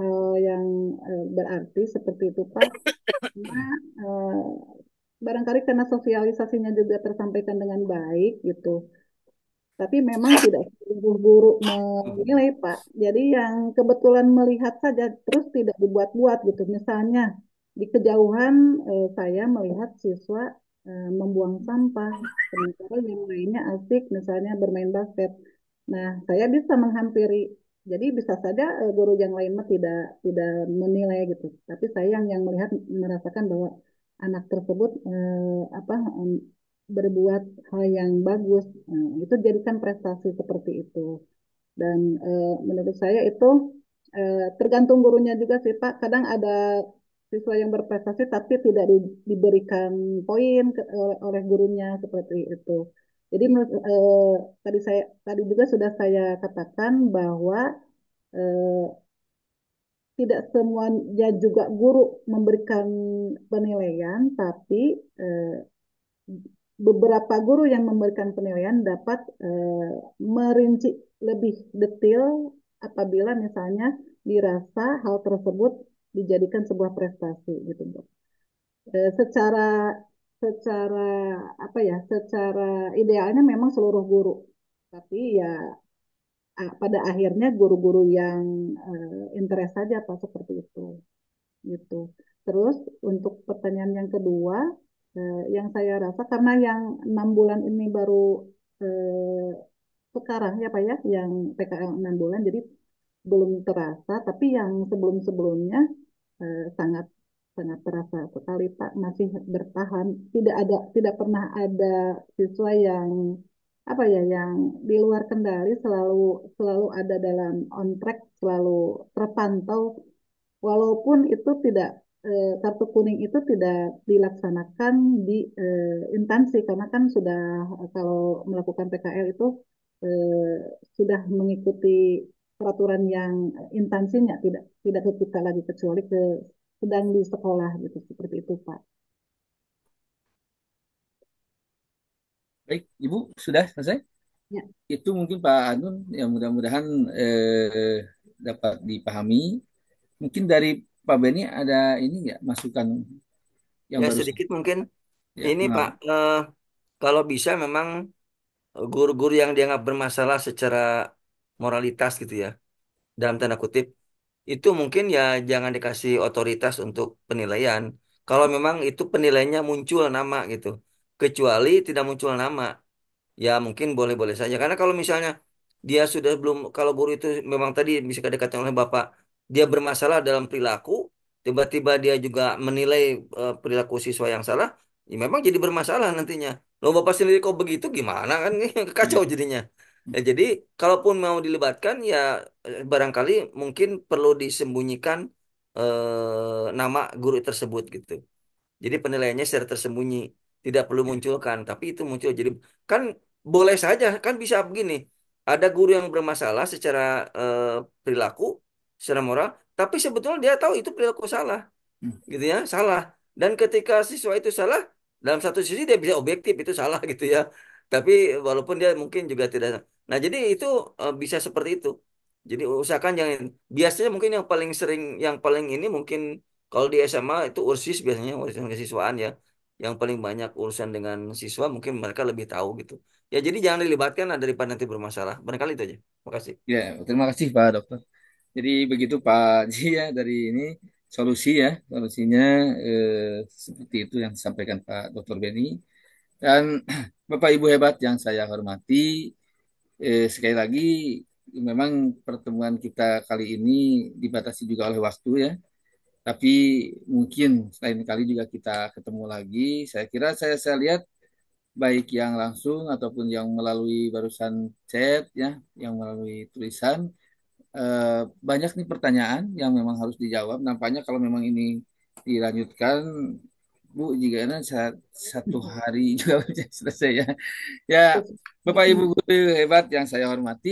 hal yang eh, berarti seperti itu Pak. Karena eh, barangkali karena sosialisasinya juga tersampaikan dengan baik gitu. Tapi memang tidak sungguh buruk menilai Pak. Jadi yang kebetulan melihat saja terus tidak dibuat-buat gitu. Misalnya di kejauhan eh, saya melihat siswa Eh, membuang sampah, sementara yang lainnya asik misalnya bermain basket. Nah, saya bisa menghampiri. Jadi bisa saja eh, guru yang lain tidak tidak menilai gitu. Tapi saya yang yang melihat merasakan bahwa anak tersebut eh, apa berbuat hal yang bagus. Nah, itu jadikan prestasi seperti itu. Dan eh, menurut saya itu tergantung gurunya juga sih Pak. Kadang ada siswa yang berprestasi tapi tidak di, diberikan poin ke, oleh, oleh gurunya seperti itu. Jadi menurut eh, tadi saya tadi juga sudah saya katakan bahwa eh, tidak semuanya juga guru memberikan penilaian, tapi eh, beberapa guru yang memberikan penilaian dapat eh, merinci lebih detail apabila misalnya dirasa hal tersebut dijadikan sebuah prestasi gitu Mbak. Eh, secara secara apa ya secara idealnya memang seluruh guru tapi ya pada akhirnya guru-guru yang eh, interest saja apa seperti itu gitu terus untuk pertanyaan yang kedua eh, yang saya rasa karena yang enam bulan ini baru e, sekarang ya pak ya yang PKL enam bulan jadi belum terasa tapi yang sebelum-sebelumnya Eh, sangat sangat terasa sekali Pak masih bertahan tidak ada tidak pernah ada siswa yang apa ya yang di luar kendali selalu selalu ada dalam on track selalu terpantau walaupun itu tidak eh, kartu kuning itu tidak dilaksanakan di eh, intansi karena kan sudah kalau melakukan PKL itu eh, sudah mengikuti peraturan yang eh, intansinya tidak tidak ke kita lagi kecuali ke sedang di sekolah gitu seperti itu Pak. Baik, Ibu sudah selesai? Ya. Itu mungkin Pak Anun yang mudah-mudahan eh, dapat dipahami. Mungkin dari Pak Beni ada ini nggak masukan yang ya, baru? sedikit mungkin. Ya, ini maaf. Pak, eh, kalau bisa memang guru-guru yang dianggap bermasalah secara moralitas gitu ya dalam tanda kutip itu mungkin ya jangan dikasih otoritas untuk penilaian kalau memang itu penilainya muncul nama gitu kecuali tidak muncul nama ya mungkin boleh-boleh saja karena kalau misalnya dia sudah belum kalau guru itu memang tadi bisa dikatakan oleh bapak dia bermasalah dalam perilaku tiba-tiba dia juga menilai eh, perilaku siswa yang salah ya memang jadi bermasalah nantinya. lo Bapak sendiri kok begitu gimana kan kacau iya. jadinya. Ya, jadi kalaupun mau dilibatkan ya eh, barangkali mungkin perlu disembunyikan eh, nama guru tersebut gitu. Jadi penilaiannya secara tersembunyi, tidak perlu iya. munculkan, tapi itu muncul. Jadi kan boleh saja kan bisa begini. Ada guru yang bermasalah secara eh, perilaku, secara moral, tapi sebetulnya dia tahu itu perilaku salah. Hmm. Gitu ya, salah. Dan ketika siswa itu salah, dalam satu sisi dia bisa objektif itu salah gitu ya tapi walaupun dia mungkin juga tidak Nah, jadi itu uh, bisa seperti itu. Jadi usahakan jangan biasanya mungkin yang paling sering yang paling ini mungkin kalau di SMA itu ursis biasanya urusan kesiswaan ya. Yang paling banyak urusan dengan siswa mungkin mereka lebih tahu gitu. Ya jadi jangan dilibatkan ada daripada nanti bermasalah. Barangkali itu aja. Makasih. Ya, terima kasih Pak Dokter. Jadi begitu Pak Ji ya dari ini solusi ya, solusinya eh, seperti itu yang disampaikan Pak Dokter Beni. Dan Bapak Ibu hebat yang saya hormati, eh, sekali lagi memang pertemuan kita kali ini dibatasi juga oleh waktu ya. Tapi mungkin lain kali juga kita ketemu lagi. Saya kira saya saya lihat baik yang langsung ataupun yang melalui barusan chat ya, yang melalui tulisan eh, banyak nih pertanyaan yang memang harus dijawab. Nampaknya kalau memang ini dilanjutkan Bu juga kan satu hari juga bisa selesai ya. Ya Bapak Ibu hmm. guru hebat yang saya hormati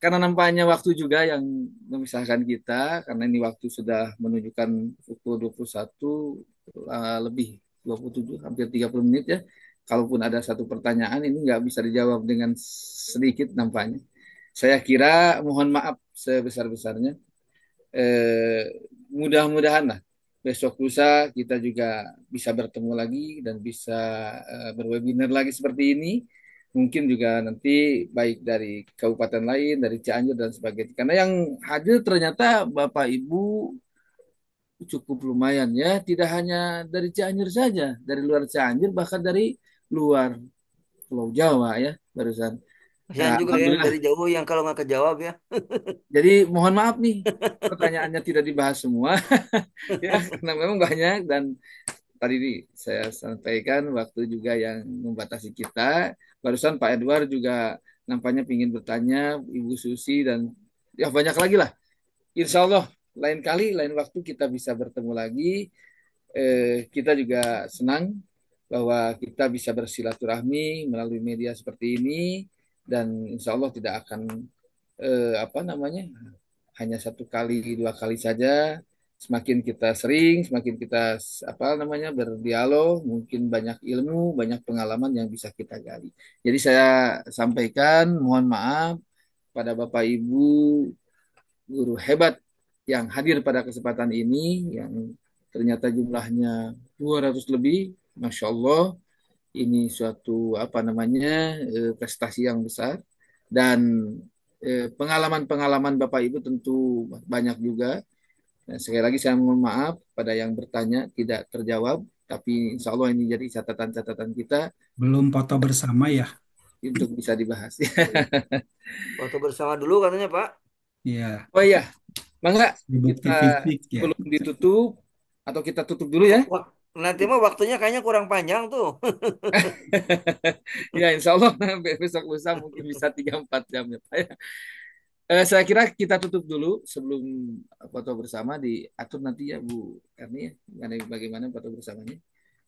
karena nampaknya waktu juga yang memisahkan kita karena ini waktu sudah menunjukkan pukul 21 eh, lebih 27 hampir 30 menit ya. Kalaupun ada satu pertanyaan ini nggak bisa dijawab dengan sedikit nampaknya. Saya kira mohon maaf sebesar-besarnya. Eh, mudah-mudahan lah besok lusa kita juga bisa bertemu lagi dan bisa uh, berwebinar lagi seperti ini. Mungkin juga nanti baik dari kabupaten lain, dari Cianjur dan sebagainya. Karena yang hadir ternyata Bapak Ibu cukup lumayan ya, tidak hanya dari Cianjur saja, dari luar Cianjur bahkan dari luar Pulau Jawa ya barusan. Kasihan ya, juga ya dari jauh yang kalau nggak kejawab ya. Jadi mohon maaf nih pertanyaannya tidak dibahas semua ya karena memang banyak dan tadi saya sampaikan waktu juga yang membatasi kita. Barusan Pak Edward juga nampaknya ingin bertanya Ibu Susi dan ya banyak lagi lah. Insya Allah lain kali lain waktu kita bisa bertemu lagi. Eh, kita juga senang bahwa kita bisa bersilaturahmi melalui media seperti ini dan insya Allah tidak akan eh, apa namanya hanya satu kali dua kali saja semakin kita sering semakin kita apa namanya berdialog mungkin banyak ilmu banyak pengalaman yang bisa kita gali jadi saya sampaikan mohon maaf pada bapak ibu guru hebat yang hadir pada kesempatan ini yang ternyata jumlahnya 200 lebih Masya Allah ini suatu apa namanya eh, prestasi yang besar dan eh, pengalaman-pengalaman Bapak Ibu tentu banyak juga. Nah, sekali lagi saya mohon maaf pada yang bertanya tidak terjawab, tapi insya Allah ini jadi catatan-catatan kita. Belum foto bersama ya? Untuk bisa dibahas. foto bersama dulu katanya Pak. Iya. Oh iya, Mangga kita ya. belum ditutup atau kita tutup dulu ya? Nanti mah waktunya kayaknya kurang panjang tuh. ya insya Allah besok lusa mungkin bisa 3-4 jam ya Pak. Ya. Eh, saya kira kita tutup dulu sebelum foto bersama diatur nanti ya Bu Erni ya. Bagaimana foto bersamanya.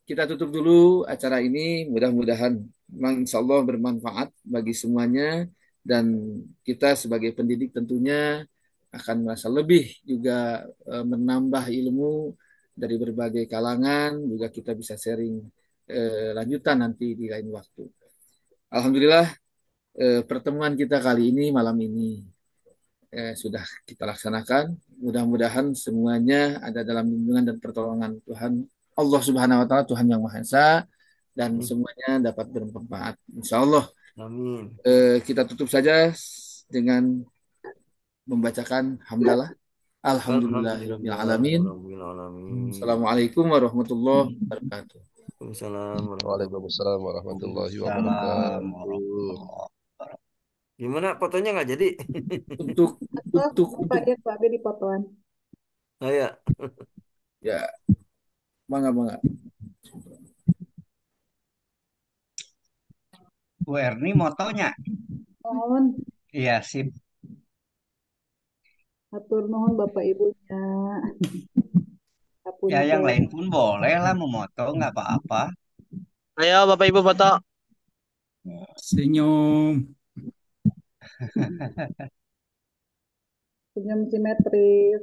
Kita tutup dulu acara ini mudah-mudahan memang insya Allah bermanfaat bagi semuanya dan kita sebagai pendidik tentunya akan merasa lebih juga eh, menambah ilmu dari berbagai kalangan juga kita bisa sharing eh, lanjutan nanti di lain waktu. Alhamdulillah eh, pertemuan kita kali ini malam ini eh, sudah kita laksanakan. Mudah-mudahan semuanya ada dalam lindungan dan pertolongan Tuhan Allah Subhanahu wa taala Tuhan yang Maha Esa dan Amin. Hmm. semuanya dapat bermanfaat. Insya Allah. Amin. Eh, kita tutup saja dengan membacakan hamdalah Alhamdulillahirrahmanirrahim. Assalamualaikum warahmatullahi wabarakatuh. Waalaikumsalam warahmatullahi wabarakatuh. Gimana fotonya nggak jadi? Untuk untuk Pak Pak di fotoan. Oh ya. Ya. Mangga mangga. Bu Erni motonya. Iya, sip. Atur nuhun Bapak Ibunya. Ya yang lain pun boleh lah memotong nggak apa-apa. Ayo Bapak Ibu foto. Senyum. Senyum simetris.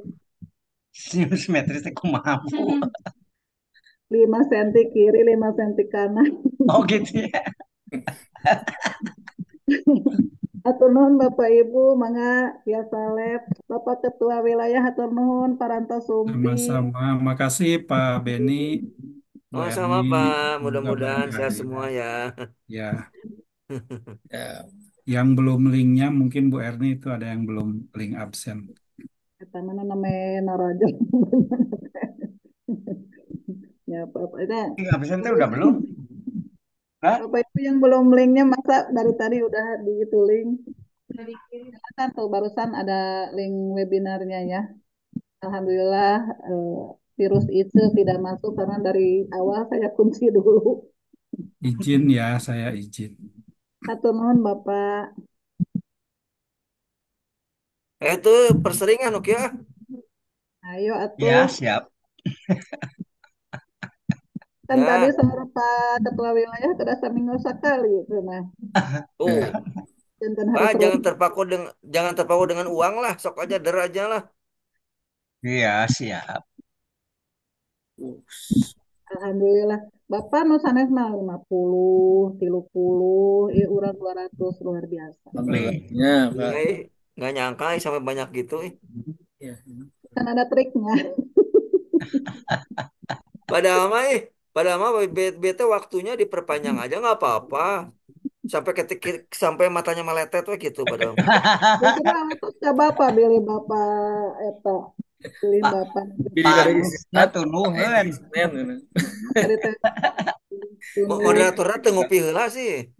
Senyum simetris aku mampu. 5 cm kiri, 5 cm kanan. Oh gitu ya. Atur nuhun Bapak Ibu, Mangga Salep, Bapak Ketua Wilayah Atur nuhun Paranto Sumpi. Sama-sama. Makasih Pak Beni. Oh, sama Pak. Mudah-mudahan sehat semua ya. Ya. ya. Yang belum linknya mungkin Bu Erni itu ada yang belum link absen. Kata mana namanya Narajo. ya Bapak. Link absen itu udah belum? Hah? Bapak Ibu yang belum linknya masa dari tadi udah digitu link. Silakan tuh barusan ada link webinarnya ya. Alhamdulillah eh, virus itu tidak masuk karena dari awal saya kunci dulu. Izin ya, saya izin. Satu mohon Bapak. Eh, itu perseringan oke okay? ya. Ayo atuh. Ya, siap. kan nah. tadi sama Pak Ketua Wilayah terasa minggu sekali itu nah. Oh. ah, jangan terpaku dengan jangan terpaku dengan uang lah, sok aja der aja lah. Iya, siap. Ups. Alhamdulillah. Bapak mau sanes mah 50, 30, ya urang 200 luar biasa. Iya, Pak. Eh. Enggak nyangka eh, sampai banyak gitu. Eh. Iya, iya. Kan ada triknya. Padahal mah Padahal mah bete waktunya diperpanjang aja nggak apa-apa. Sampai ketik sampai matanya meletet tuh gitu padahal. Kita eh, bapak beli bapak eta. beli bapak. Pilih dari satu eh. nuhun. Eh. Moderatornya teu ngopi heula sih.